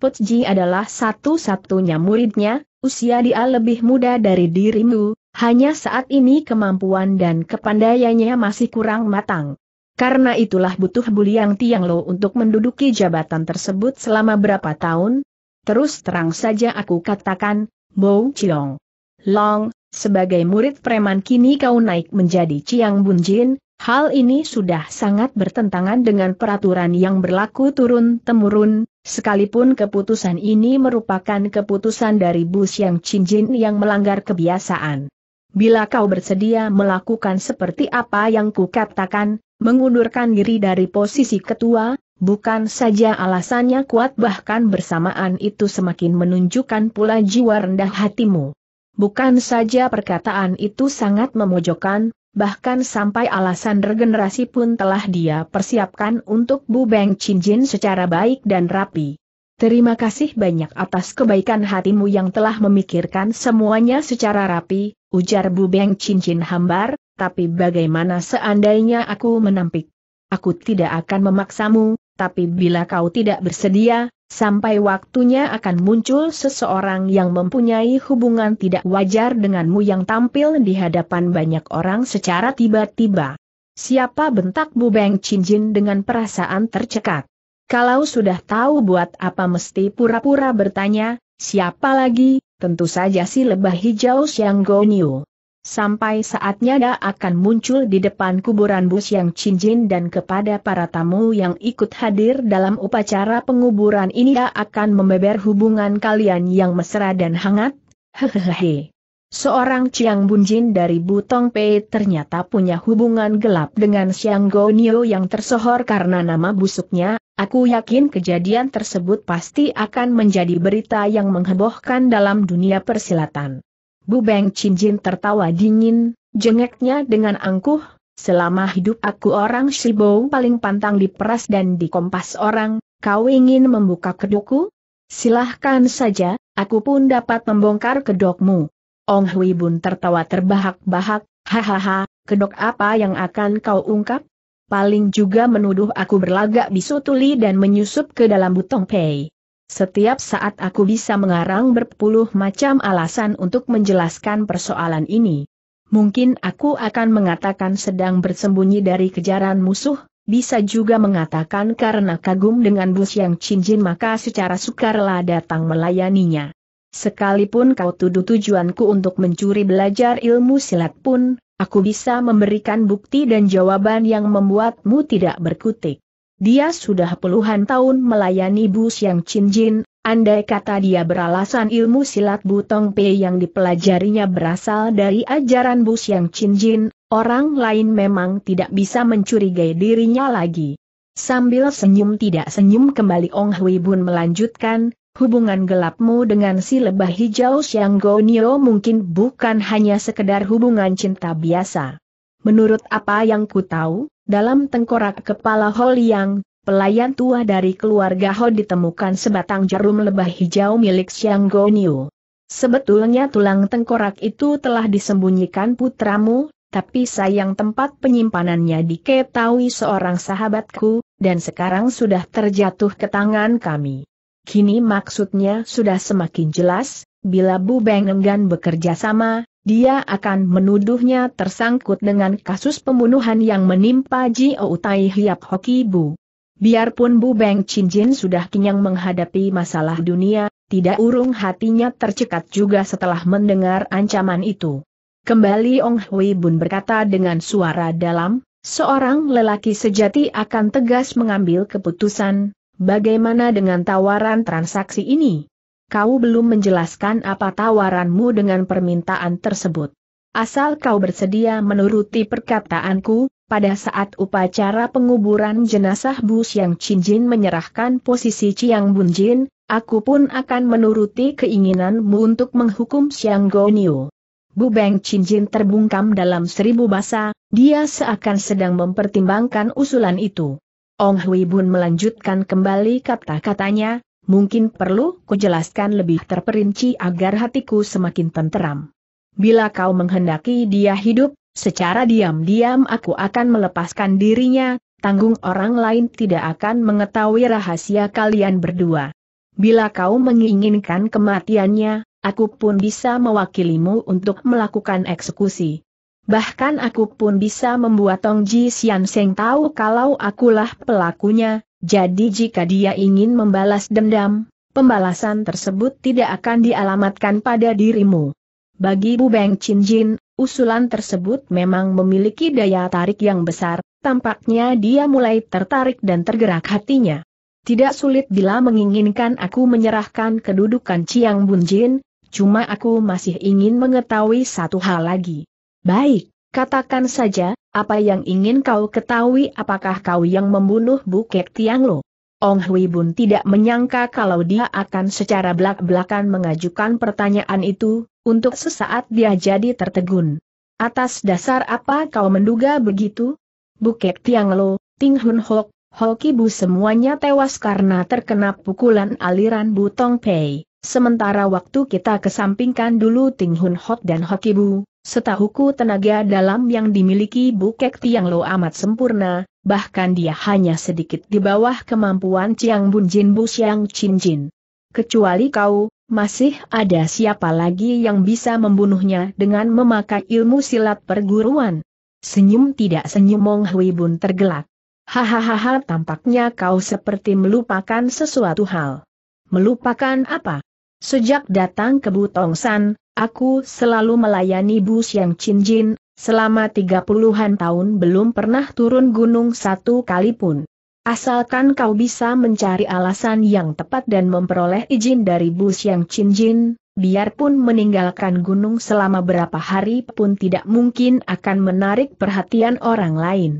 Ji adalah satu-satunya muridnya, usia dia lebih muda dari dirimu, hanya saat ini kemampuan dan kepandaiannya masih kurang matang. Karena itulah butuh Buliang Tianglo untuk menduduki jabatan tersebut selama berapa tahun, Terus terang saja aku katakan, Bo Chilong. Long, sebagai murid preman kini kau naik menjadi Chiang Bunjin, hal ini sudah sangat bertentangan dengan peraturan yang berlaku turun-temurun, sekalipun keputusan ini merupakan keputusan dari Bu Xiang Chinjin yang melanggar kebiasaan. Bila kau bersedia melakukan seperti apa yang kukatakan, mengundurkan diri dari posisi ketua, Bukan saja alasannya kuat bahkan bersamaan itu semakin menunjukkan pula jiwa rendah hatimu. Bukan saja perkataan itu sangat memojokkan, bahkan sampai alasan regenerasi pun telah dia persiapkan untuk Bu Beng Chin Jin secara baik dan rapi. Terima kasih banyak atas kebaikan hatimu yang telah memikirkan semuanya secara rapi, ujar Bu Beng Chin Jin hambar, tapi bagaimana seandainya aku menampik? aku tidak akan memaksamu, tapi bila kau tidak bersedia, sampai waktunya akan muncul seseorang yang mempunyai hubungan tidak wajar denganmu yang tampil di hadapan banyak orang secara tiba-tiba. Siapa bentak Bu Chin Cinjin dengan perasaan tercekat? Kalau sudah tahu buat apa mesti pura-pura bertanya, siapa lagi, tentu saja si lebah hijau Xiang Gonyu. Sampai saatnya dia akan muncul di depan kuburan Bus yang cincin dan kepada para tamu yang ikut hadir dalam upacara penguburan ini dia akan membeber hubungan kalian yang mesra dan hangat. Hehehe. Seorang Chiang Bunjin dari Butong Pei ternyata punya hubungan gelap dengan Xiang Gonio yang tersohor karena nama busuknya, aku yakin kejadian tersebut pasti akan menjadi berita yang menghebohkan dalam dunia persilatan. Bu Beng Chin Jin tertawa dingin, jengeknya dengan angkuh, selama hidup aku orang Shibo paling pantang diperas dan dikompas orang, kau ingin membuka kedokku? Silahkan saja, aku pun dapat membongkar kedokmu. Ong Hui Bun tertawa terbahak-bahak, hahaha, kedok apa yang akan kau ungkap? Paling juga menuduh aku berlagak bisu tuli dan menyusup ke dalam butong pei. Setiap saat aku bisa mengarang berpuluh macam alasan untuk menjelaskan persoalan ini. Mungkin aku akan mengatakan sedang bersembunyi dari kejaran musuh, bisa juga mengatakan karena kagum dengan bus yang cincin maka secara sukarela datang melayaninya. Sekalipun kau tuduh tujuanku untuk mencuri belajar ilmu silat pun, aku bisa memberikan bukti dan jawaban yang membuatmu tidak berkutik. Dia sudah puluhan tahun melayani Bu Yang Chin Jin, andai kata dia beralasan ilmu silat Butong Pe yang dipelajarinya berasal dari ajaran Bu Yang Chin Jin, orang lain memang tidak bisa mencurigai dirinya lagi. Sambil senyum tidak senyum kembali Ong Hui Bun melanjutkan, Hubungan gelapmu dengan si lebah hijau Go Nio mungkin bukan hanya sekedar hubungan cinta biasa. Menurut apa yang ku tahu, dalam tengkorak kepala Ho Liang, pelayan tua dari keluarga Ho ditemukan sebatang jarum lebah hijau milik Xiang Goniu. Sebetulnya tulang tengkorak itu telah disembunyikan putramu, tapi sayang tempat penyimpanannya diketahui seorang sahabatku, dan sekarang sudah terjatuh ke tangan kami. Kini maksudnya sudah semakin jelas, bila Bu Beng Enggan bekerja sama, dia akan menuduhnya tersangkut dengan kasus pembunuhan yang menimpa Ji Tai Hiap Hoki Bu. Biarpun Bu Beng Chin Jin sudah kenyang menghadapi masalah dunia, tidak urung hatinya tercekat juga setelah mendengar ancaman itu. Kembali Ong Hui Bun berkata dengan suara dalam, seorang lelaki sejati akan tegas mengambil keputusan, bagaimana dengan tawaran transaksi ini? kau belum menjelaskan apa tawaranmu dengan permintaan tersebut. Asal kau bersedia menuruti perkataanku, pada saat upacara penguburan jenazah Bu Xiang Jin menyerahkan posisi Chiang Jin, aku pun akan menuruti keinginanmu untuk menghukum Xiang Gonio. Bu Beng Jin terbungkam dalam seribu bahasa, dia seakan sedang mempertimbangkan usulan itu. Ong Hui Bun melanjutkan kembali kata-katanya, mungkin perlu kujelaskan lebih terperinci agar hatiku semakin tenteram. Bila kau menghendaki dia hidup, secara diam-diam aku akan melepaskan dirinya, tanggung orang lain tidak akan mengetahui rahasia kalian berdua. Bila kau menginginkan kematiannya, aku pun bisa mewakilimu untuk melakukan eksekusi. Bahkan aku pun bisa membuat Tong Ji Xian Seng tahu kalau akulah pelakunya, jadi jika dia ingin membalas dendam, pembalasan tersebut tidak akan dialamatkan pada dirimu. Bagi Bu Beng Chin Jin, usulan tersebut memang memiliki daya tarik yang besar, tampaknya dia mulai tertarik dan tergerak hatinya. Tidak sulit bila menginginkan aku menyerahkan kedudukan Chiang Bun Jin, cuma aku masih ingin mengetahui satu hal lagi. Baik, Katakan saja, apa yang ingin kau ketahui apakah kau yang membunuh Bukek Tianglo? Ong Hui Bun tidak menyangka kalau dia akan secara belak-belakan mengajukan pertanyaan itu, untuk sesaat dia jadi tertegun. Atas dasar apa kau menduga begitu? Bukek Tianglo, Ting Hun Hok, Hoki Bu semuanya tewas karena terkena pukulan aliran Butong Pei. Sementara waktu kita kesampingkan dulu Ting Hun Hot dan Hokibu, setahuku tenaga dalam yang dimiliki Bu Kek Tiang Lo amat sempurna, bahkan dia hanya sedikit di bawah kemampuan Chiang Bun Jin Bu Xiang Chin Jin. Kecuali kau, masih ada siapa lagi yang bisa membunuhnya dengan memakai ilmu silat perguruan? Senyum tidak senyum Mong Hui Bun tergelak. Hahaha tampaknya kau seperti melupakan sesuatu hal. Melupakan apa? Sejak datang ke Butongsan, aku selalu melayani Bu Yang Jin, selama tiga puluhan tahun belum pernah turun gunung satu kali pun. Asalkan kau bisa mencari alasan yang tepat dan memperoleh izin dari Bu Yang Jin, biarpun meninggalkan gunung selama berapa hari pun tidak mungkin akan menarik perhatian orang lain.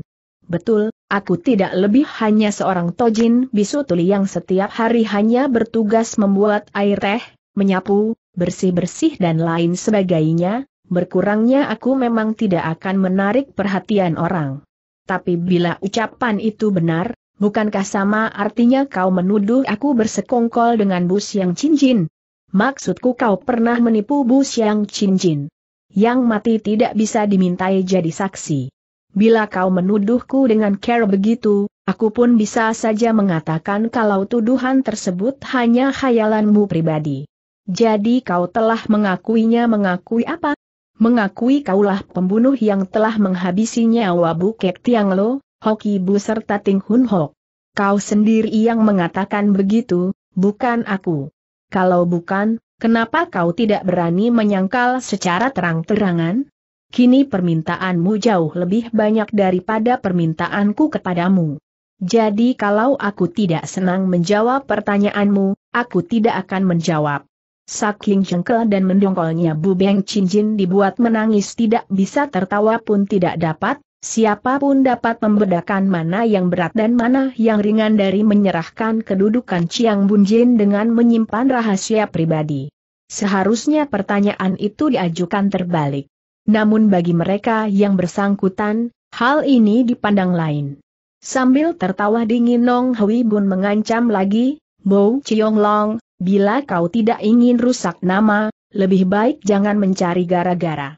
Betul, Aku tidak lebih hanya seorang tojin bisutuli yang setiap hari hanya bertugas membuat air teh, menyapu, bersih-bersih dan lain sebagainya, berkurangnya aku memang tidak akan menarik perhatian orang. Tapi bila ucapan itu benar, bukankah sama artinya kau menuduh aku bersekongkol dengan bus yang cincin? Maksudku kau pernah menipu bus yang cincin. Yang mati tidak bisa dimintai jadi saksi. Bila kau menuduhku dengan cara begitu, aku pun bisa saja mengatakan kalau tuduhan tersebut hanya khayalanmu pribadi. Jadi kau telah mengakuinya mengakui apa? Mengakui kaulah pembunuh yang telah menghabisi nyawa Tiang Tianglo, Hoki Bu serta Ting Hun Hok. Kau sendiri yang mengatakan begitu, bukan aku. Kalau bukan, kenapa kau tidak berani menyangkal secara terang-terangan? kini permintaanmu jauh lebih banyak daripada permintaanku kepadamu. Jadi kalau aku tidak senang menjawab pertanyaanmu, aku tidak akan menjawab. Saking jengkel dan mendongkolnya Bu Beng Jin dibuat menangis tidak bisa tertawa pun tidak dapat, siapapun dapat membedakan mana yang berat dan mana yang ringan dari menyerahkan kedudukan Chiang Bun Jin dengan menyimpan rahasia pribadi. Seharusnya pertanyaan itu diajukan terbalik. Namun bagi mereka yang bersangkutan, hal ini dipandang lain. Sambil tertawa dingin Nong Hui Bun mengancam lagi, Bo Chiong Long, bila kau tidak ingin rusak nama, lebih baik jangan mencari gara-gara.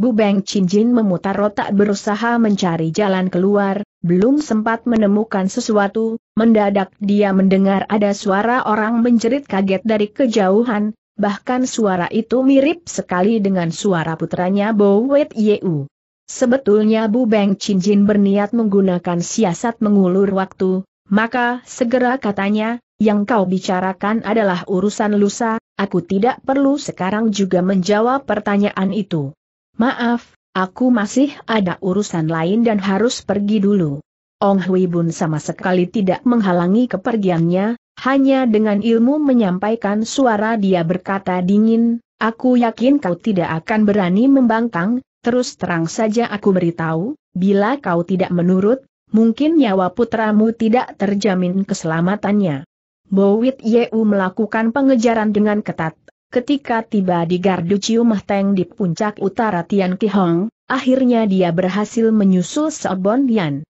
Bu Beng Jin memutar otak berusaha mencari jalan keluar, belum sempat menemukan sesuatu, mendadak dia mendengar ada suara orang menjerit kaget dari kejauhan, bahkan suara itu mirip sekali dengan suara putranya Bo Wet Yeu. Sebetulnya Bu Beng Chin Jin berniat menggunakan siasat mengulur waktu, maka segera katanya, yang kau bicarakan adalah urusan lusa, aku tidak perlu sekarang juga menjawab pertanyaan itu. Maaf, aku masih ada urusan lain dan harus pergi dulu. Ong Hui Bun sama sekali tidak menghalangi kepergiannya, hanya dengan ilmu menyampaikan suara dia berkata dingin, aku yakin kau tidak akan berani membangkang, terus terang saja aku beritahu, bila kau tidak menurut, mungkin nyawa putramu tidak terjamin keselamatannya. Bowit Yeu melakukan pengejaran dengan ketat. Ketika tiba di Gardu Ciu teng di puncak utara Tian Kihong, akhirnya dia berhasil menyusul Seobon Yan.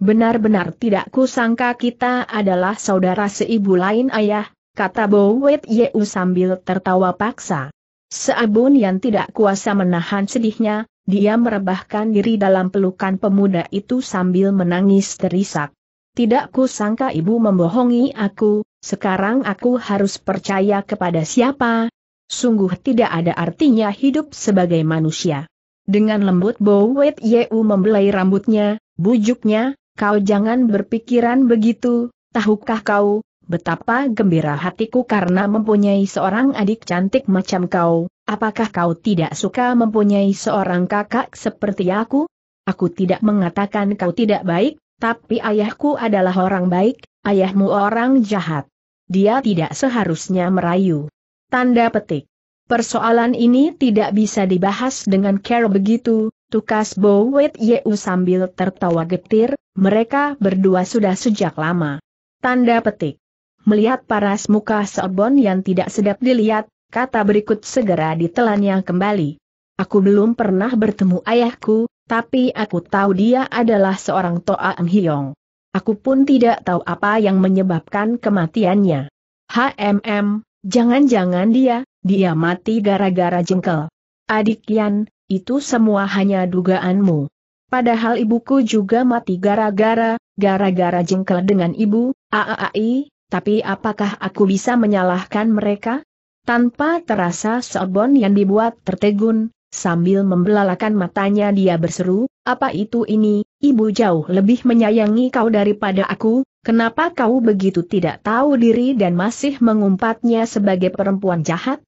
Benar-benar tidak kusangka kita adalah saudara seibu lain ayah, kata Bowet Yeu sambil tertawa paksa. Seabun yang tidak kuasa menahan sedihnya, dia merebahkan diri dalam pelukan pemuda itu sambil menangis terisak. Tidak kusangka ibu membohongi aku, sekarang aku harus percaya kepada siapa? Sungguh tidak ada artinya hidup sebagai manusia. Dengan lembut Bowet Yeu membelai rambutnya, bujuknya, Kau jangan berpikiran begitu, tahukah kau, betapa gembira hatiku karena mempunyai seorang adik cantik macam kau, apakah kau tidak suka mempunyai seorang kakak seperti aku? Aku tidak mengatakan kau tidak baik, tapi ayahku adalah orang baik, ayahmu orang jahat. Dia tidak seharusnya merayu. Tanda petik. Persoalan ini tidak bisa dibahas dengan care begitu, Tukas Bowet Yeu sambil tertawa getir, mereka berdua sudah sejak lama. Tanda petik. Melihat paras muka Sobon yang tidak sedap dilihat, kata berikut segera ditelannya kembali. Aku belum pernah bertemu ayahku, tapi aku tahu dia adalah seorang Toa Hyong. Aku pun tidak tahu apa yang menyebabkan kematiannya. HMM, jangan-jangan dia, dia mati gara-gara jengkel. Adik Yan, itu semua hanya dugaanmu. Padahal ibuku juga mati gara-gara, gara-gara jengkel dengan ibu, aaai, tapi apakah aku bisa menyalahkan mereka? Tanpa terasa sobon yang dibuat tertegun, sambil membelalakan matanya dia berseru, apa itu ini, ibu jauh lebih menyayangi kau daripada aku, kenapa kau begitu tidak tahu diri dan masih mengumpatnya sebagai perempuan jahat?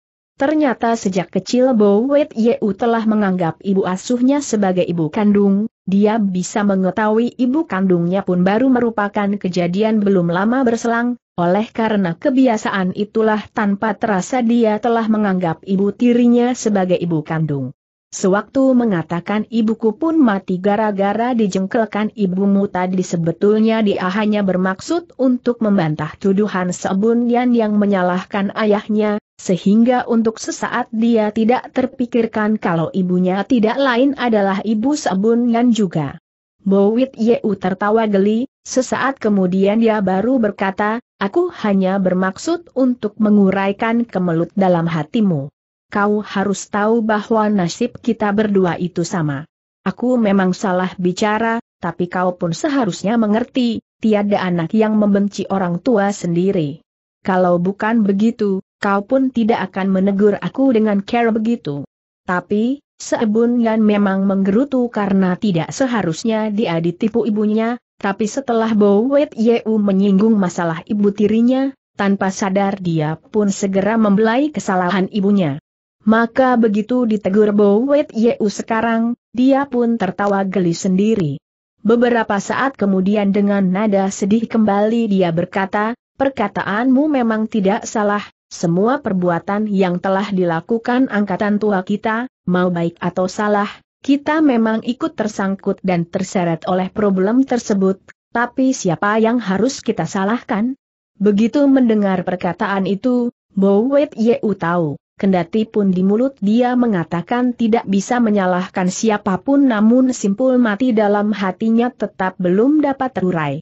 Ternyata sejak kecil Bo Wet Yeu telah menganggap ibu asuhnya sebagai ibu kandung, dia bisa mengetahui ibu kandungnya pun baru merupakan kejadian belum lama berselang, oleh karena kebiasaan itulah tanpa terasa dia telah menganggap ibu tirinya sebagai ibu kandung. Sewaktu mengatakan ibuku pun mati gara-gara dijengkelkan ibumu tadi sebetulnya dia hanya bermaksud untuk membantah tuduhan Sebunian yang menyalahkan ayahnya, sehingga untuk sesaat dia tidak terpikirkan kalau ibunya tidak lain adalah ibu Sebunian juga. Bowit Yeu tertawa geli, sesaat kemudian dia baru berkata, aku hanya bermaksud untuk menguraikan kemelut dalam hatimu kau harus tahu bahwa nasib kita berdua itu sama. Aku memang salah bicara, tapi kau pun seharusnya mengerti, tiada anak yang membenci orang tua sendiri. Kalau bukan begitu, kau pun tidak akan menegur aku dengan care begitu. Tapi, Seebun Yan memang menggerutu karena tidak seharusnya dia ditipu ibunya, tapi setelah Bo Wet Yeu menyinggung masalah ibu tirinya, tanpa sadar dia pun segera membelai kesalahan ibunya. Maka begitu ditegur Bowet Yeu sekarang, dia pun tertawa geli sendiri. Beberapa saat kemudian dengan nada sedih kembali dia berkata, perkataanmu memang tidak salah, semua perbuatan yang telah dilakukan angkatan tua kita, mau baik atau salah, kita memang ikut tersangkut dan terseret oleh problem tersebut, tapi siapa yang harus kita salahkan? Begitu mendengar perkataan itu, Bowet Yeu tahu Kendati pun di mulut dia mengatakan tidak bisa menyalahkan siapapun namun simpul mati dalam hatinya tetap belum dapat terurai.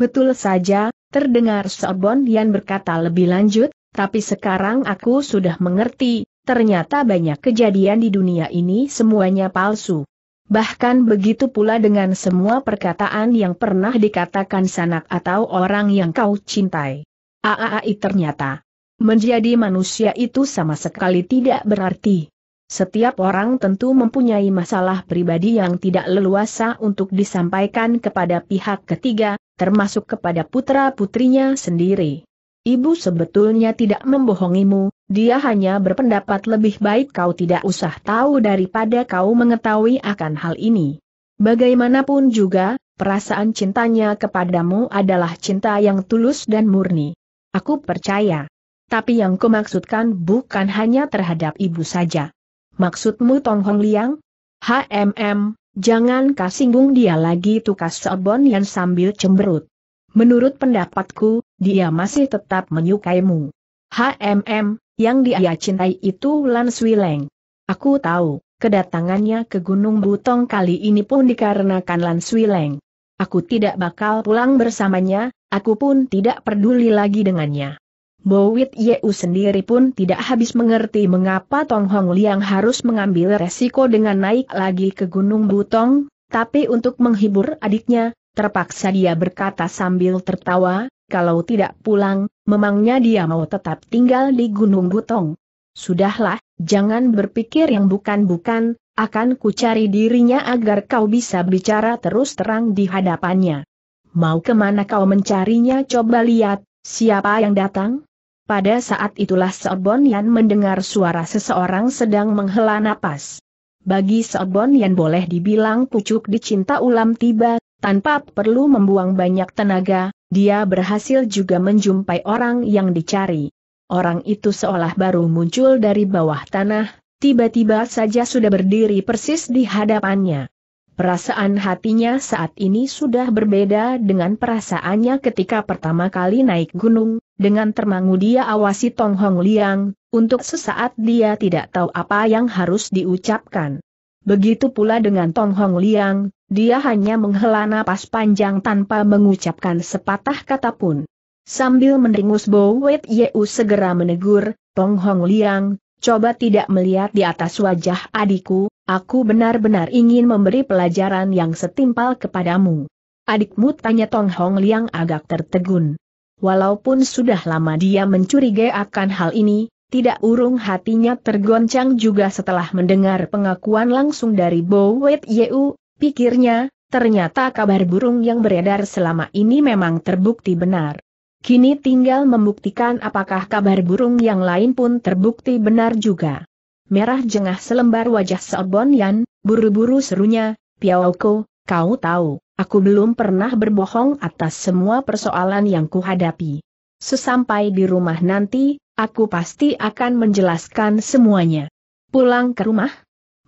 Betul saja, terdengar Sobon Yan berkata lebih lanjut, tapi sekarang aku sudah mengerti, ternyata banyak kejadian di dunia ini semuanya palsu. Bahkan begitu pula dengan semua perkataan yang pernah dikatakan sanak atau orang yang kau cintai. Aaai, ternyata. Menjadi manusia itu sama sekali tidak berarti. Setiap orang tentu mempunyai masalah pribadi yang tidak leluasa untuk disampaikan kepada pihak ketiga, termasuk kepada putra-putrinya sendiri. Ibu sebetulnya tidak membohongimu, dia hanya berpendapat lebih baik kau tidak usah tahu daripada kau mengetahui akan hal ini. Bagaimanapun juga, perasaan cintanya kepadamu adalah cinta yang tulus dan murni. Aku percaya, tapi yang kumaksudkan bukan hanya terhadap ibu saja. Maksudmu Tong Hong Liang? HMM, jangan kasinggung dia lagi tukas Sobon yang sambil cemberut. Menurut pendapatku, dia masih tetap menyukaimu. HMM, yang dia cintai itu Lan Sui Leng. Aku tahu, kedatangannya ke Gunung Butong kali ini pun dikarenakan Lan Sui Leng. Aku tidak bakal pulang bersamanya, aku pun tidak peduli lagi dengannya. Bowit Yeu sendiri pun tidak habis mengerti mengapa Tong Hong Liang harus mengambil resiko dengan naik lagi ke Gunung Butong, tapi untuk menghibur adiknya, terpaksa dia berkata sambil tertawa, kalau tidak pulang, memangnya dia mau tetap tinggal di Gunung Butong. Sudahlah, jangan berpikir yang bukan-bukan, akan kucari dirinya agar kau bisa bicara terus terang di hadapannya. Mau kemana kau mencarinya coba lihat, siapa yang datang? Pada saat itulah Seobon mendengar suara seseorang sedang menghela napas. Bagi Seobon boleh dibilang pucuk dicinta ulam tiba, tanpa perlu membuang banyak tenaga, dia berhasil juga menjumpai orang yang dicari. Orang itu seolah baru muncul dari bawah tanah, tiba-tiba saja sudah berdiri persis di hadapannya. Perasaan hatinya saat ini sudah berbeda dengan perasaannya ketika pertama kali naik gunung, dengan termangu dia awasi Tong Hong Liang, untuk sesaat dia tidak tahu apa yang harus diucapkan. Begitu pula dengan Tong Hong Liang, dia hanya menghela napas panjang tanpa mengucapkan sepatah kata pun. Sambil meringus Bo Wet Yeu segera menegur, Tong Hong Liang, coba tidak melihat di atas wajah adikku, aku benar-benar ingin memberi pelajaran yang setimpal kepadamu. Adikmu tanya Tong Hong Liang agak tertegun walaupun sudah lama dia mencurigai akan hal ini, tidak urung hatinya tergoncang juga setelah mendengar pengakuan langsung dari Bowet Yeu, pikirnya, ternyata kabar burung yang beredar selama ini memang terbukti benar. Kini tinggal membuktikan apakah kabar burung yang lain pun terbukti benar juga. Merah jengah selembar wajah Seobon Yan, buru-buru serunya, Piaoko, kau tahu. Aku belum pernah berbohong atas semua persoalan yang kuhadapi. Sesampai di rumah nanti, aku pasti akan menjelaskan semuanya. Pulang ke rumah?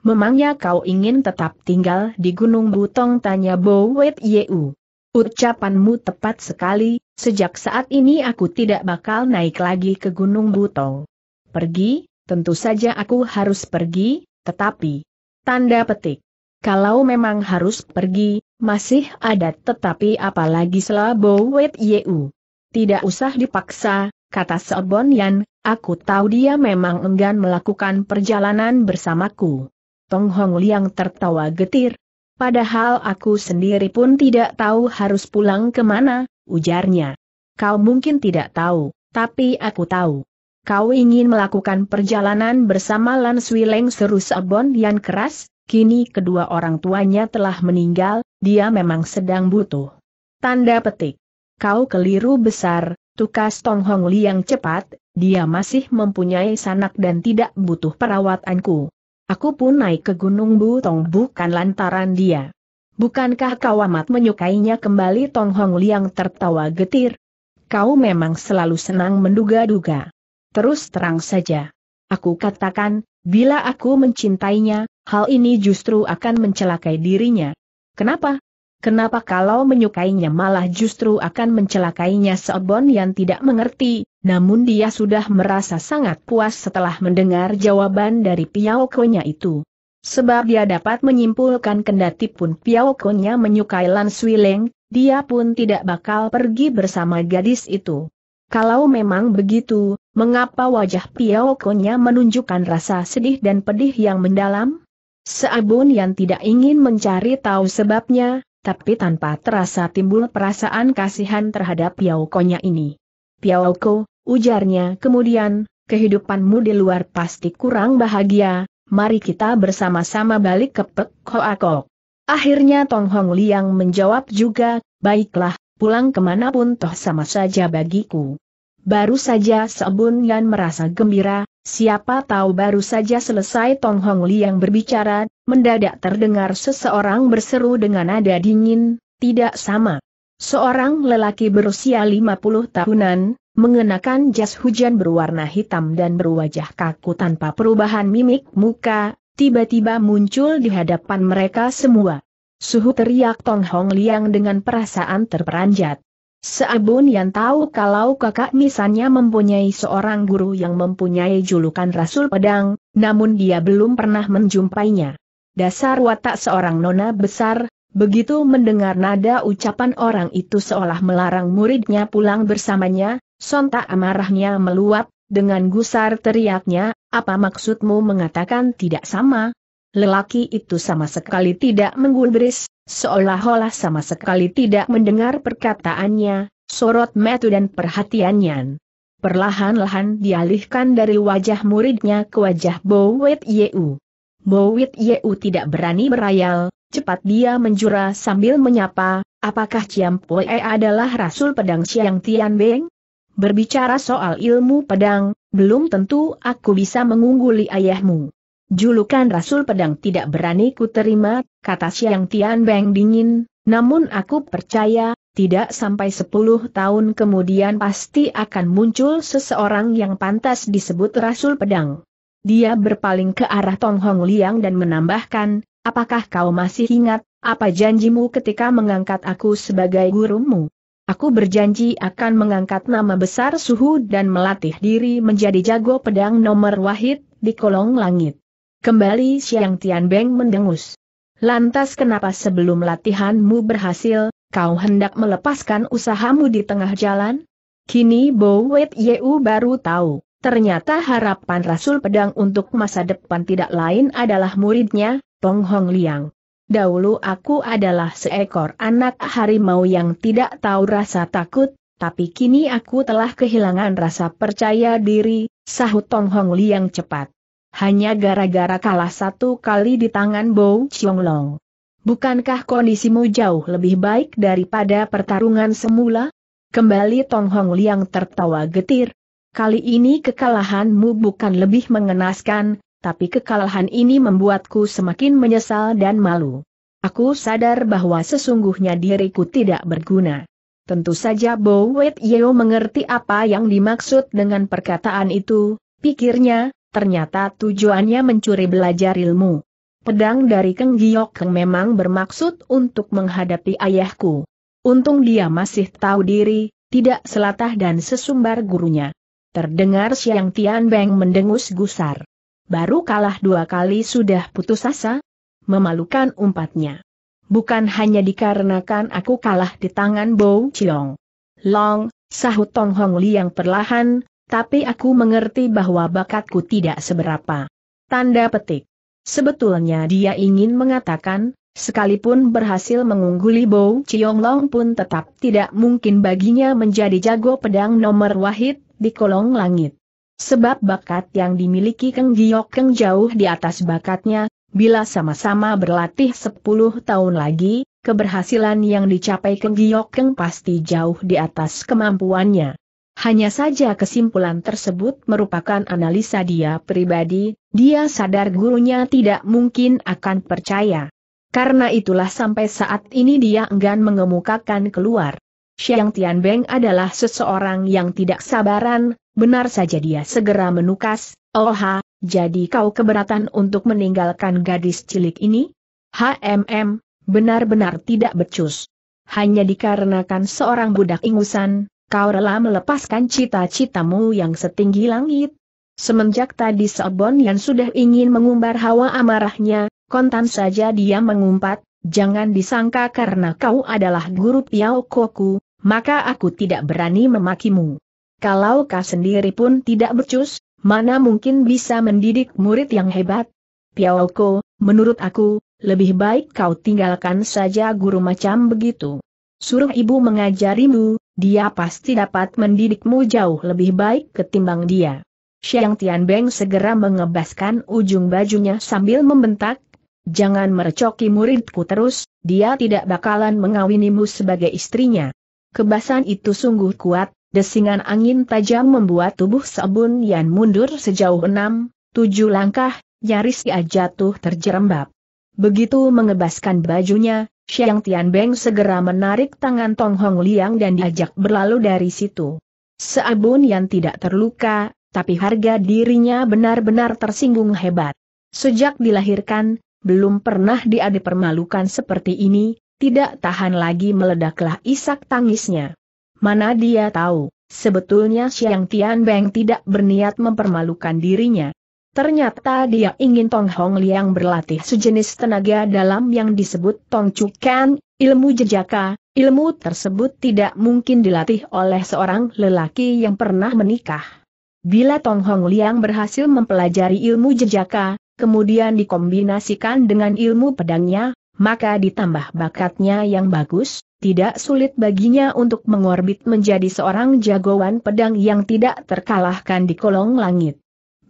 Memangnya kau ingin tetap tinggal di Gunung Butong? Tanya Bowet Yeu. Ucapanmu tepat sekali, sejak saat ini aku tidak bakal naik lagi ke Gunung Butong. Pergi, tentu saja aku harus pergi, tetapi... Tanda petik. Kalau memang harus pergi, masih ada tetapi apalagi bau wet yeu. Tidak usah dipaksa, kata Seobon Yan, aku tahu dia memang enggan melakukan perjalanan bersamaku. Tong Hong Liang tertawa getir. Padahal aku sendiri pun tidak tahu harus pulang kemana, ujarnya. Kau mungkin tidak tahu, tapi aku tahu. Kau ingin melakukan perjalanan bersama Lan Swileng seru Seobon Yan keras, Kini kedua orang tuanya telah meninggal, dia memang sedang butuh. Tanda petik. Kau keliru besar, tukas Tong Hong Liang cepat, dia masih mempunyai sanak dan tidak butuh perawatanku. Aku pun naik ke Gunung Butong bukan lantaran dia. Bukankah kau amat menyukainya kembali Tong Hong Liang tertawa getir? Kau memang selalu senang menduga-duga. Terus terang saja. Aku katakan, bila aku mencintainya, Hal ini justru akan mencelakai dirinya. Kenapa? Kenapa kalau menyukainya malah justru akan mencelakainya Seobon yang tidak mengerti, namun dia sudah merasa sangat puas setelah mendengar jawaban dari Piaokonya itu. Sebab dia dapat menyimpulkan kendati pun Piao menyukai Lan Swileng, dia pun tidak bakal pergi bersama gadis itu. Kalau memang begitu, mengapa wajah Piaokonya menunjukkan rasa sedih dan pedih yang mendalam? Seabun yang tidak ingin mencari tahu sebabnya, tapi tanpa terasa timbul perasaan kasihan terhadap Piaukonya ini. Piauko, ujarnya kemudian, kehidupanmu di luar pasti kurang bahagia, mari kita bersama-sama balik ke Pek Hoakok. Akhirnya Tong Hong Liang menjawab juga, baiklah, pulang kemanapun toh sama saja bagiku. Baru saja Seabun Yan merasa gembira, Siapa tahu baru saja selesai Tong Hong Liang berbicara, mendadak terdengar seseorang berseru dengan nada dingin, tidak sama. Seorang lelaki berusia 50 tahunan, mengenakan jas hujan berwarna hitam dan berwajah kaku tanpa perubahan mimik muka, tiba-tiba muncul di hadapan mereka semua. Suhu teriak Tong Hong Liang dengan perasaan terperanjat. Seabun yang tahu kalau kakak misalnya mempunyai seorang guru yang mempunyai julukan Rasul Pedang, namun dia belum pernah menjumpainya. Dasar watak seorang nona besar, begitu mendengar nada ucapan orang itu seolah melarang muridnya pulang bersamanya, sontak amarahnya meluap, dengan gusar teriaknya, apa maksudmu mengatakan tidak sama? Lelaki itu sama sekali tidak menggubris, seolah-olah sama sekali tidak mendengar perkataannya, sorot metu dan perhatiannya. Perlahan-lahan dialihkan dari wajah muridnya ke wajah Bowit Yeu. Bowit Yeu tidak berani berayal, cepat dia menjura sambil menyapa, apakah Ciam Poe adalah Rasul Pedang Siang Tian Beng? Berbicara soal ilmu pedang, belum tentu aku bisa mengungguli ayahmu julukan Rasul Pedang tidak berani ku terima, kata Siang Tian Beng dingin, namun aku percaya, tidak sampai sepuluh tahun kemudian pasti akan muncul seseorang yang pantas disebut Rasul Pedang. Dia berpaling ke arah Tong Hong Liang dan menambahkan, apakah kau masih ingat, apa janjimu ketika mengangkat aku sebagai gurumu? Aku berjanji akan mengangkat nama besar suhu dan melatih diri menjadi jago pedang nomor wahid di kolong langit. Kembali Xiang Beng mendengus. Lantas kenapa sebelum latihanmu berhasil, kau hendak melepaskan usahamu di tengah jalan? Kini Bo Wet Yeu baru tahu, ternyata harapan Rasul Pedang untuk masa depan tidak lain adalah muridnya, Tong Hong Liang. Dahulu aku adalah seekor anak harimau yang tidak tahu rasa takut, tapi kini aku telah kehilangan rasa percaya diri, sahut Tong Hong Liang cepat hanya gara-gara kalah satu kali di tangan Bo Long. Bukankah kondisimu jauh lebih baik daripada pertarungan semula? Kembali Tong Hong Liang tertawa getir. Kali ini kekalahanmu bukan lebih mengenaskan, tapi kekalahan ini membuatku semakin menyesal dan malu. Aku sadar bahwa sesungguhnya diriku tidak berguna. Tentu saja Bo Wet Yeo mengerti apa yang dimaksud dengan perkataan itu, pikirnya, Ternyata tujuannya mencuri belajar ilmu. Pedang dari Keng Giok Keng memang bermaksud untuk menghadapi ayahku. Untung dia masih tahu diri, tidak selatah dan sesumbar gurunya. Terdengar Siang Tian Beng mendengus gusar. Baru kalah dua kali sudah putus asa? Memalukan umpatnya. Bukan hanya dikarenakan aku kalah di tangan Bo Chiong. Long, sahut Tong Hong Li yang perlahan, tapi aku mengerti bahwa bakatku tidak seberapa. Tanda petik. Sebetulnya dia ingin mengatakan, sekalipun berhasil mengungguli Chiong Long pun tetap tidak mungkin baginya menjadi jago pedang nomor wahid di kolong langit. Sebab bakat yang dimiliki Keng Giok Keng jauh di atas bakatnya, bila sama-sama berlatih 10 tahun lagi, keberhasilan yang dicapai Keng Giok Keng pasti jauh di atas kemampuannya. Hanya saja kesimpulan tersebut merupakan analisa dia pribadi, dia sadar gurunya tidak mungkin akan percaya. Karena itulah sampai saat ini dia enggan mengemukakan keluar. Xiang Tianbeng adalah seseorang yang tidak sabaran, benar saja dia segera menukas, Oha, oh jadi kau keberatan untuk meninggalkan gadis cilik ini? HMM, benar-benar tidak becus. Hanya dikarenakan seorang budak ingusan, kau rela melepaskan cita-citamu yang setinggi langit. Semenjak tadi Sobon yang sudah ingin mengumbar hawa amarahnya, kontan saja dia mengumpat, jangan disangka karena kau adalah guru Piao Koku, maka aku tidak berani memakimu. Kalau kau sendiri pun tidak becus, mana mungkin bisa mendidik murid yang hebat? Piao Ko, menurut aku, lebih baik kau tinggalkan saja guru macam begitu. Suruh ibu mengajarimu, dia pasti dapat mendidikmu jauh lebih baik ketimbang dia. Xiang Tianbeng segera mengebaskan ujung bajunya sambil membentak, Jangan merecoki muridku terus, dia tidak bakalan mengawinimu sebagai istrinya. Kebasan itu sungguh kuat, desingan angin tajam membuat tubuh Sebun Yan mundur sejauh enam, tujuh langkah, nyaris ia jatuh terjerembab. Begitu mengebaskan bajunya, Xiang Beng segera menarik tangan Tong Hong Liang dan diajak berlalu dari situ. Seabun yang tidak terluka, tapi harga dirinya benar-benar tersinggung hebat. Sejak dilahirkan, belum pernah dia dipermalukan seperti ini, tidak tahan lagi meledaklah isak tangisnya. Mana dia tahu, sebetulnya Xiang Beng tidak berniat mempermalukan dirinya. Ternyata dia ingin Tong Hong Liang berlatih sejenis tenaga dalam yang disebut Tong ilmu jejaka, ilmu tersebut tidak mungkin dilatih oleh seorang lelaki yang pernah menikah. Bila Tong Hong Liang berhasil mempelajari ilmu jejaka, kemudian dikombinasikan dengan ilmu pedangnya, maka ditambah bakatnya yang bagus, tidak sulit baginya untuk mengorbit menjadi seorang jagoan pedang yang tidak terkalahkan di kolong langit.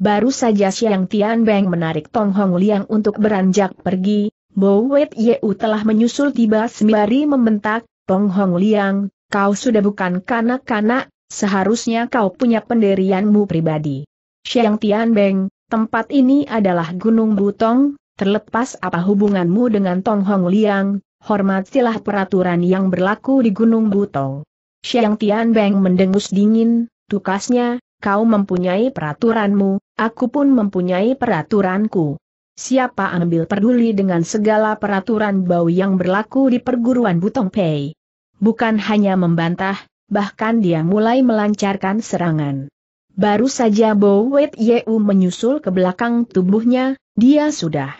Baru saja Xiang Tianbeng menarik Tong Hong Liang untuk beranjak pergi, Bo Wet Yeu telah menyusul tiba sembari membentak, Tong Hong Liang, kau sudah bukan kanak-kanak, seharusnya kau punya pendirianmu pribadi. Xiang Tianbeng, tempat ini adalah Gunung Butong, terlepas apa hubunganmu dengan Tong Hong Liang, hormatilah peraturan yang berlaku di Gunung Butong. Xiang Tianbeng mendengus dingin, Tukasnya, kau mempunyai peraturanmu, aku pun mempunyai peraturanku. Siapa ambil peduli dengan segala peraturan bau yang berlaku di perguruan Butong Pei? Bukan hanya membantah, bahkan dia mulai melancarkan serangan. Baru saja Bo Wet Yeu menyusul ke belakang tubuhnya, dia sudah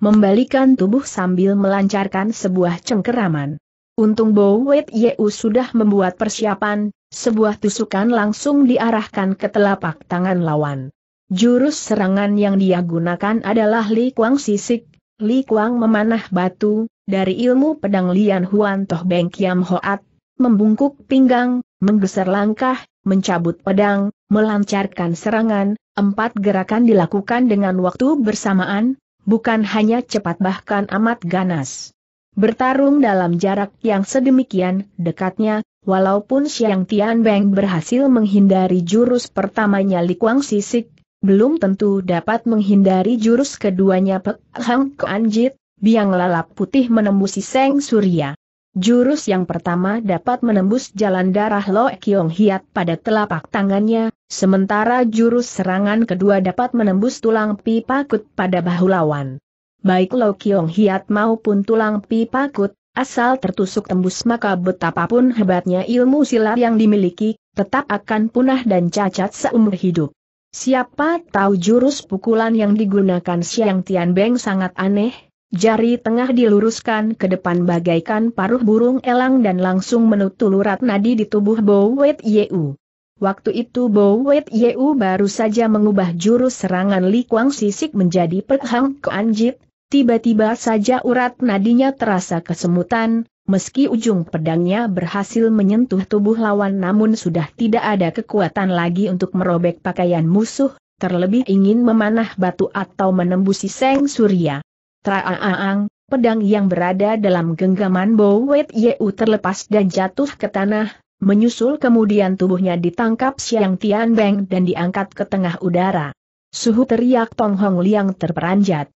membalikan tubuh sambil melancarkan sebuah cengkeraman. Untung Bo Wet Yeu sudah membuat persiapan, sebuah tusukan langsung diarahkan ke telapak tangan lawan. Jurus serangan yang dia gunakan adalah Li Kuang Sisik, Li Kuang memanah batu, dari ilmu pedang Lian Huan Toh Beng Kiam Hoat, membungkuk pinggang, menggeser langkah, mencabut pedang, melancarkan serangan, empat gerakan dilakukan dengan waktu bersamaan, bukan hanya cepat bahkan amat ganas. Bertarung dalam jarak yang sedemikian dekatnya, Walaupun Xiang Tianbeng berhasil menghindari jurus pertamanya Li Kuang Sisik, belum tentu dapat menghindari jurus keduanya Pek Hang Anjit, biang lalap putih menembusi Seng Surya. Jurus yang pertama dapat menembus jalan darah Lo Kiong Hiat pada telapak tangannya, sementara jurus serangan kedua dapat menembus tulang pipa kut pada bahu lawan. Baik Lo Kiong Hiat maupun tulang pipa kut, Asal tertusuk tembus maka betapapun hebatnya ilmu silat yang dimiliki, tetap akan punah dan cacat seumur hidup. Siapa tahu jurus pukulan yang digunakan Siang Tian Beng sangat aneh, jari tengah diluruskan ke depan bagaikan paruh burung elang dan langsung menutulurat nadi di tubuh Bo Wet Yeu. Waktu itu Bo Wet Yeu baru saja mengubah jurus serangan Li Kuang Sisik menjadi Pek Hang Anjit, Tiba-tiba saja urat nadinya terasa kesemutan, meski ujung pedangnya berhasil menyentuh tubuh lawan namun sudah tidak ada kekuatan lagi untuk merobek pakaian musuh, terlebih ingin memanah batu atau menembusi seng surya. Traaang, pedang yang berada dalam genggaman Bowet Yeu terlepas dan jatuh ke tanah, menyusul kemudian tubuhnya ditangkap Siang Tian Beng dan diangkat ke tengah udara. Suhu teriak Tong Hong Liang terperanjat.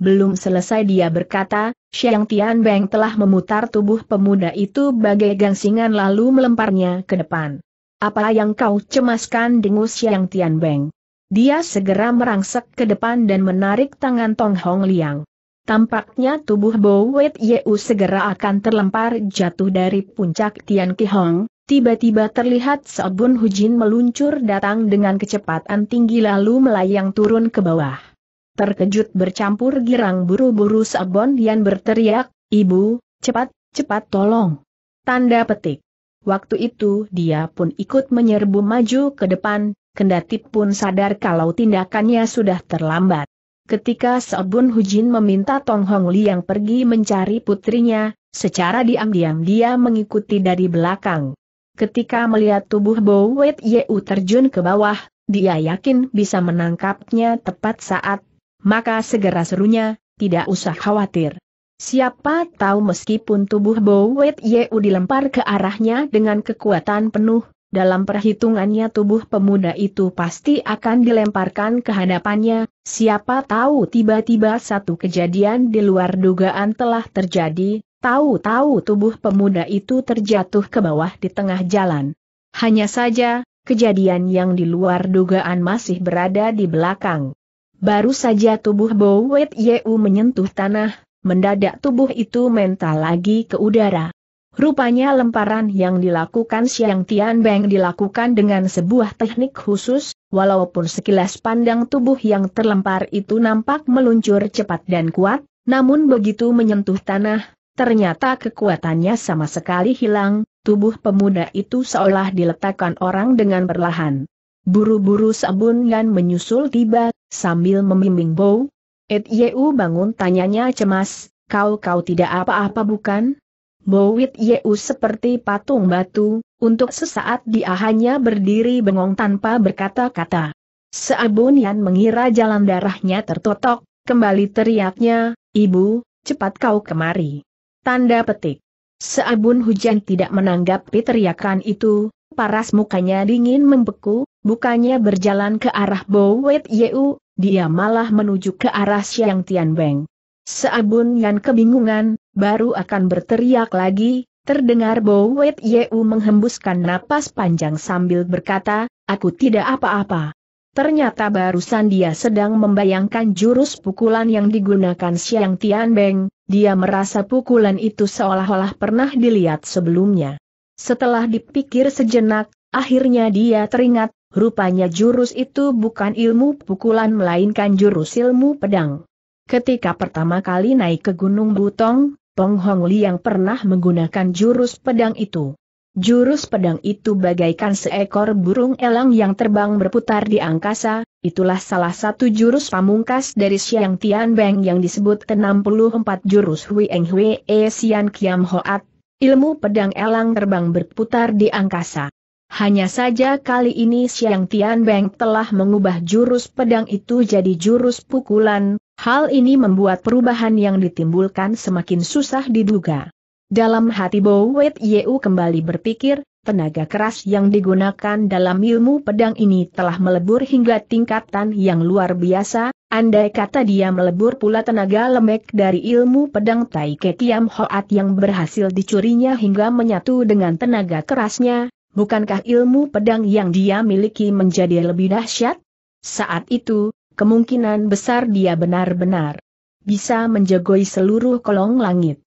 Belum selesai dia berkata, Xiang Beng telah memutar tubuh pemuda itu bagai gangsingan lalu melemparnya ke depan. Apa yang kau cemaskan dengus Xiang Beng? Dia segera merangsek ke depan dan menarik tangan Tong Hong Liang. Tampaknya tubuh Bo Wet Yeu segera akan terlempar jatuh dari puncak Tian Ki Hong, tiba-tiba terlihat Seobun Hujin meluncur datang dengan kecepatan tinggi lalu melayang turun ke bawah terkejut bercampur girang buru-buru Sabon Yan berteriak, Ibu, cepat, cepat tolong. Tanda petik. Waktu itu dia pun ikut menyerbu maju ke depan, kendati pun sadar kalau tindakannya sudah terlambat. Ketika Sabun Hujin meminta Tong Hong Liang pergi mencari putrinya, secara diam-diam dia mengikuti dari belakang. Ketika melihat tubuh Bo Yeu terjun ke bawah, dia yakin bisa menangkapnya tepat saat maka segera serunya, tidak usah khawatir. Siapa tahu meskipun tubuh Bowet Yeu dilempar ke arahnya dengan kekuatan penuh, dalam perhitungannya tubuh pemuda itu pasti akan dilemparkan ke hadapannya, siapa tahu tiba-tiba satu kejadian di luar dugaan telah terjadi, tahu-tahu tubuh pemuda itu terjatuh ke bawah di tengah jalan. Hanya saja, kejadian yang di luar dugaan masih berada di belakang. Baru saja tubuh Bowet Yeu menyentuh tanah, mendadak tubuh itu mental lagi ke udara. Rupanya lemparan yang dilakukan Siang Tian Beng dilakukan dengan sebuah teknik khusus, walaupun sekilas pandang tubuh yang terlempar itu nampak meluncur cepat dan kuat, namun begitu menyentuh tanah, ternyata kekuatannya sama sekali hilang, tubuh pemuda itu seolah diletakkan orang dengan perlahan. Buru-buru Sabun Yan menyusul tiba, sambil membimbing Bow. Et Yeu bangun tanyanya cemas, kau-kau tidak apa-apa bukan? Bowit Yeu seperti patung batu, untuk sesaat dia hanya berdiri bengong tanpa berkata-kata. Sabun Yan mengira jalan darahnya tertotok, kembali teriaknya, Ibu, cepat kau kemari. Tanda petik. Sabun hujan tidak menanggapi teriakan itu, paras mukanya dingin membeku, Bukannya berjalan ke arah Bowet Yeu, dia malah menuju ke arah Siang Tian Beng. Seabun yang kebingungan, baru akan berteriak lagi, terdengar Bowet Yeu menghembuskan napas panjang sambil berkata, aku tidak apa-apa. Ternyata barusan dia sedang membayangkan jurus pukulan yang digunakan Siang Tian Beng. dia merasa pukulan itu seolah-olah pernah dilihat sebelumnya. Setelah dipikir sejenak, akhirnya dia teringat, Rupanya jurus itu bukan ilmu pukulan melainkan jurus ilmu pedang. Ketika pertama kali naik ke Gunung Butong, Pong Hong Liang pernah menggunakan jurus pedang itu. Jurus pedang itu bagaikan seekor burung elang yang terbang berputar di angkasa, itulah salah satu jurus pamungkas dari Xiang Tian Beng yang disebut 64 jurus Hui Eng Hui E Xian Kiam Hoat, ilmu pedang elang terbang berputar di angkasa. Hanya saja kali ini Xiang Tianbeng telah mengubah jurus pedang itu jadi jurus pukulan, hal ini membuat perubahan yang ditimbulkan semakin susah diduga. Dalam hati Bo Wet Yeu kembali berpikir, tenaga keras yang digunakan dalam ilmu pedang ini telah melebur hingga tingkatan yang luar biasa, andai kata dia melebur pula tenaga lemek dari ilmu pedang Tai Ke Tiam Hoat yang berhasil dicurinya hingga menyatu dengan tenaga kerasnya, bukankah ilmu pedang yang dia miliki menjadi lebih dahsyat? Saat itu, kemungkinan besar dia benar-benar bisa menjagoi seluruh kolong langit.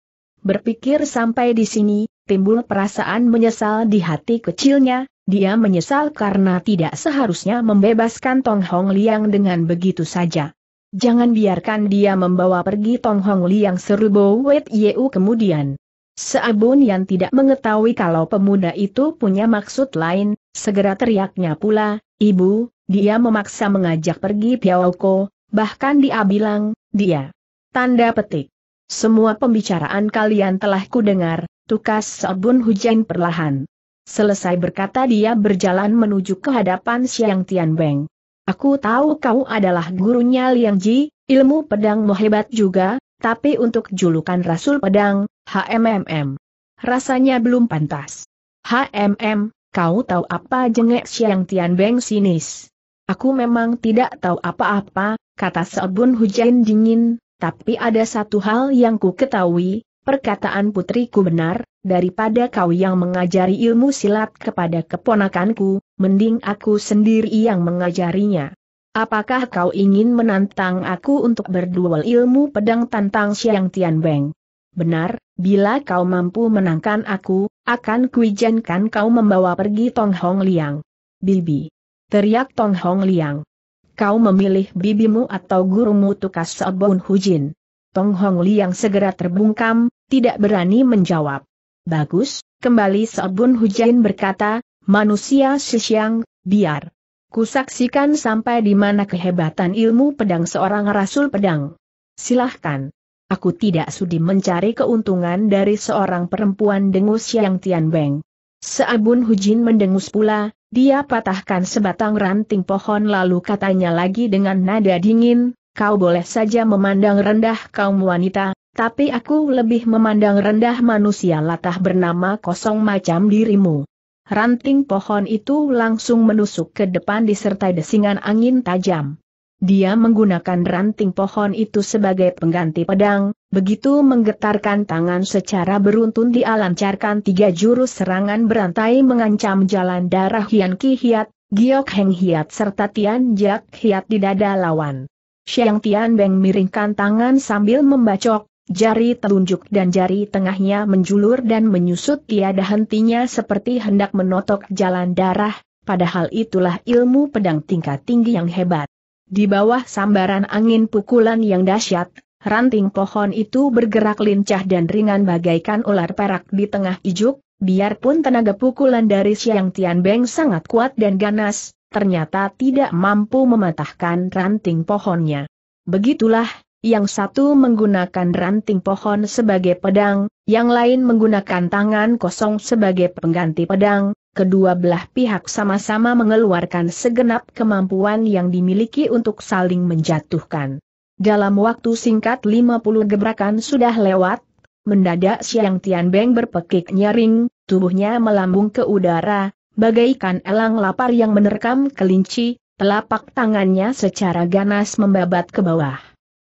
Berpikir sampai di sini, timbul perasaan menyesal di hati kecilnya, dia menyesal karena tidak seharusnya membebaskan Tong Hong Liang dengan begitu saja. Jangan biarkan dia membawa pergi Tong Hong Liang seru Bo Yeu kemudian. Seabun yang tidak mengetahui kalau pemuda itu punya maksud lain, segera teriaknya pula, Ibu, dia memaksa mengajak pergi Piaoko, bahkan dia bilang, dia. Tanda petik. Semua pembicaraan kalian telah kudengar, tukas Seabun hujan perlahan. Selesai berkata dia berjalan menuju ke hadapan Siang Tian Beng. Aku tahu kau adalah gurunya Liang Ji, ilmu pedangmu hebat juga, tapi untuk julukan Rasul Pedang, HMM. Rasanya belum pantas. HMM, kau tahu apa jengek Tian Beng sinis? Aku memang tidak tahu apa-apa, kata Seobun Hujain dingin, tapi ada satu hal yang ku ketahui, perkataan putriku benar, daripada kau yang mengajari ilmu silat kepada keponakanku, mending aku sendiri yang mengajarinya. Apakah kau ingin menantang aku untuk berduel ilmu pedang tantang Siang Tian Beng? Benar, bila kau mampu menangkan aku, akan kuijankan kau membawa pergi Tong Hong Liang. Bibi. Teriak Tong Hong Liang. Kau memilih bibimu atau gurumu tukas Sobun Hujin. Tong Hong Liang segera terbungkam, tidak berani menjawab. Bagus, kembali Sobun Hujin berkata, manusia sesiang, biar. Kusaksikan sampai di mana kehebatan ilmu pedang seorang rasul pedang. Silahkan aku tidak sudi mencari keuntungan dari seorang perempuan dengus yang Tian Beng. Seabun Hujin mendengus pula, dia patahkan sebatang ranting pohon lalu katanya lagi dengan nada dingin, kau boleh saja memandang rendah kaum wanita, tapi aku lebih memandang rendah manusia latah bernama kosong macam dirimu. Ranting pohon itu langsung menusuk ke depan disertai desingan angin tajam. Dia menggunakan ranting pohon itu sebagai pengganti pedang, begitu menggetarkan tangan secara beruntun dia lancarkan tiga jurus serangan berantai mengancam jalan darah Hian Ki Hiat, Giok Heng Hiat serta Tian Jak Hiat di dada lawan. Xiang Tian Beng miringkan tangan sambil membacok, Jari telunjuk dan jari tengahnya menjulur dan menyusut tiada hentinya seperti hendak menotok jalan darah, padahal itulah ilmu pedang tingkat tinggi yang hebat. Di bawah sambaran angin pukulan yang dahsyat, ranting pohon itu bergerak lincah dan ringan bagaikan ular perak di tengah ijuk, biarpun tenaga pukulan dari Siang Tian Beng sangat kuat dan ganas, ternyata tidak mampu mematahkan ranting pohonnya. Begitulah, yang satu menggunakan ranting pohon sebagai pedang, yang lain menggunakan tangan kosong sebagai pengganti pedang, kedua belah pihak sama-sama mengeluarkan segenap kemampuan yang dimiliki untuk saling menjatuhkan. Dalam waktu singkat 50 gebrakan sudah lewat, mendadak Tian Beng berpekik nyaring, tubuhnya melambung ke udara, bagaikan elang lapar yang menerkam kelinci, telapak tangannya secara ganas membabat ke bawah.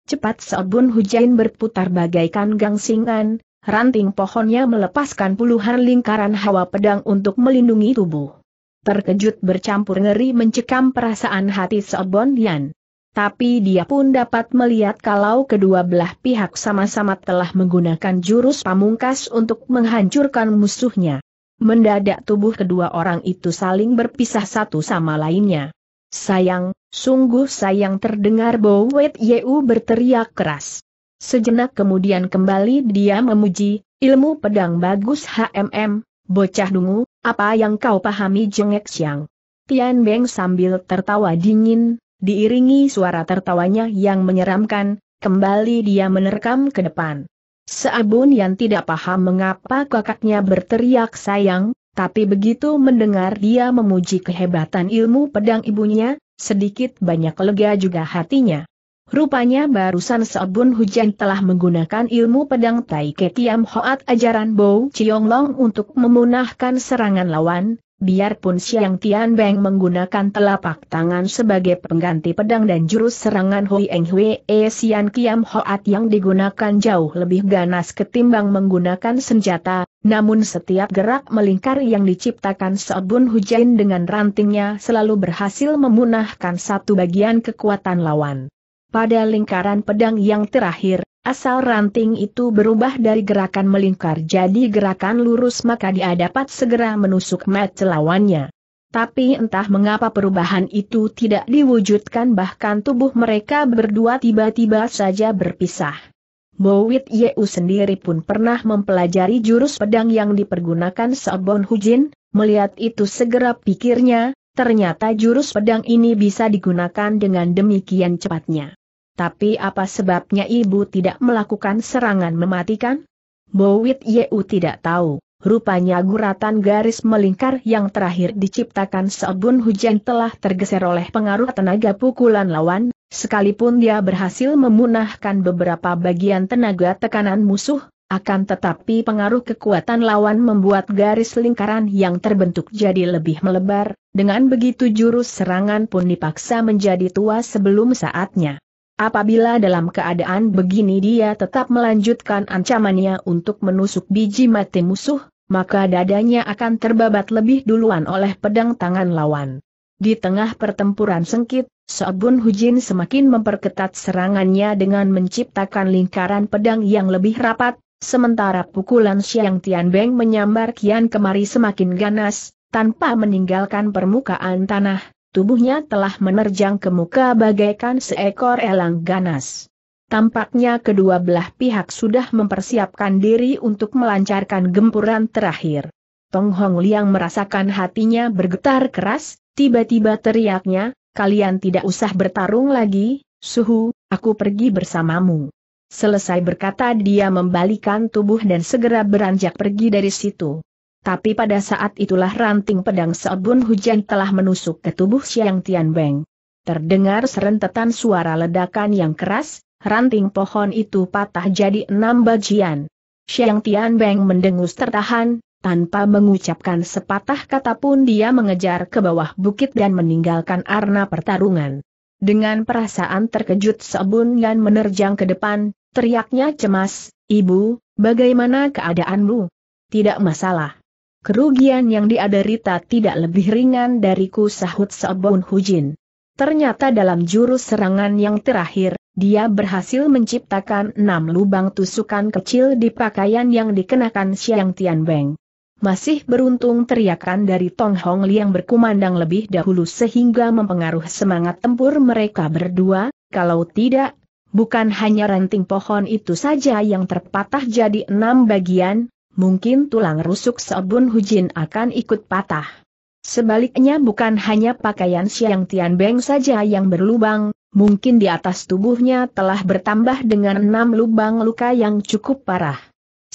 Cepat Seobun Hujain berputar bagaikan gangsingan, ranting pohonnya melepaskan puluhan lingkaran hawa pedang untuk melindungi tubuh. Terkejut bercampur ngeri mencekam perasaan hati Sobon Yan. Tapi dia pun dapat melihat kalau kedua belah pihak sama-sama telah menggunakan jurus pamungkas untuk menghancurkan musuhnya. Mendadak tubuh kedua orang itu saling berpisah satu sama lainnya. Sayang, sungguh sayang terdengar Bowet Yeu berteriak keras. Sejenak kemudian kembali dia memuji, ilmu pedang bagus HMM, bocah dungu, apa yang kau pahami jengek siang. Tian Beng sambil tertawa dingin, diiringi suara tertawanya yang menyeramkan, kembali dia menerkam ke depan. Seabun yang tidak paham mengapa kakaknya berteriak sayang, tapi begitu mendengar dia memuji kehebatan ilmu pedang ibunya, sedikit banyak lega juga hatinya. Rupanya barusan Seobun Hujan telah menggunakan ilmu pedang Tai Ketiam Hoat ajaran Bo Chiong Long untuk memunahkan serangan lawan, biarpun Siang Tian Beng menggunakan telapak tangan sebagai pengganti pedang dan jurus serangan Hui Eng Hui E Sian Kiam Hoat yang digunakan jauh lebih ganas ketimbang menggunakan senjata, namun setiap gerak melingkar yang diciptakan Seobun Hujan dengan rantingnya selalu berhasil memunahkan satu bagian kekuatan lawan. Pada lingkaran pedang yang terakhir, asal ranting itu berubah dari gerakan melingkar jadi gerakan lurus maka dia dapat segera menusuk mat lawannya. Tapi entah mengapa perubahan itu tidak diwujudkan bahkan tubuh mereka berdua tiba-tiba saja berpisah. Bowit Yeu sendiri pun pernah mempelajari jurus pedang yang dipergunakan Sobon Hujin, melihat itu segera pikirnya, ternyata jurus pedang ini bisa digunakan dengan demikian cepatnya. Tapi apa sebabnya ibu tidak melakukan serangan mematikan? Bowit Yeu tidak tahu. Rupanya guratan garis melingkar yang terakhir diciptakan sebun hujan telah tergeser oleh pengaruh tenaga pukulan lawan, sekalipun dia berhasil memunahkan beberapa bagian tenaga tekanan musuh, akan tetapi pengaruh kekuatan lawan membuat garis lingkaran yang terbentuk jadi lebih melebar, dengan begitu jurus serangan pun dipaksa menjadi tua sebelum saatnya. Apabila dalam keadaan begini dia tetap melanjutkan ancamannya untuk menusuk biji mati musuh, maka dadanya akan terbabat lebih duluan oleh pedang tangan lawan. Di tengah pertempuran sengkit, Sobun Hujin semakin memperketat serangannya dengan menciptakan lingkaran pedang yang lebih rapat, sementara pukulan Xiang Tianbeng menyambar kian kemari semakin ganas, tanpa meninggalkan permukaan tanah, tubuhnya telah menerjang ke muka bagaikan seekor elang ganas. Tampaknya kedua belah pihak sudah mempersiapkan diri untuk melancarkan gempuran terakhir. Tong Hong Liang merasakan hatinya bergetar keras, tiba-tiba teriaknya, kalian tidak usah bertarung lagi, suhu, aku pergi bersamamu. Selesai berkata dia membalikan tubuh dan segera beranjak pergi dari situ. Tapi pada saat itulah ranting pedang Sabun hujan telah menusuk ke tubuh Siang Tian Beng. Terdengar serentetan suara ledakan yang keras, ranting pohon itu patah jadi enam bagian. Siang Tian Beng mendengus tertahan, tanpa mengucapkan sepatah kata pun dia mengejar ke bawah bukit dan meninggalkan arna pertarungan. Dengan perasaan terkejut Sabun Yan menerjang ke depan, teriaknya cemas, Ibu, bagaimana keadaanmu? Tidak masalah kerugian yang diaderita tidak lebih ringan dariku sahut Sebon Hujin. Ternyata dalam jurus serangan yang terakhir, dia berhasil menciptakan enam lubang tusukan kecil di pakaian yang dikenakan Siang Tian Beng. Masih beruntung teriakan dari Tong Hong Liang berkumandang lebih dahulu sehingga mempengaruhi semangat tempur mereka berdua, kalau tidak, bukan hanya ranting pohon itu saja yang terpatah jadi enam bagian, mungkin tulang rusuk Seobun Hujin akan ikut patah. Sebaliknya bukan hanya pakaian Siang Tian Beng saja yang berlubang, mungkin di atas tubuhnya telah bertambah dengan enam lubang luka yang cukup parah.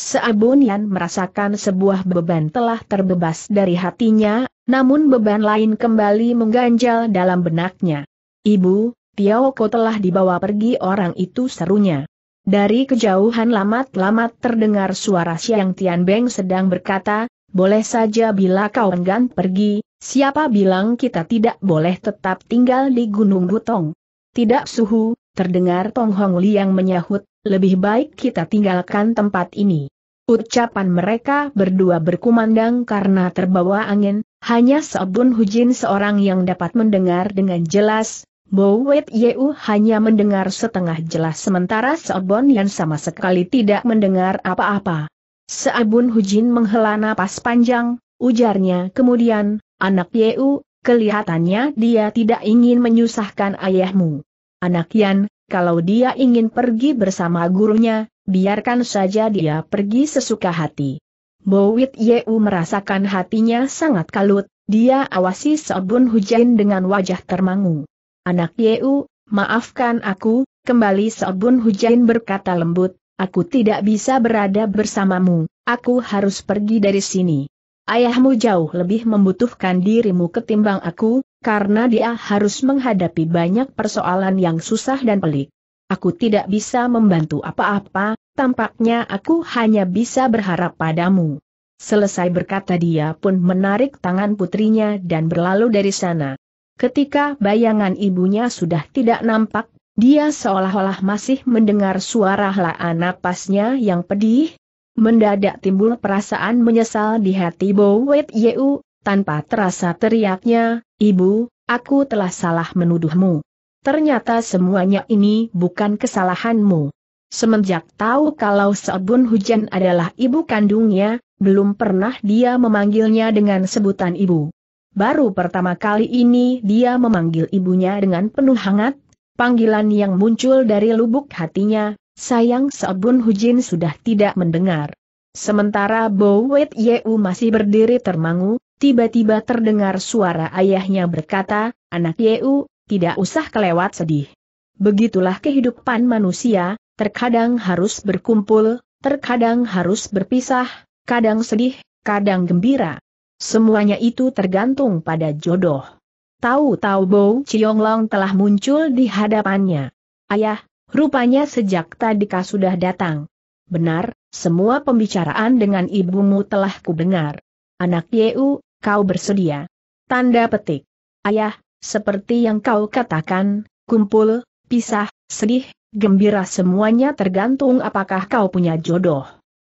Yan merasakan sebuah beban telah terbebas dari hatinya, namun beban lain kembali mengganjal dalam benaknya. Ibu, Tiao Ko telah dibawa pergi orang itu serunya. Dari kejauhan lamat-lamat terdengar suara Siang Tian Beng sedang berkata, boleh saja bila kau enggan pergi, siapa bilang kita tidak boleh tetap tinggal di Gunung Butong. Tidak suhu, terdengar Tong Hong Li yang menyahut, lebih baik kita tinggalkan tempat ini. Ucapan mereka berdua berkumandang karena terbawa angin, hanya Seobun Hujin seorang yang dapat mendengar dengan jelas, Mowet Yeu hanya mendengar setengah jelas sementara Seobon yang sama sekali tidak mendengar apa-apa. Seabun Hujin menghela napas panjang, ujarnya kemudian, anak Yeu, kelihatannya dia tidak ingin menyusahkan ayahmu. Anak Yan, kalau dia ingin pergi bersama gurunya, biarkan saja dia pergi sesuka hati. Bowit Yeu merasakan hatinya sangat kalut, dia awasi Seobun Hujin dengan wajah termangu. Anak Yeu, maafkan aku, kembali Sobun Hujain berkata lembut, aku tidak bisa berada bersamamu, aku harus pergi dari sini. Ayahmu jauh lebih membutuhkan dirimu ketimbang aku, karena dia harus menghadapi banyak persoalan yang susah dan pelik. Aku tidak bisa membantu apa-apa, tampaknya aku hanya bisa berharap padamu. Selesai berkata dia pun menarik tangan putrinya dan berlalu dari sana. Ketika bayangan ibunya sudah tidak nampak, dia seolah-olah masih mendengar suara helaan napasnya yang pedih. Mendadak timbul perasaan menyesal di hati Bowet Yeu, tanpa terasa teriaknya, Ibu, aku telah salah menuduhmu. Ternyata semuanya ini bukan kesalahanmu. Semenjak tahu kalau Sabun Hujan adalah ibu kandungnya, belum pernah dia memanggilnya dengan sebutan ibu. Baru pertama kali ini dia memanggil ibunya dengan penuh hangat, panggilan yang muncul dari lubuk hatinya, sayang Sabun Hujin sudah tidak mendengar. Sementara Bo Wet Yeu masih berdiri termangu, tiba-tiba terdengar suara ayahnya berkata, anak Yeu, tidak usah kelewat sedih. Begitulah kehidupan manusia, terkadang harus berkumpul, terkadang harus berpisah, kadang sedih, kadang gembira. Semuanya itu tergantung pada jodoh. Tahu-tahu Chiong Chionglong telah muncul di hadapannya. Ayah, rupanya sejak tadika sudah datang. Benar, semua pembicaraan dengan ibumu telah kudengar. Anak Yeu, kau bersedia. Tanda petik. Ayah, seperti yang kau katakan, kumpul, pisah, sedih, gembira semuanya tergantung apakah kau punya jodoh.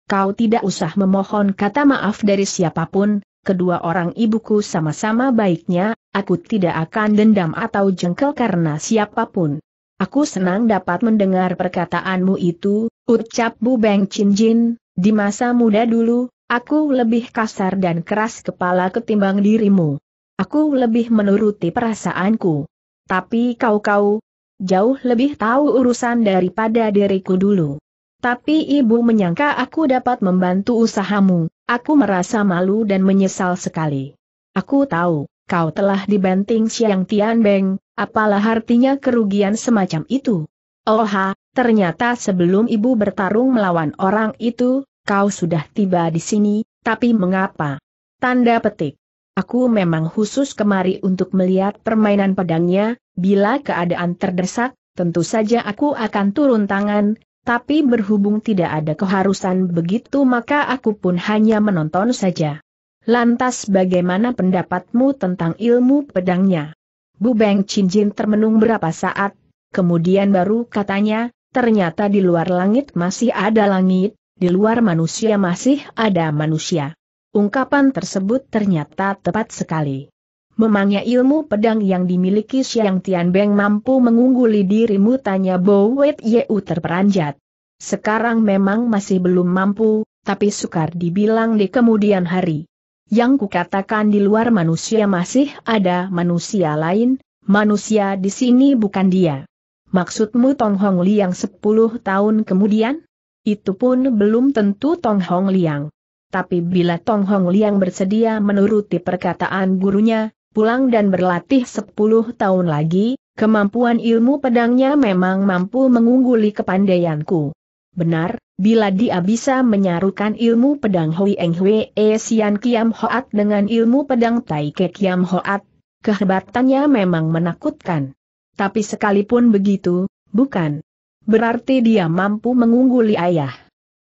Kau tidak usah memohon kata maaf dari siapapun, kedua orang ibuku sama-sama baiknya, aku tidak akan dendam atau jengkel karena siapapun. Aku senang dapat mendengar perkataanmu itu, ucap Bu Beng Chin Jin, di masa muda dulu, aku lebih kasar dan keras kepala ketimbang dirimu. Aku lebih menuruti perasaanku. Tapi kau-kau, jauh lebih tahu urusan daripada diriku dulu. Tapi ibu menyangka aku dapat membantu usahamu. Aku merasa malu dan menyesal sekali. Aku tahu, kau telah dibanting Siang Tian Beng, apalah artinya kerugian semacam itu. Oh ha, ternyata sebelum ibu bertarung melawan orang itu, kau sudah tiba di sini, tapi mengapa? Tanda petik. Aku memang khusus kemari untuk melihat permainan pedangnya, bila keadaan terdesak, tentu saja aku akan turun tangan, tapi berhubung tidak ada keharusan begitu maka aku pun hanya menonton saja. Lantas bagaimana pendapatmu tentang ilmu pedangnya? Bu Beng Chin Jin termenung berapa saat, kemudian baru katanya, ternyata di luar langit masih ada langit, di luar manusia masih ada manusia. Ungkapan tersebut ternyata tepat sekali. Memangnya ilmu pedang yang dimiliki Xiang Beng mampu mengungguli dirimu tanya Bo Wet Yeu terperanjat. Sekarang memang masih belum mampu, tapi sukar dibilang di kemudian hari. Yang kukatakan di luar manusia masih ada manusia lain, manusia di sini bukan dia. Maksudmu Tong Hong Liang 10 tahun kemudian? Itu pun belum tentu Tong Hong Liang. Tapi bila Tong Hong Liang bersedia menuruti perkataan gurunya, pulang dan berlatih 10 tahun lagi, kemampuan ilmu pedangnya memang mampu mengungguli kepandaianku. Benar, bila dia bisa menyarukan ilmu pedang Hui Eng Hui E Sian Kiam Hoat dengan ilmu pedang Tai Ke Kiam Hoat, kehebatannya memang menakutkan. Tapi sekalipun begitu, bukan. Berarti dia mampu mengungguli ayah.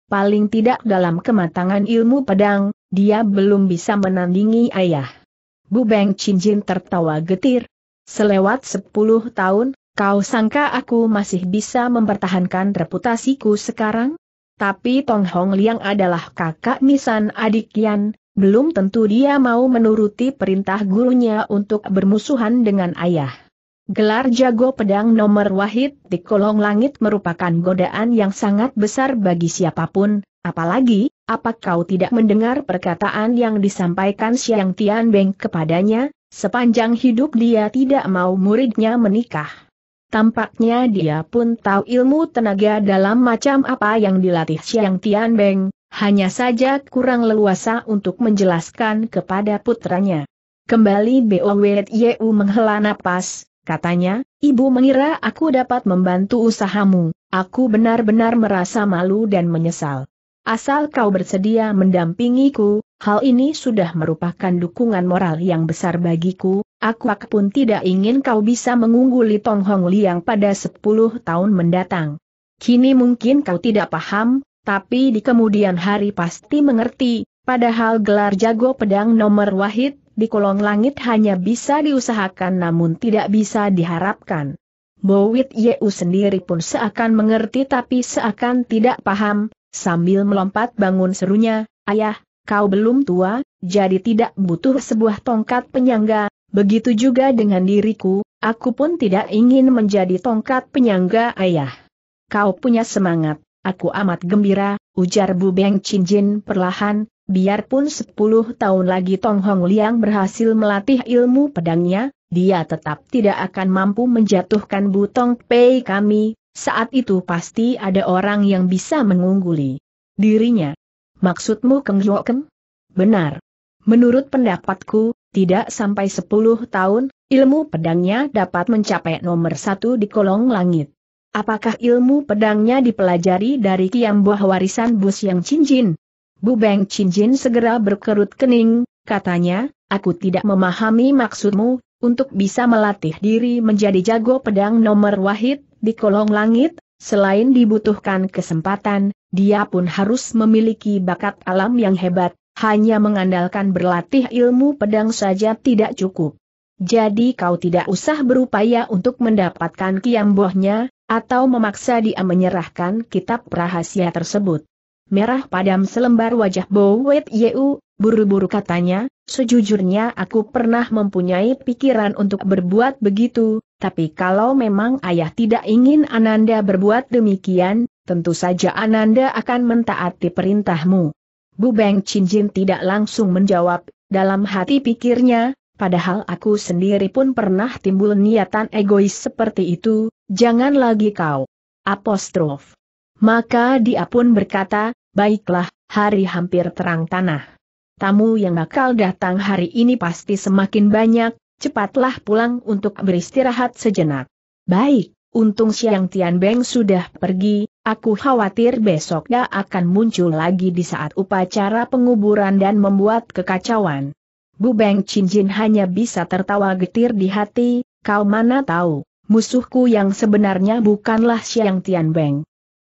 Paling tidak dalam kematangan ilmu pedang, dia belum bisa menandingi ayah. Bu Beng Jin tertawa getir. Selewat sepuluh tahun, kau sangka aku masih bisa mempertahankan reputasiku sekarang? Tapi Tong Hong Liang adalah kakak nisan adik Yan, belum tentu dia mau menuruti perintah gurunya untuk bermusuhan dengan ayah. Gelar jago pedang nomor wahid di kolong langit merupakan godaan yang sangat besar bagi siapapun, apalagi, apa kau tidak mendengar perkataan yang disampaikan Siang Tian Beng kepadanya, sepanjang hidup dia tidak mau muridnya menikah. Tampaknya dia pun tahu ilmu tenaga dalam macam apa yang dilatih Siang Tian Beng, hanya saja kurang leluasa untuk menjelaskan kepada putranya. Kembali Yeu menghela napas, Katanya, ibu mengira aku dapat membantu usahamu, aku benar-benar merasa malu dan menyesal. Asal kau bersedia mendampingiku, hal ini sudah merupakan dukungan moral yang besar bagiku, aku pun tidak ingin kau bisa mengungguli Tong Hong Liang pada 10 tahun mendatang. Kini mungkin kau tidak paham, tapi di kemudian hari pasti mengerti, padahal gelar jago pedang nomor wahid di kolong langit hanya bisa diusahakan namun tidak bisa diharapkan. Bowit Yeu sendiri pun seakan mengerti tapi seakan tidak paham, sambil melompat bangun serunya, Ayah, kau belum tua, jadi tidak butuh sebuah tongkat penyangga, begitu juga dengan diriku, aku pun tidak ingin menjadi tongkat penyangga ayah. Kau punya semangat, aku amat gembira, ujar Bu Beng Chin Jin perlahan, Biarpun sepuluh tahun lagi Tong Hong Liang berhasil melatih ilmu pedangnya, dia tetap tidak akan mampu menjatuhkan butong pei kami, saat itu pasti ada orang yang bisa mengungguli dirinya. Maksudmu Keng Yo Benar. Menurut pendapatku, tidak sampai sepuluh tahun, ilmu pedangnya dapat mencapai nomor satu di kolong langit. Apakah ilmu pedangnya dipelajari dari buah warisan Bus Yang Cincin? Bu Beng Jin segera berkerut kening, katanya, aku tidak memahami maksudmu, untuk bisa melatih diri menjadi jago pedang nomor wahid, di kolong langit, selain dibutuhkan kesempatan, dia pun harus memiliki bakat alam yang hebat, hanya mengandalkan berlatih ilmu pedang saja tidak cukup. Jadi kau tidak usah berupaya untuk mendapatkan kiambohnya, atau memaksa dia menyerahkan kitab rahasia tersebut merah padam selembar wajah Bo Wet Yeu, buru-buru katanya, sejujurnya aku pernah mempunyai pikiran untuk berbuat begitu, tapi kalau memang ayah tidak ingin Ananda berbuat demikian, tentu saja Ananda akan mentaati perintahmu. Bu Beng Chin Jin tidak langsung menjawab, dalam hati pikirnya, Padahal aku sendiri pun pernah timbul niatan egois seperti itu, jangan lagi kau. Apostrof. Maka dia pun berkata, baiklah, hari hampir terang tanah. Tamu yang bakal datang hari ini pasti semakin banyak, cepatlah pulang untuk beristirahat sejenak. Baik, untung Siang Tian Beng sudah pergi, aku khawatir besok dia akan muncul lagi di saat upacara penguburan dan membuat kekacauan. Bu Beng Chin Jin hanya bisa tertawa getir di hati, kau mana tahu, musuhku yang sebenarnya bukanlah Siang Tian Beng.